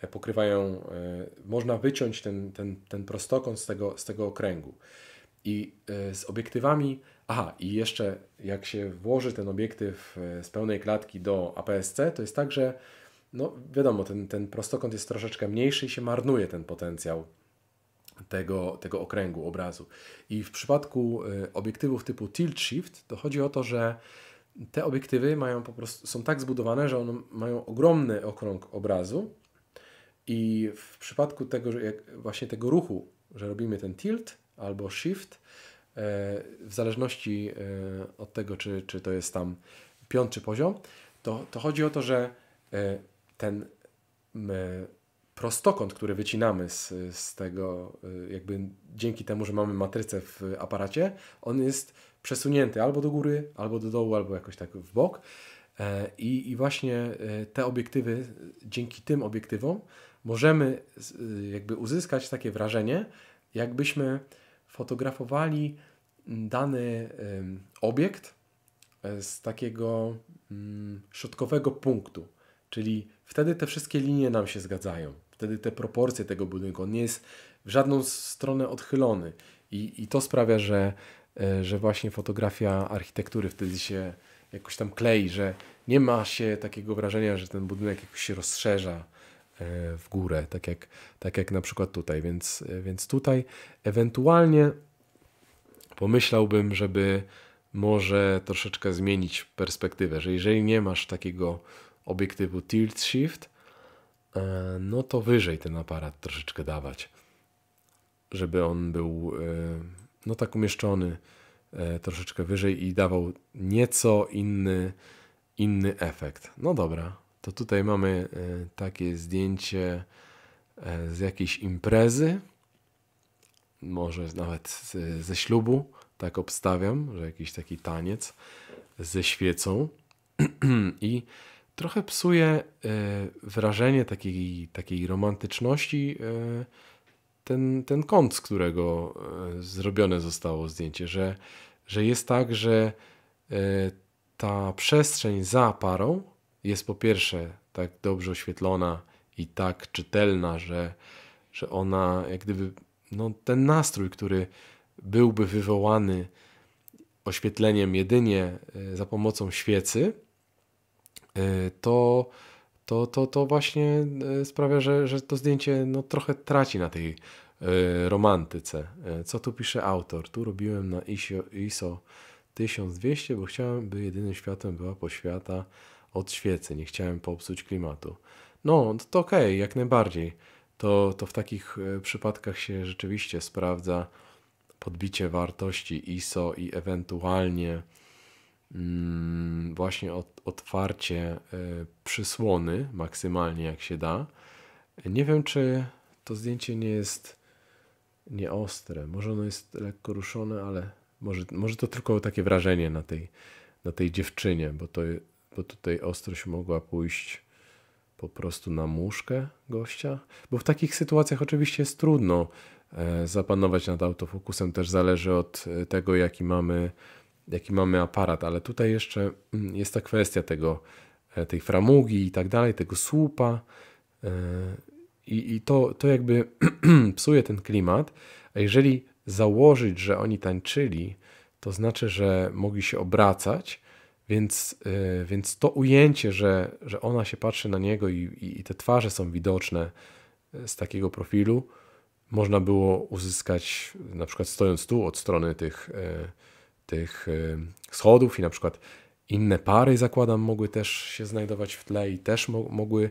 e, pokrywają, e, można wyciąć ten, ten, ten prostokąt z tego, z tego okręgu. I z obiektywami, aha, i jeszcze jak się włoży ten obiektyw z pełnej klatki do APS-C, to jest tak, że no wiadomo, ten, ten prostokąt jest troszeczkę mniejszy i się marnuje ten potencjał tego, tego okręgu obrazu. I w przypadku y, obiektywów typu tilt shift to chodzi o to, że te obiektywy mają po prostu, są tak zbudowane, że one mają ogromny okrąg obrazu i w przypadku tego, jak właśnie tego ruchu, że robimy ten tilt albo shift, y, w zależności y, od tego, czy, czy to jest tam piąty poziom, to, to chodzi o to, że ten prostokąt, który wycinamy z, z tego, y, jakby dzięki temu, że mamy matrycę w aparacie, on jest przesunięty albo do góry, albo do dołu, albo jakoś tak w bok. E, I, i właśnie e, te obiektywy, dzięki tym obiektywom, możemy y, jakby uzyskać takie wrażenie, jakbyśmy fotografowali dany obiekt e, z takiego mm, środkowego punktu. Czyli wtedy te wszystkie linie nam się zgadzają wtedy te proporcje tego budynku. On nie jest w żadną stronę odchylony. I, i to sprawia, że, e, że właśnie fotografia architektury wtedy się jakoś tam klei, że nie ma się takiego wrażenia, że ten budynek jakoś się rozszerza e, w górę, tak jak, tak jak na przykład tutaj. Więc, więc tutaj ewentualnie pomyślałbym, żeby może troszeczkę zmienić perspektywę, że jeżeli nie masz takiego obiektywu tilt shift, E, no to wyżej ten aparat troszeczkę dawać, żeby on był e, no tak umieszczony e, troszeczkę wyżej i dawał nieco inny, inny efekt. No dobra, to tutaj mamy takie zdjęcie z jakiejś imprezy, może nawet ze ślubu, tak obstawiam, że jakiś taki taniec ze świecą i trochę psuje e, wrażenie takiej, takiej romantyczności e, ten, ten kąt, z którego e, zrobione zostało zdjęcie, że, że jest tak, że ta przestrzeń za parą jest po pierwsze tak dobrze oświetlona i tak czytelna, że, że ona jak gdyby no, ten nastrój, który byłby wywołany oświetleniem jedynie za pomocą świecy, E, to, to, to, to właśnie e, sprawia, że, że to zdjęcie no, trochę traci na tej e, romantyce. Co tu pisze autor? Tu robiłem na ISO, ISO 1200, bo chciałem, by jedynym światem była poświata od świecy. Nie chciałem popsuć klimatu. No, to okej, okay, jak najbardziej. To, to w takich przypadkach się rzeczywiście sprawdza podbicie wartości ISO i ewentualnie Mm, właśnie otwarcie e, przysłony maksymalnie jak się da. Nie wiem, czy to zdjęcie nie jest nieostre. Może ono jest lekko ruszone, ale może, może to tylko takie wrażenie na tej, na tej dziewczynie, bo, to, bo tutaj ostrość mogła pójść po prostu na muszkę gościa. Bo w takich sytuacjach oczywiście jest trudno e, zapanować nad autofokusem. Też zależy od e, tego, jaki mamy jaki mamy aparat, ale tutaj jeszcze mm, jest ta kwestia tego, e, tej framugi i tak dalej, tego słupa e, i, i to, to jakby psuje ten klimat, a jeżeli założyć, że oni tańczyli, to znaczy, że mogli się obracać, więc, e, więc to ujęcie, że, że ona się patrzy na niego i, i te twarze są widoczne z takiego profilu, można było uzyskać na przykład stojąc tu od strony tych tych y, schodów i na przykład inne pary, zakładam, mogły też się znajdować w tle i też mo mogły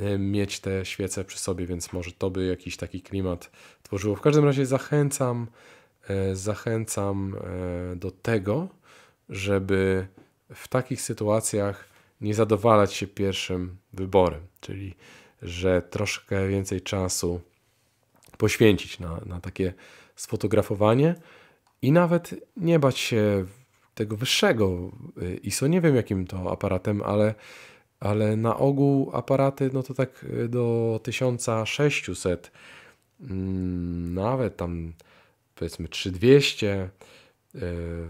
y, mieć te świece przy sobie, więc może to by jakiś taki klimat tworzyło. W każdym razie zachęcam, y, zachęcam do tego, żeby w takich sytuacjach nie zadowalać się pierwszym wyborem, czyli że troszkę więcej czasu poświęcić na, na takie sfotografowanie i nawet nie bać się tego wyższego y, ISO. Nie wiem jakim to aparatem, ale, ale na ogół aparaty no to tak y, do 1600, mm, nawet tam powiedzmy 3200, y,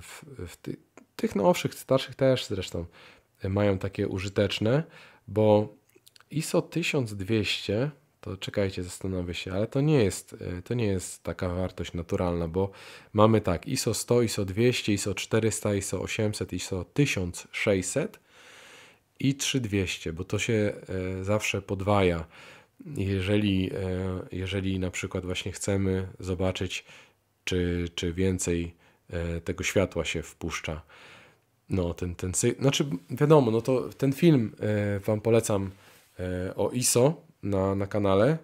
w, w ty, tych nowszych, starszych też zresztą mają takie użyteczne, bo ISO 1200 to czekajcie, zastanowię się, ale to nie jest, e, to nie jest taka wartość naturalna, bo mamy tak ISO 100, ISO 200, ISO 400, ISO 800, ISO 1600 i 3200, bo to się e, zawsze podwaja. Jeżeli, e, jeżeli na przykład właśnie chcemy zobaczyć, czy, czy więcej tego światła się wpuszcza. No, ten, ten, znaczy wiadomo, no to ten film Wam polecam o ISO, na, na kanale.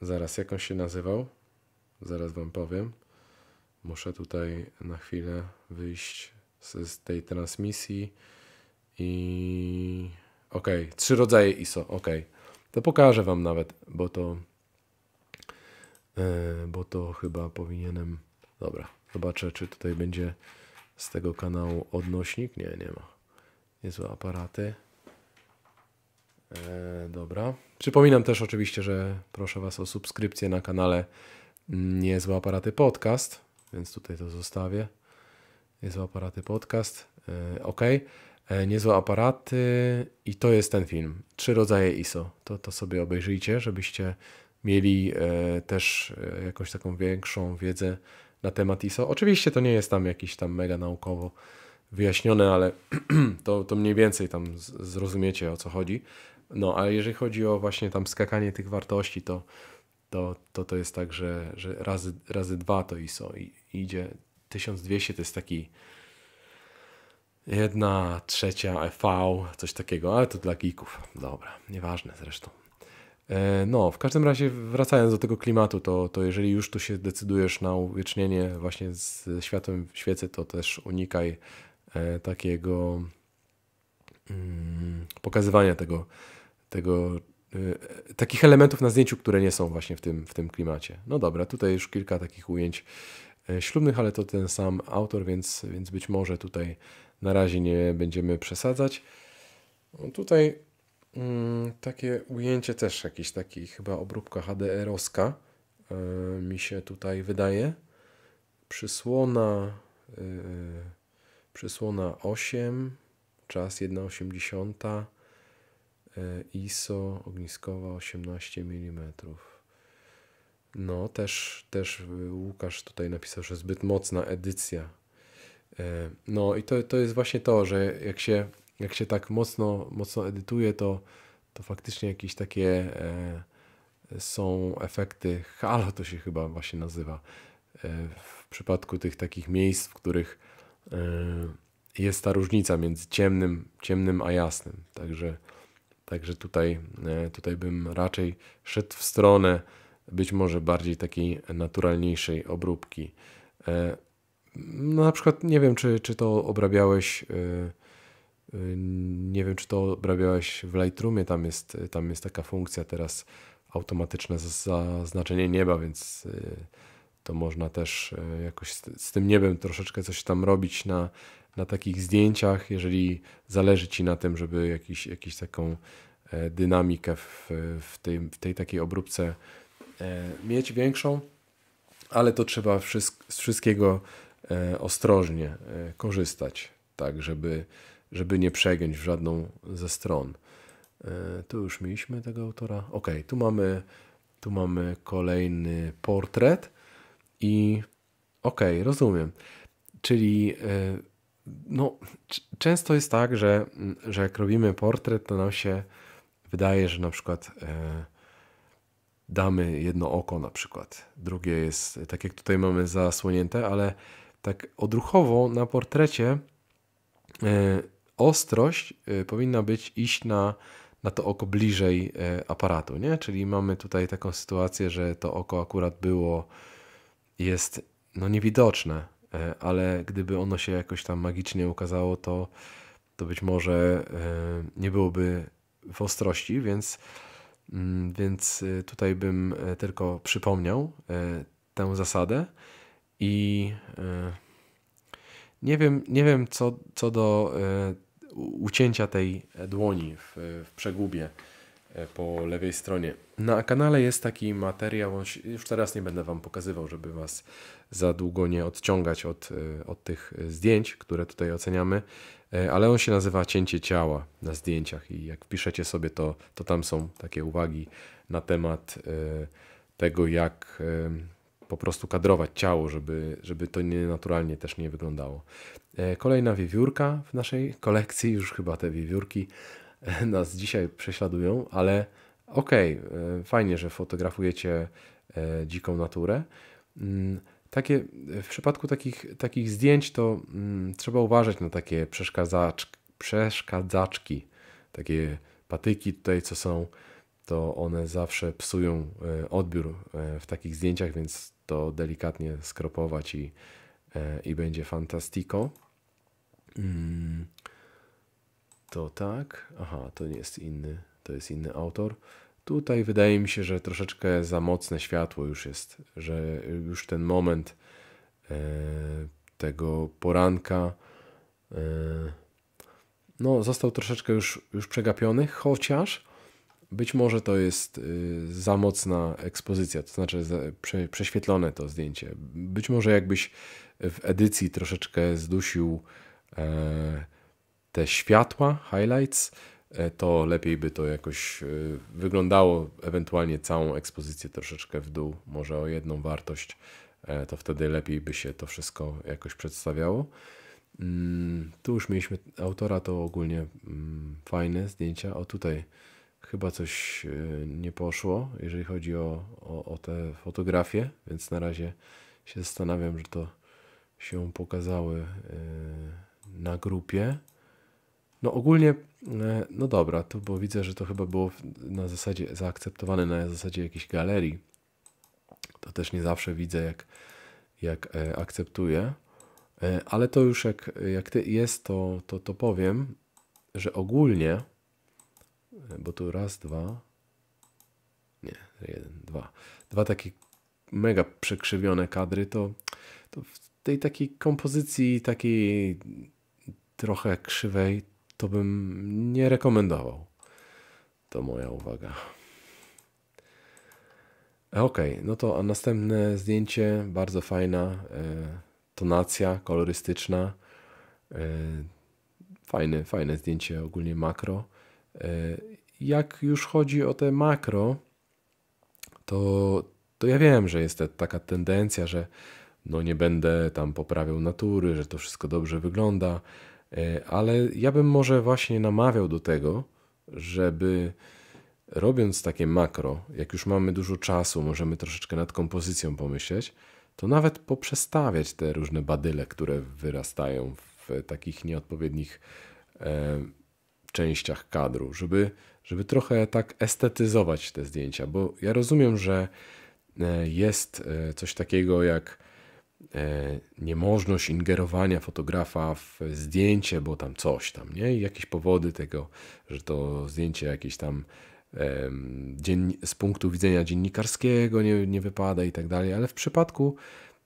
Zaraz, jak on się nazywał? Zaraz Wam powiem. Muszę tutaj na chwilę wyjść z, z tej transmisji i... Okej, okay. trzy rodzaje ISO, okej. Okay. To pokażę Wam nawet, bo to... E, bo to chyba powinienem... Dobra, zobaczę, czy tutaj będzie z tego kanału odnośnik. Nie, nie ma. Niezłe aparaty. E, dobra. Przypominam też oczywiście, że proszę Was o subskrypcję na kanale Niezłe Aparaty Podcast, więc tutaj to zostawię. Niezłe Aparaty Podcast, e, ok. E, Niezłe aparaty i to jest ten film. Trzy rodzaje ISO. To, to sobie obejrzyjcie, żebyście mieli też jakąś taką większą wiedzę na temat ISO. Oczywiście to nie jest tam jakiś tam mega naukowo wyjaśnione, ale to, to mniej więcej tam zrozumiecie o co chodzi. No, ale jeżeli chodzi o właśnie tam skakanie tych wartości, to to, to, to jest tak, że, że razy, razy dwa to ISO i idzie 1200 to jest taki jedna trzecia EV, coś takiego, ale to dla geeków. Dobra, nieważne zresztą. E, no, w każdym razie wracając do tego klimatu, to, to jeżeli już tu się decydujesz na uwiecznienie właśnie z światłem w świecy, to też unikaj e, takiego mm, pokazywania tego tego, y, takich elementów na zdjęciu, które nie są właśnie w tym, w tym klimacie. No dobra, tutaj już kilka takich ujęć y, ślubnych, ale to ten sam autor, więc, więc być może tutaj na razie nie będziemy przesadzać. No tutaj mm, takie ujęcie też jakiś taki chyba obróbka HDR-owska y, mi się tutaj wydaje. Przysłona y, y, przysłona 8, czas 1,80 E, ISO ogniskowa 18 mm. No, też, też Łukasz tutaj napisał, że zbyt mocna edycja. E, no i to, to jest właśnie to, że jak się, jak się tak mocno, mocno edytuje, to, to faktycznie jakieś takie e, są efekty halo, to się chyba właśnie nazywa. W przypadku tych takich miejsc, w których jest ta różnica między ciemnym, ciemnym a jasnym. Także Także tutaj, e, tutaj bym raczej szedł w stronę być może bardziej takiej naturalniejszej obróbki. E, no na przykład nie wiem, czy, czy to obrabiałeś, e, nie wiem, czy to obrabiałeś w Lightroomie, tam jest, tam jest taka funkcja teraz automatyczne zaznaczenie nieba, więc to można też jakoś z, z tym niebem troszeczkę coś tam robić na, na takich zdjęciach, jeżeli zależy Ci na tym, żeby jakiś, jakiś taką e, dynamikę w, w, tej, w tej takiej obróbce e, mieć większą, ale to trzeba z wszystkiego e, ostrożnie korzystać, tak, żeby, żeby nie przegiąć w żadną ze stron. Tu już mieliśmy tego autora. Ok, tu mamy, tu mamy kolejny portret i ok, rozumiem. Czyli no, często jest tak, że, że jak robimy portret, to nam się wydaje, że na przykład e, damy jedno oko na przykład, drugie jest, tak jak tutaj mamy zasłonięte, ale tak odruchowo na portrecie e, ostrość e, powinna być iść na, na to oko bliżej e, aparatu, nie? Czyli mamy tutaj taką sytuację, że to oko akurat było, jest no niewidoczne, E, ale gdyby ono się jakoś tam magicznie ukazało, to, to być może e, nie byłoby w ostrości, więc, mm, więc e, tutaj bym tylko przypomniał tę zasadę i nie wiem, nie wiem co, co do ucięcia tej dłoni w, w przegubie. E, po lewej stronie. Na kanale jest taki materiał, już teraz nie będę Wam pokazywał, żeby Was za długo nie odciągać od, e, od tych e, zdjęć, które tutaj oceniamy, ale on się nazywa Cięcie ciała na zdjęciach i jak piszecie sobie to, to tam są takie uwagi na temat tego, jak po prostu kadrować ciało, żeby, żeby to nienaturalnie też nie wyglądało. Kolejna wiewiórka w naszej kolekcji, już chyba te wiewiórki nas dzisiaj prześladują, ale okej, okay, e, fajnie, że fotografujecie e, dziką naturę. Mm, takie, e, w przypadku takich, takich zdjęć to mm, trzeba uważać na takie przeszkadzaczki, przeszkadzaczki, takie patyki tutaj, co są, to one zawsze psują odbiór w takich zdjęciach, więc to delikatnie skropować i, i będzie fantastiko. Mm, to tak. Aha, to nie jest inny, to jest inny autor. Tutaj wydaje mi się, że troszeczkę za mocne światło już jest, że już ten moment e, tego poranka e, no, został troszeczkę już, już przegapiony, chociaż być może to jest y, za mocna ekspozycja, to znaczy prześwietlone to zdjęcie. Być może jakbyś w edycji troszeczkę zdusił e, te światła, highlights, e, to lepiej by to jakoś e, wyglądało, ewentualnie całą ekspozycję troszeczkę w dół, może o jedną wartość, e, to wtedy lepiej by się to wszystko jakoś przedstawiało. Mm, tu już mieliśmy autora, to ogólnie mm, fajne zdjęcia. O tutaj chyba coś nie poszło, jeżeli chodzi o, o, o te fotografie, więc na razie się zastanawiam, że to się pokazały na grupie. No ogólnie, e, no dobra, to bo widzę, że to chyba było na zasadzie zaakceptowane na zasadzie jakiejś galerii. To też nie zawsze widzę, jak, jak e, akceptuję. E, ale to już jak, jak jest, to, to, to powiem, że ogólnie, bo tu raz, dwa, nie, jeden, dwa, dwa takie mega przekrzywione kadry, to, to w tej takiej kompozycji takiej trochę krzywej, to bym nie rekomendował. To moja uwaga. E, ok, no to a następne zdjęcie, bardzo fajna e, tonacja kolorystyczna. E, fajne, fajne zdjęcie ogólnie makro. Jak już chodzi o te makro, to, to ja wiem, że jest taka tendencja, że no nie będę tam poprawiał natury, że to wszystko dobrze wygląda, E, ale ja bym może właśnie namawiał do tego, żeby robiąc takie makro, jak już mamy dużo czasu, możemy troszeczkę nad kompozycją pomyśleć, to nawet poprzestawiać te różne badyle, które wyrastają w takich nieodpowiednich e, częściach kadru, żeby, żeby trochę tak estetyzować te zdjęcia, bo ja rozumiem, że e, jest e, coś takiego jak E, niemożność ingerowania fotografa w zdjęcie, bo tam coś tam, nie? I jakieś powody tego, że to zdjęcie jakieś tam z punktu widzenia dziennikarskiego nie, nie wypada i tak dalej, ale w przypadku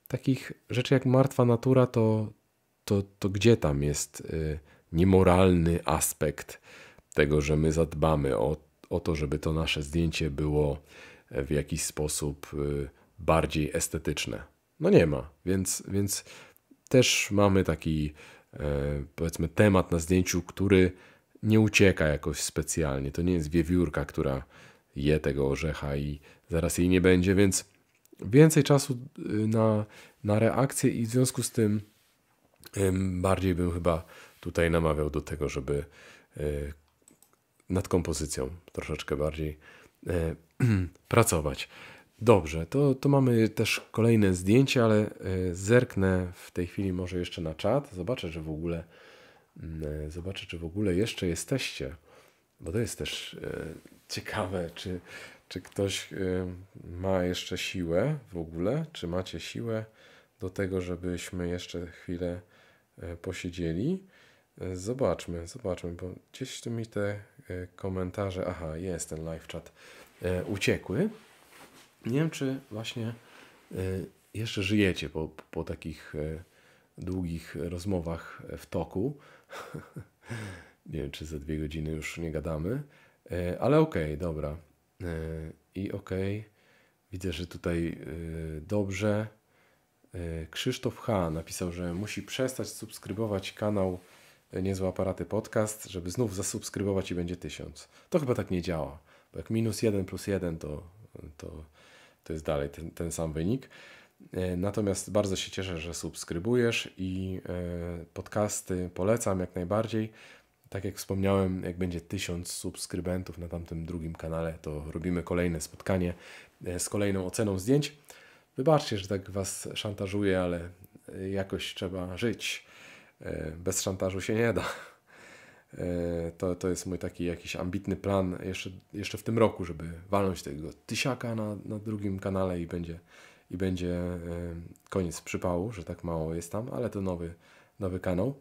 takich rzeczy jak martwa natura, to, to, to gdzie tam jest y, niemoralny aspekt tego, że my zadbamy o, o to, żeby to nasze zdjęcie było w jakiś sposób y, bardziej estetyczne? no nie ma. Więc, więc też mamy taki e, powiedzmy temat na zdjęciu, który nie ucieka jakoś specjalnie. To nie jest wiewiórka, która je tego orzecha i zaraz jej nie będzie, więc więcej czasu y, na, na reakcję i w związku z tym bardziej bym chyba tutaj namawiał do tego, żeby e, nad kompozycją troszeczkę bardziej e, pracować. Dobrze, to, to mamy też kolejne zdjęcie, ale e, zerknę w tej chwili może jeszcze na czat. Zobaczę, czy w ogóle mm, e, zobaczę, czy w ogóle jeszcze jesteście. Bo to jest też e, ciekawe, czy, czy ktoś ma jeszcze siłę w ogóle, czy macie siłę do tego, żebyśmy jeszcze chwilę posiedzieli. Zobaczmy, zobaczmy, bo gdzieś tu mi te komentarze, aha, jest ten live chat, uciekły. Nie wiem, czy właśnie e, jeszcze żyjecie po, po takich e, długich rozmowach w toku. nie wiem, czy za dwie godziny już nie gadamy, e, ale okej, okay, dobra. I okej, okay. widzę, że tutaj dobrze. Krzysztof H. napisał, że musi przestać subskrybować kanał Niezłe Aparaty Podcast, żeby znów zasubskrybować i będzie tysiąc. To chyba tak nie działa. Bo jak minus jeden plus jeden, to, to to jest dalej ten, ten sam wynik. E, natomiast bardzo się cieszę, że subskrybujesz i e, podcasty polecam jak najbardziej. Tak jak wspomniałem, jak będzie tysiąc subskrybentów na tamtym drugim kanale, to robimy kolejne spotkanie e, z kolejną oceną zdjęć. Wybaczcie, że tak Was szantażuję, ale jakoś trzeba żyć. Bez szantażu się nie da. E, to, to jest mój taki jakiś ambitny plan jeszcze, jeszcze w tym roku, żeby walnąć tego tysiaka na, na drugim kanale i będzie, i będzie e, koniec przypału, że tak mało jest tam, ale to nowy, nowy kanał.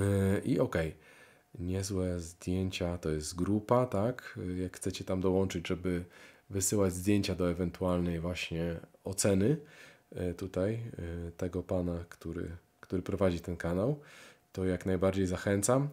E, I okej, okay. niezłe zdjęcia, to jest grupa, tak? Jak chcecie tam dołączyć, żeby wysyłać zdjęcia do ewentualnej właśnie oceny tutaj tego pana, który, który prowadzi ten kanał, to jak najbardziej zachęcam.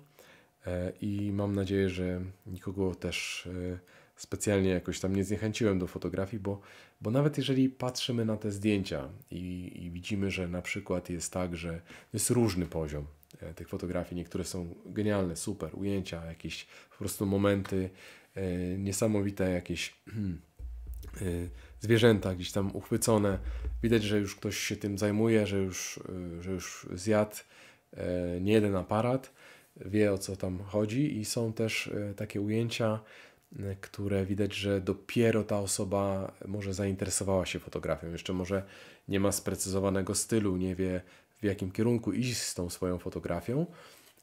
E, i mam nadzieję, że nikogo też e, specjalnie jakoś tam nie zniechęciłem do fotografii, bo, bo nawet jeżeli patrzymy na te zdjęcia i, i widzimy, że na przykład jest tak, że jest różny poziom e, tych fotografii, niektóre są genialne, super, ujęcia, jakieś po prostu momenty niesamowite, jakieś zwierzęta gdzieś tam uchwycone. Widać, że już ktoś się tym zajmuje, że już, że już zjadł nie jeden aparat wie o co tam chodzi i są też e, takie ujęcia, e, które widać, że dopiero ta osoba może zainteresowała się fotografią. Jeszcze może nie ma sprecyzowanego stylu, nie wie w jakim kierunku iść z tą swoją fotografią.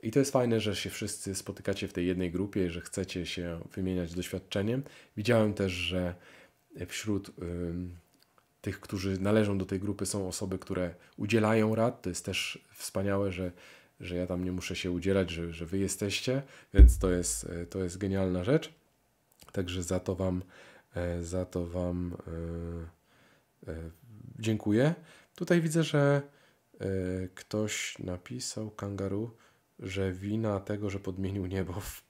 I to jest fajne, że się wszyscy spotykacie w tej jednej grupie, że chcecie się wymieniać doświadczeniem. Widziałem też, że wśród y, tych, którzy należą do tej grupy, są osoby, które udzielają rad. To jest też wspaniałe, że że ja tam nie muszę się udzielać, że, że wy jesteście, więc to jest, e, to jest genialna rzecz. Także za to wam, e, za to wam e, dziękuję. Tutaj widzę, że ktoś napisał, kangaru, że wina tego, że podmienił niebo w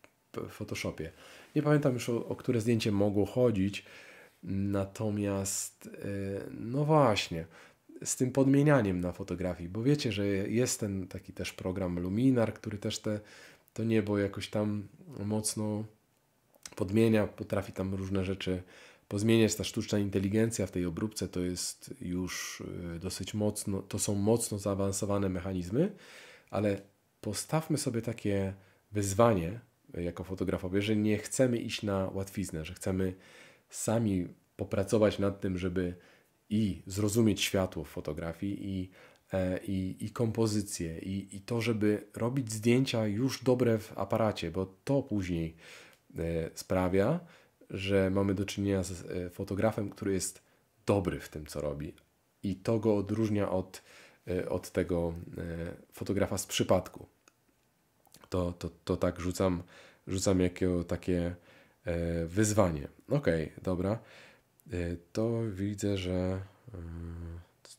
Photoshopie. Nie pamiętam już o, o które zdjęcie mogło chodzić, natomiast no właśnie, z tym podmienianiem na fotografii, bo wiecie, że jest ten taki też program Luminar, który też te, to niebo jakoś tam mocno podmienia, potrafi tam różne rzeczy pozmieniać. Ta sztuczna inteligencja w tej obróbce to jest już y, dosyć mocno, to są mocno zaawansowane mechanizmy, ale postawmy sobie takie wyzwanie y, jako fotografowie, że nie chcemy iść na łatwiznę, że chcemy sami popracować nad tym, żeby i zrozumieć światło w fotografii i, e, i, i kompozycję i, i to, żeby robić zdjęcia już dobre w aparacie, bo to później e, sprawia, że mamy do czynienia z e, fotografem, który jest dobry w tym, co robi. I to go odróżnia od, od tego fotografa z przypadku. To, to, to tak rzucam, rzucam jako takie wyzwanie. Okej, okay, dobra. E, to widzę, że e,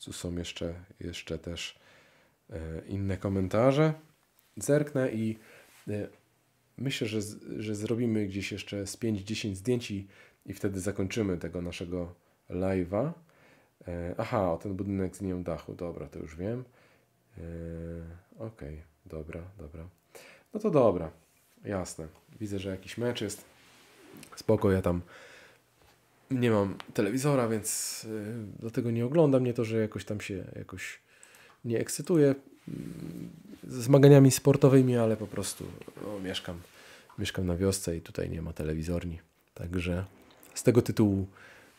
tu są jeszcze, jeszcze też e, inne komentarze. Zerknę i myślę, że, że zrobimy gdzieś jeszcze z 5-10 zdjęć i, wtedy zakończymy tego naszego live'a. Aha, o ten budynek z linią dachu, dobra, to już wiem. ok, dobra, dobra. No to dobra, jasne. Widzę, że jakiś mecz jest. Spoko, ja tam nie mam telewizora, więc y, dlatego nie oglądam. Nie to, że jakoś tam się jakoś nie ekscytuję mm, zmaganiami sportowymi, ale po prostu no, mieszkam, mieszkam na wiosce i tutaj nie ma telewizorni. Także z tego tytułu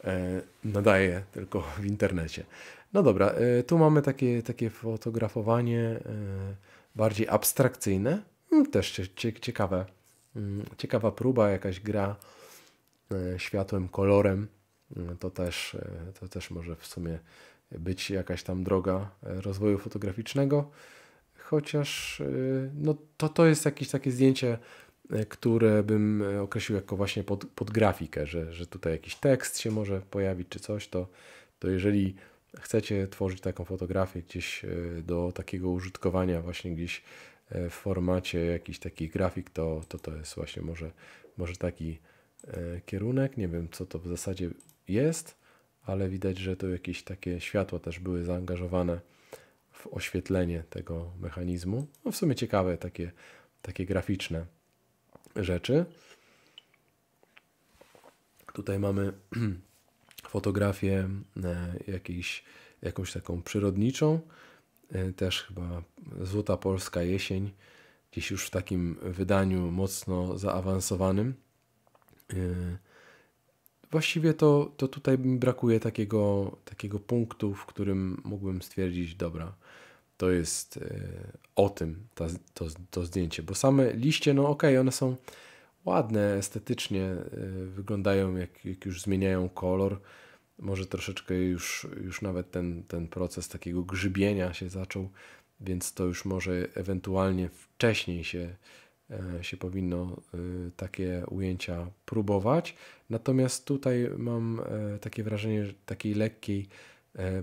e, nadaję tylko w internecie. No dobra, e, tu mamy takie, takie fotografowanie e, bardziej abstrakcyjne, hmm, Też ciekawe. Hmm, ciekawa próba, jakaś gra E, światłem, kolorem, e, to też, e, to też może w sumie być jakaś tam droga rozwoju fotograficznego. Chociaż no, to, to jest jakieś takie zdjęcie, które bym określił jako właśnie pod, pod grafikę, że, że tutaj jakiś tekst się może pojawić czy coś, to, to jeżeli chcecie tworzyć taką fotografię gdzieś do takiego użytkowania właśnie gdzieś w formacie jakiś taki grafik, to to, to jest właśnie może, może taki E, kierunek. Nie wiem, co to w zasadzie jest, ale widać, że to jakieś takie światła też były zaangażowane w oświetlenie tego mechanizmu. No w sumie ciekawe takie, takie graficzne rzeczy. Tutaj mamy fotografię e, jakiejś, jakąś taką przyrodniczą, e, też chyba Złota Polska Jesień, gdzieś już w takim wydaniu mocno zaawansowanym. Y, właściwie to, to tutaj brakuje takiego, takiego punktu, w którym mógłbym stwierdzić, dobra, to jest y, o tym to to, to zdjęcie, bo same liście, no okej, okay, one są ładne, estetycznie y, wyglądają, jak, jak już zmieniają kolor. Może troszeczkę już, już nawet ten, ten proces takiego grzybienia się zaczął, więc to już może ewentualnie wcześniej się E, się powinno e, takie ujęcia próbować. Natomiast tutaj mam e, takie wrażenie takiej lekkiej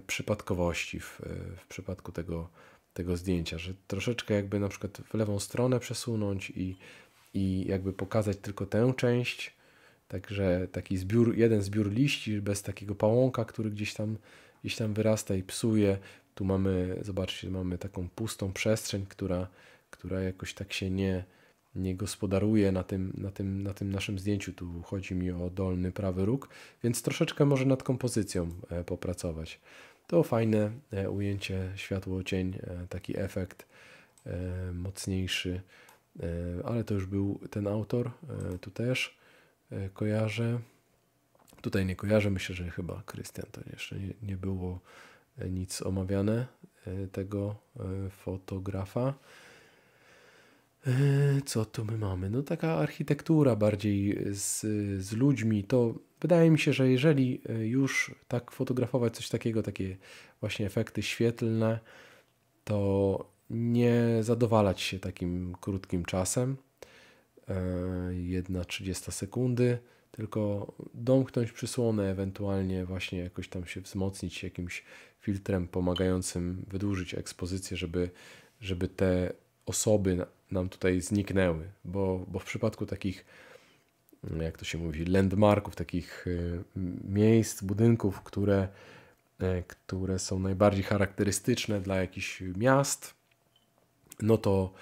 przypadkowości w, w przypadku tego, tego zdjęcia, że troszeczkę jakby na przykład w lewą stronę przesunąć i, i jakby pokazać tylko tę część. Także taki zbiór, jeden zbiór liści bez takiego pałąka, który gdzieś tam, gdzieś tam wyrasta i psuje. Tu mamy, zobaczcie, mamy taką pustą przestrzeń, która, która jakoś tak się nie, nie gospodaruje na tym, na, tym, na tym naszym zdjęciu. Tu chodzi mi o dolny prawy róg, więc troszeczkę może nad kompozycją e, popracować. To fajne e, ujęcie światło-cień, e, taki efekt mocniejszy, ale to już był ten autor, tu też kojarzę. Tutaj nie kojarzę, myślę, że chyba Krystian to jeszcze nie, nie było nic omawiane tego fotografa. E, co tu my mamy? No taka architektura bardziej z, z ludźmi. To wydaje mi się, że jeżeli e, już tak fotografować coś takiego, takie właśnie efekty świetlne, to nie zadowalać się takim krótkim czasem. 1,30 e, sekundy, tylko domknąć przysłonę, ewentualnie właśnie jakoś tam się wzmocnić jakimś filtrem pomagającym wydłużyć ekspozycję, żeby, żeby te osoby nam tutaj zniknęły, bo, bo w przypadku takich, mm, jak to się mówi, landmarków, takich y, miejsc, budynków, które, y, które są najbardziej charakterystyczne dla jakichś miast, no to,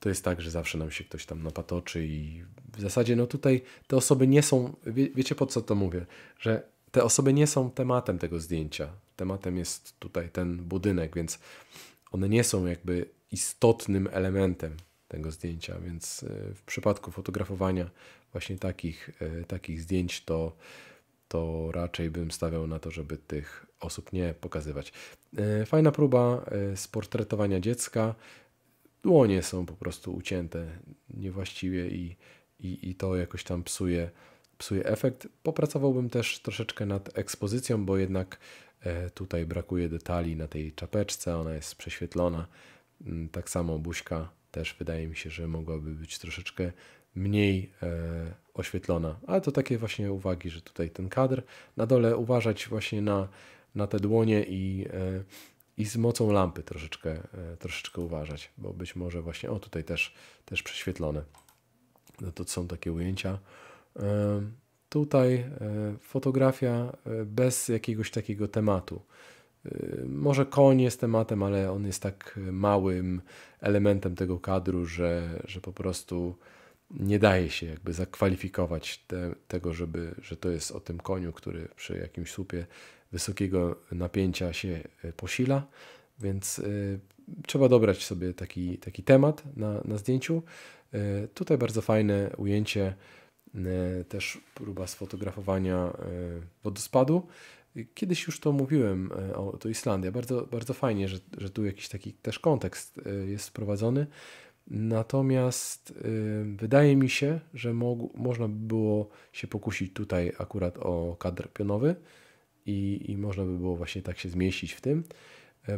to jest tak, że zawsze nam się ktoś tam napatoczy i w zasadzie no tutaj te osoby nie są, wie, wiecie po co to mówię, że te osoby nie są tematem tego zdjęcia. Tematem jest tutaj ten budynek, więc one nie są jakby istotnym elementem tego zdjęcia, więc e, w przypadku fotografowania właśnie takich, e, takich zdjęć to, to raczej bym stawiał na to, żeby tych osób nie pokazywać. E, fajna próba sportretowania dziecka. Dłonie są po prostu ucięte niewłaściwie i, i, i to jakoś tam psuje, psuje efekt. Popracowałbym też troszeczkę nad ekspozycją, bo jednak tutaj brakuje detali na tej czapeczce, ona jest prześwietlona. Mm, tak samo buźka też wydaje mi się, że mogłaby być troszeczkę mniej e, oświetlona. Ale to takie właśnie uwagi, że tutaj ten kadr na dole uważać właśnie na, na te dłonie i, e, i z mocą lampy troszeczkę, e, troszeczkę uważać, bo być może właśnie, o tutaj też, też prześwietlone. No to są takie ujęcia. E, tutaj e, fotografia e, bez jakiegoś takiego tematu. Może koń jest tematem, ale on jest tak małym, elementem tego kadru, że, że po prostu nie daje się jakby zakwalifikować te, tego, żeby, że to jest o tym koniu, który przy jakimś słupie wysokiego napięcia się e, posila, więc y, trzeba dobrać sobie taki, taki temat na, na zdjęciu. Y, tutaj bardzo fajne ujęcie, y, też próba sfotografowania wodospadu. Kiedyś już to mówiłem, e, o, to Islandia. Bardzo, bardzo fajnie, że, że tu jakiś taki też kontekst e, jest wprowadzony. Natomiast e, wydaje mi się, że mog, można by było się pokusić tutaj akurat o kadr pionowy i, i można by było właśnie tak się zmieścić w tym,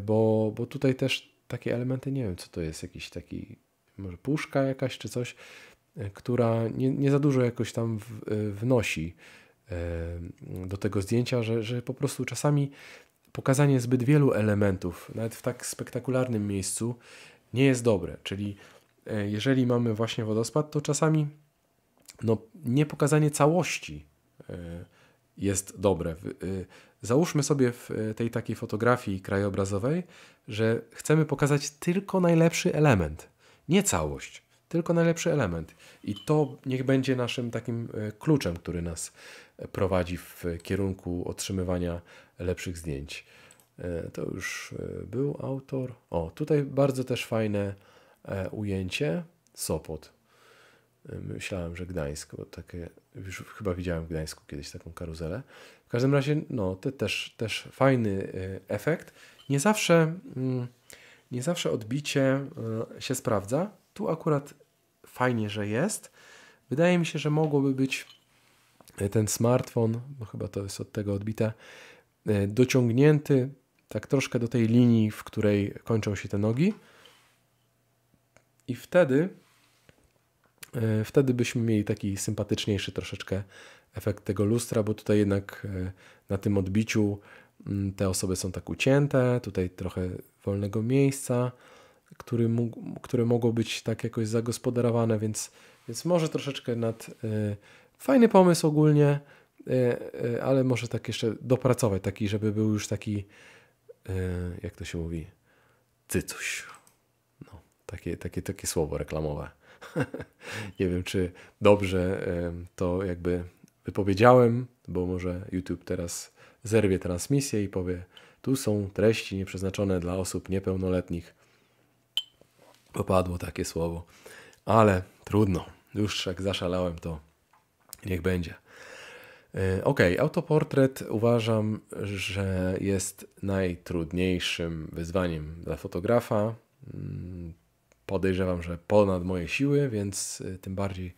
bo, bo tutaj też takie elementy, nie wiem co to jest, jakiś taki może puszka jakaś czy coś, która nie, nie za dużo jakoś tam w, wnosi do tego zdjęcia, że, że po prostu czasami pokazanie zbyt wielu elementów, nawet w tak spektakularnym miejscu, nie jest dobre. Czyli e, jeżeli mamy właśnie wodospad, to czasami no, nie pokazanie całości e, jest dobre. E, załóżmy sobie w tej takiej fotografii krajobrazowej, że chcemy pokazać tylko najlepszy element, nie całość tylko najlepszy element. I to niech będzie naszym takim e, kluczem, który nas e, prowadzi w e, kierunku otrzymywania lepszych zdjęć. To już był autor. O, tutaj bardzo też fajne ujęcie. Sopot. Myślałem, że Gdańsk, bo takie, już chyba widziałem w Gdańsku kiedyś taką karuzelę. W każdym razie, no, to też, też fajny efekt. Nie zawsze, mm, nie zawsze odbicie się sprawdza, tu akurat fajnie, że jest. Wydaje mi się, że mogłoby być e, ten smartfon, no chyba to jest od tego odbite, e, dociągnięty tak troszkę do tej linii, w której kończą się te nogi. I wtedy, e, wtedy byśmy mieli taki sympatyczniejszy troszeczkę efekt tego lustra, bo tutaj jednak na tym odbiciu mm, te osoby są tak ucięte, tutaj trochę wolnego miejsca który mógł, które mogło być tak jakoś zagospodarowane, więc, więc może troszeczkę nad. Y, fajny pomysł ogólnie, y, ale może tak jeszcze dopracować taki, żeby był już taki, jak to się mówi, cycuś. No, takie, takie, takie słowo reklamowe. Nie wiem, czy dobrze to jakby wypowiedziałem, bo może YouTube teraz zerwie transmisję i powie: Tu są treści nieprzeznaczone dla osób niepełnoletnich popadło takie słowo. Ale trudno, już jak zaszalałem, to niech będzie. E, ok, autoportret uważam, że jest najtrudniejszym wyzwaniem dla fotografa. Mm, podejrzewam, że ponad moje siły, więc e, tym bardziej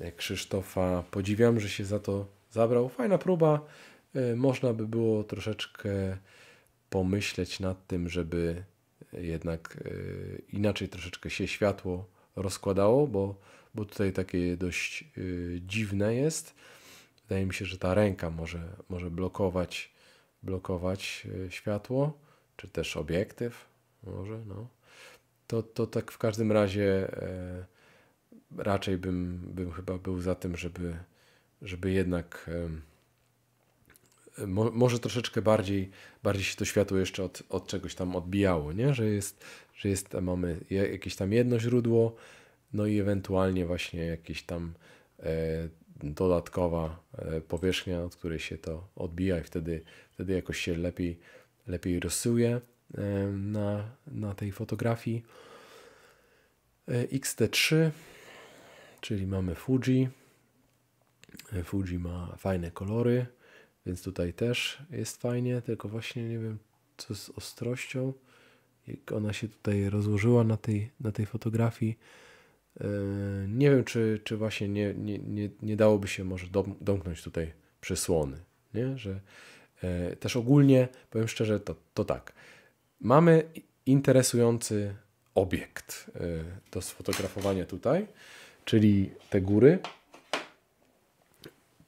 e, Krzysztofa podziwiam, że się za to zabrał. Fajna próba. Można by było troszeczkę pomyśleć nad tym, żeby jednak e, inaczej troszeczkę się światło rozkładało, bo, bo tutaj takie dość e, dziwne jest. Wydaje mi się, że ta ręka może, może blokować, blokować e, światło, czy też obiektyw może, no. To, to tak w każdym razie raczej bym, bym chyba był za tym, żeby, żeby jednak mo, może troszeczkę bardziej, bardziej się to światło jeszcze od, od czegoś tam odbijało, nie? Że, jest, że jest, mamy jakieś tam jedno źródło, no i ewentualnie właśnie jakieś tam e, dodatkowa e, powierzchnia, od której się to odbija i wtedy, wtedy jakoś się lepiej, lepiej rysuje e, na, na tej fotografii. E, XT3, czyli mamy Fuji. E, Fuji ma fajne kolory. Więc tutaj też jest fajnie, tylko właśnie nie wiem co z ostrością. Jak ona się tutaj rozłożyła na tej, na tej fotografii. Yy, nie wiem, czy, czy właśnie nie, nie, nie, nie dałoby się może domknąć tutaj przysłony. Nie? Że, e, też ogólnie, powiem szczerze, to, to tak. Mamy interesujący obiekt e, do sfotografowania tutaj, czyli te góry.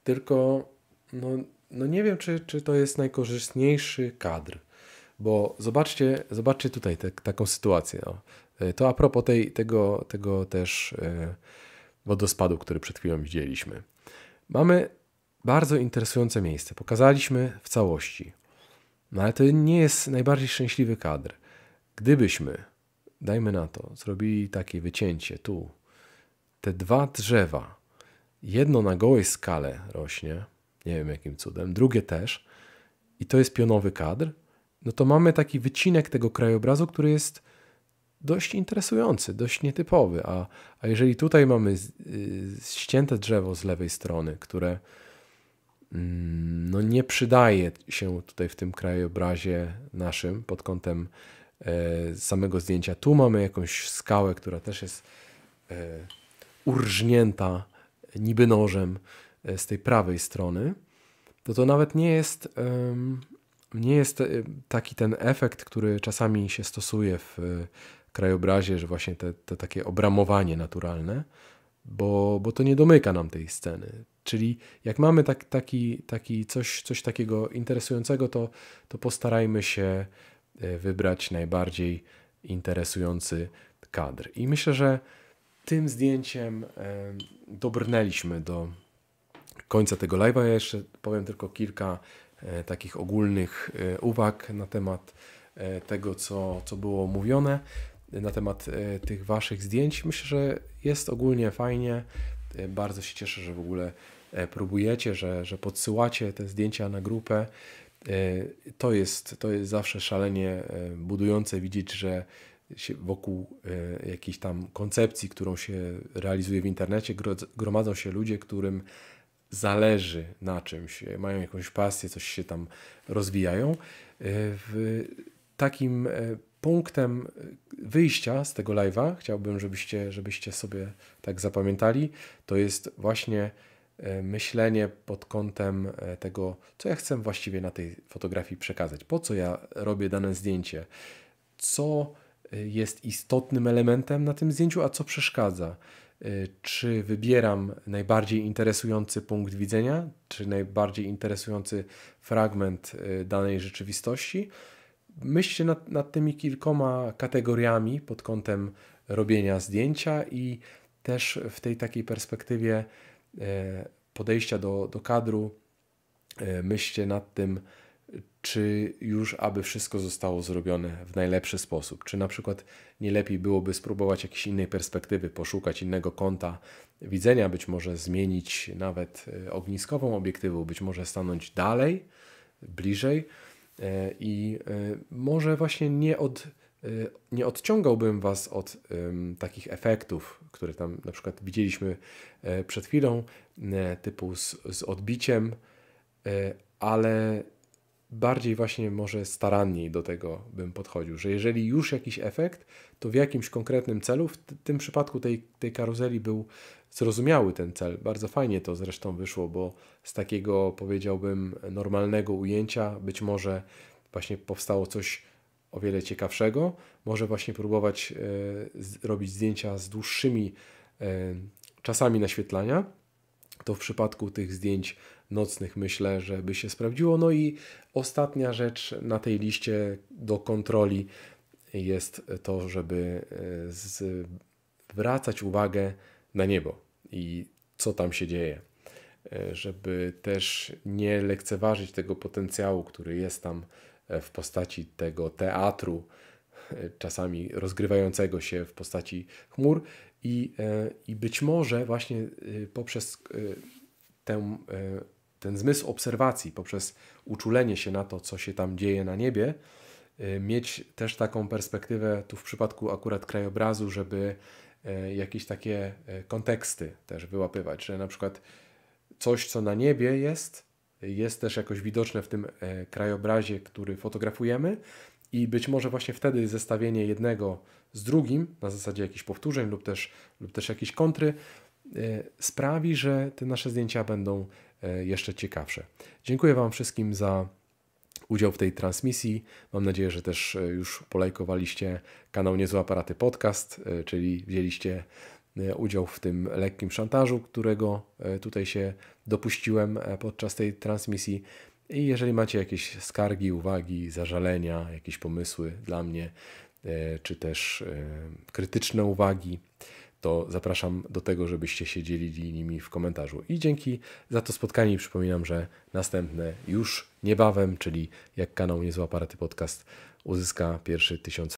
Tylko no, no nie wiem, czy, czy to jest najkorzystniejszy kadr, bo zobaczcie, zobaczcie tutaj te, taką sytuację. No. E, to a propos tej, tego, tego też e, wodospadu, który przed chwilą widzieliśmy. Mamy bardzo interesujące miejsce. Pokazaliśmy w całości. No ale to nie jest najbardziej szczęśliwy kadr. Gdybyśmy, dajmy na to, zrobili takie wycięcie tu, te dwa drzewa, jedno na gołej skale rośnie, nie wiem jakim cudem, drugie też, i to jest pionowy kadr, no to mamy taki wycinek tego krajobrazu, który jest dość interesujący, dość nietypowy. A, a jeżeli tutaj mamy z, y, ścięte drzewo z lewej strony, które mm, no nie przydaje się tutaj w tym krajobrazie naszym pod kątem e, samego zdjęcia. Tu mamy jakąś skałę, która też jest e, urżnięta niby nożem. E, z tej prawej strony, to to nawet nie jest, nie jest e, taki ten efekt, który czasami się stosuje w e, krajobrazie, że właśnie te, te takie obramowanie naturalne, bo, bo to nie domyka nam tej sceny. Czyli jak mamy tak, taki, taki coś, coś takiego interesującego, to, to postarajmy się wybrać najbardziej interesujący kadr. I myślę, że tym zdjęciem dobrnęliśmy do, końca tego live'a. Ja jeszcze powiem tylko kilka e, takich ogólnych e, uwag na temat e, tego, co, co było mówione, na temat tych Waszych zdjęć. Myślę, że jest ogólnie fajnie. Bardzo się cieszę, że w ogóle próbujecie, że, że podsyłacie te zdjęcia na grupę. To jest, to jest zawsze szalenie budujące widzieć, że wokół jakiejś tam koncepcji, którą się realizuje w internecie, gromadzą się ludzie, którym zależy na czymś, e, mają jakąś pasję, coś się tam rozwijają. E, w takim e, punktem wyjścia z tego live'a, chciałbym, żebyście, żebyście sobie tak zapamiętali, to jest właśnie myślenie pod kątem tego, co ja chcę właściwie na tej fotografii przekazać, po co ja robię dane zdjęcie, co jest istotnym elementem na tym zdjęciu, a co przeszkadza. Y, czy wybieram najbardziej interesujący punkt widzenia, czy najbardziej interesujący fragment y, danej rzeczywistości. Myślcie nad, nad tymi kilkoma kategoriami pod kątem robienia zdjęcia i też w tej takiej perspektywie y, podejścia do, do kadru, myślcie nad tym, czy już aby wszystko zostało zrobione w najlepszy sposób? Czy na przykład nie lepiej byłoby spróbować jakiejś innej perspektywy, poszukać innego kąta widzenia, być może zmienić nawet e, ogniskową obiektywu, być może stanąć dalej, bliżej e, i e, może właśnie nie, od, nie odciągałbym Was od takich efektów, które tam na przykład widzieliśmy przed chwilą, typu z, z odbiciem, ale bardziej właśnie może staranniej do tego bym podchodził, że jeżeli już jakiś efekt, to w jakimś konkretnym celu, w tym przypadku tej, tej karuzeli był zrozumiały ten cel. Bardzo fajnie to zresztą wyszło, bo z takiego powiedziałbym normalnego ujęcia być może właśnie powstało coś o wiele ciekawszego. Może właśnie próbować y, robić zdjęcia z dłuższymi y, czasami naświetlania. To w przypadku tych zdjęć nocnych myślę, że by się sprawdziło. No i ostatnia rzecz na tej liście do kontroli jest to, żeby e, zwracać uwagę na niebo i co tam się dzieje. E, żeby też nie lekceważyć tego potencjału, który jest tam e, w postaci tego teatru, czasami rozgrywającego się w postaci chmur, i, i być może właśnie poprzez tę ten zmysł obserwacji, poprzez uczulenie się na to, co się tam dzieje na niebie, y, mieć też taką perspektywę, tu w przypadku akurat krajobrazu, żeby y, jakieś takie y, konteksty też wyłapywać, że na przykład coś, co na niebie jest, jest też jakoś widoczne w tym e, krajobrazie, który fotografujemy, i być może właśnie wtedy zestawienie jednego z drugim, na zasadzie jakichś powtórzeń lub też, lub też jakiejś kontry, sprawi, że te nasze zdjęcia będą E, jeszcze ciekawsze. Dziękuję Wam wszystkim za udział w tej transmisji. Mam nadzieję, że też e, już polajkowaliście kanał Niezłe Aparaty Podcast, e, czyli wzięliście udział w tym lekkim szantażu, którego tutaj się dopuściłem podczas tej transmisji. I jeżeli macie jakieś skargi, uwagi, zażalenia, jakieś pomysły dla mnie, czy też krytyczne uwagi, to zapraszam do tego, żebyście się dzielili nimi w komentarzu. I dzięki za to spotkanie przypominam, że następne już niebawem, czyli jak kanał Niezła Aparaty Podcast uzyska pierwszy tysiąc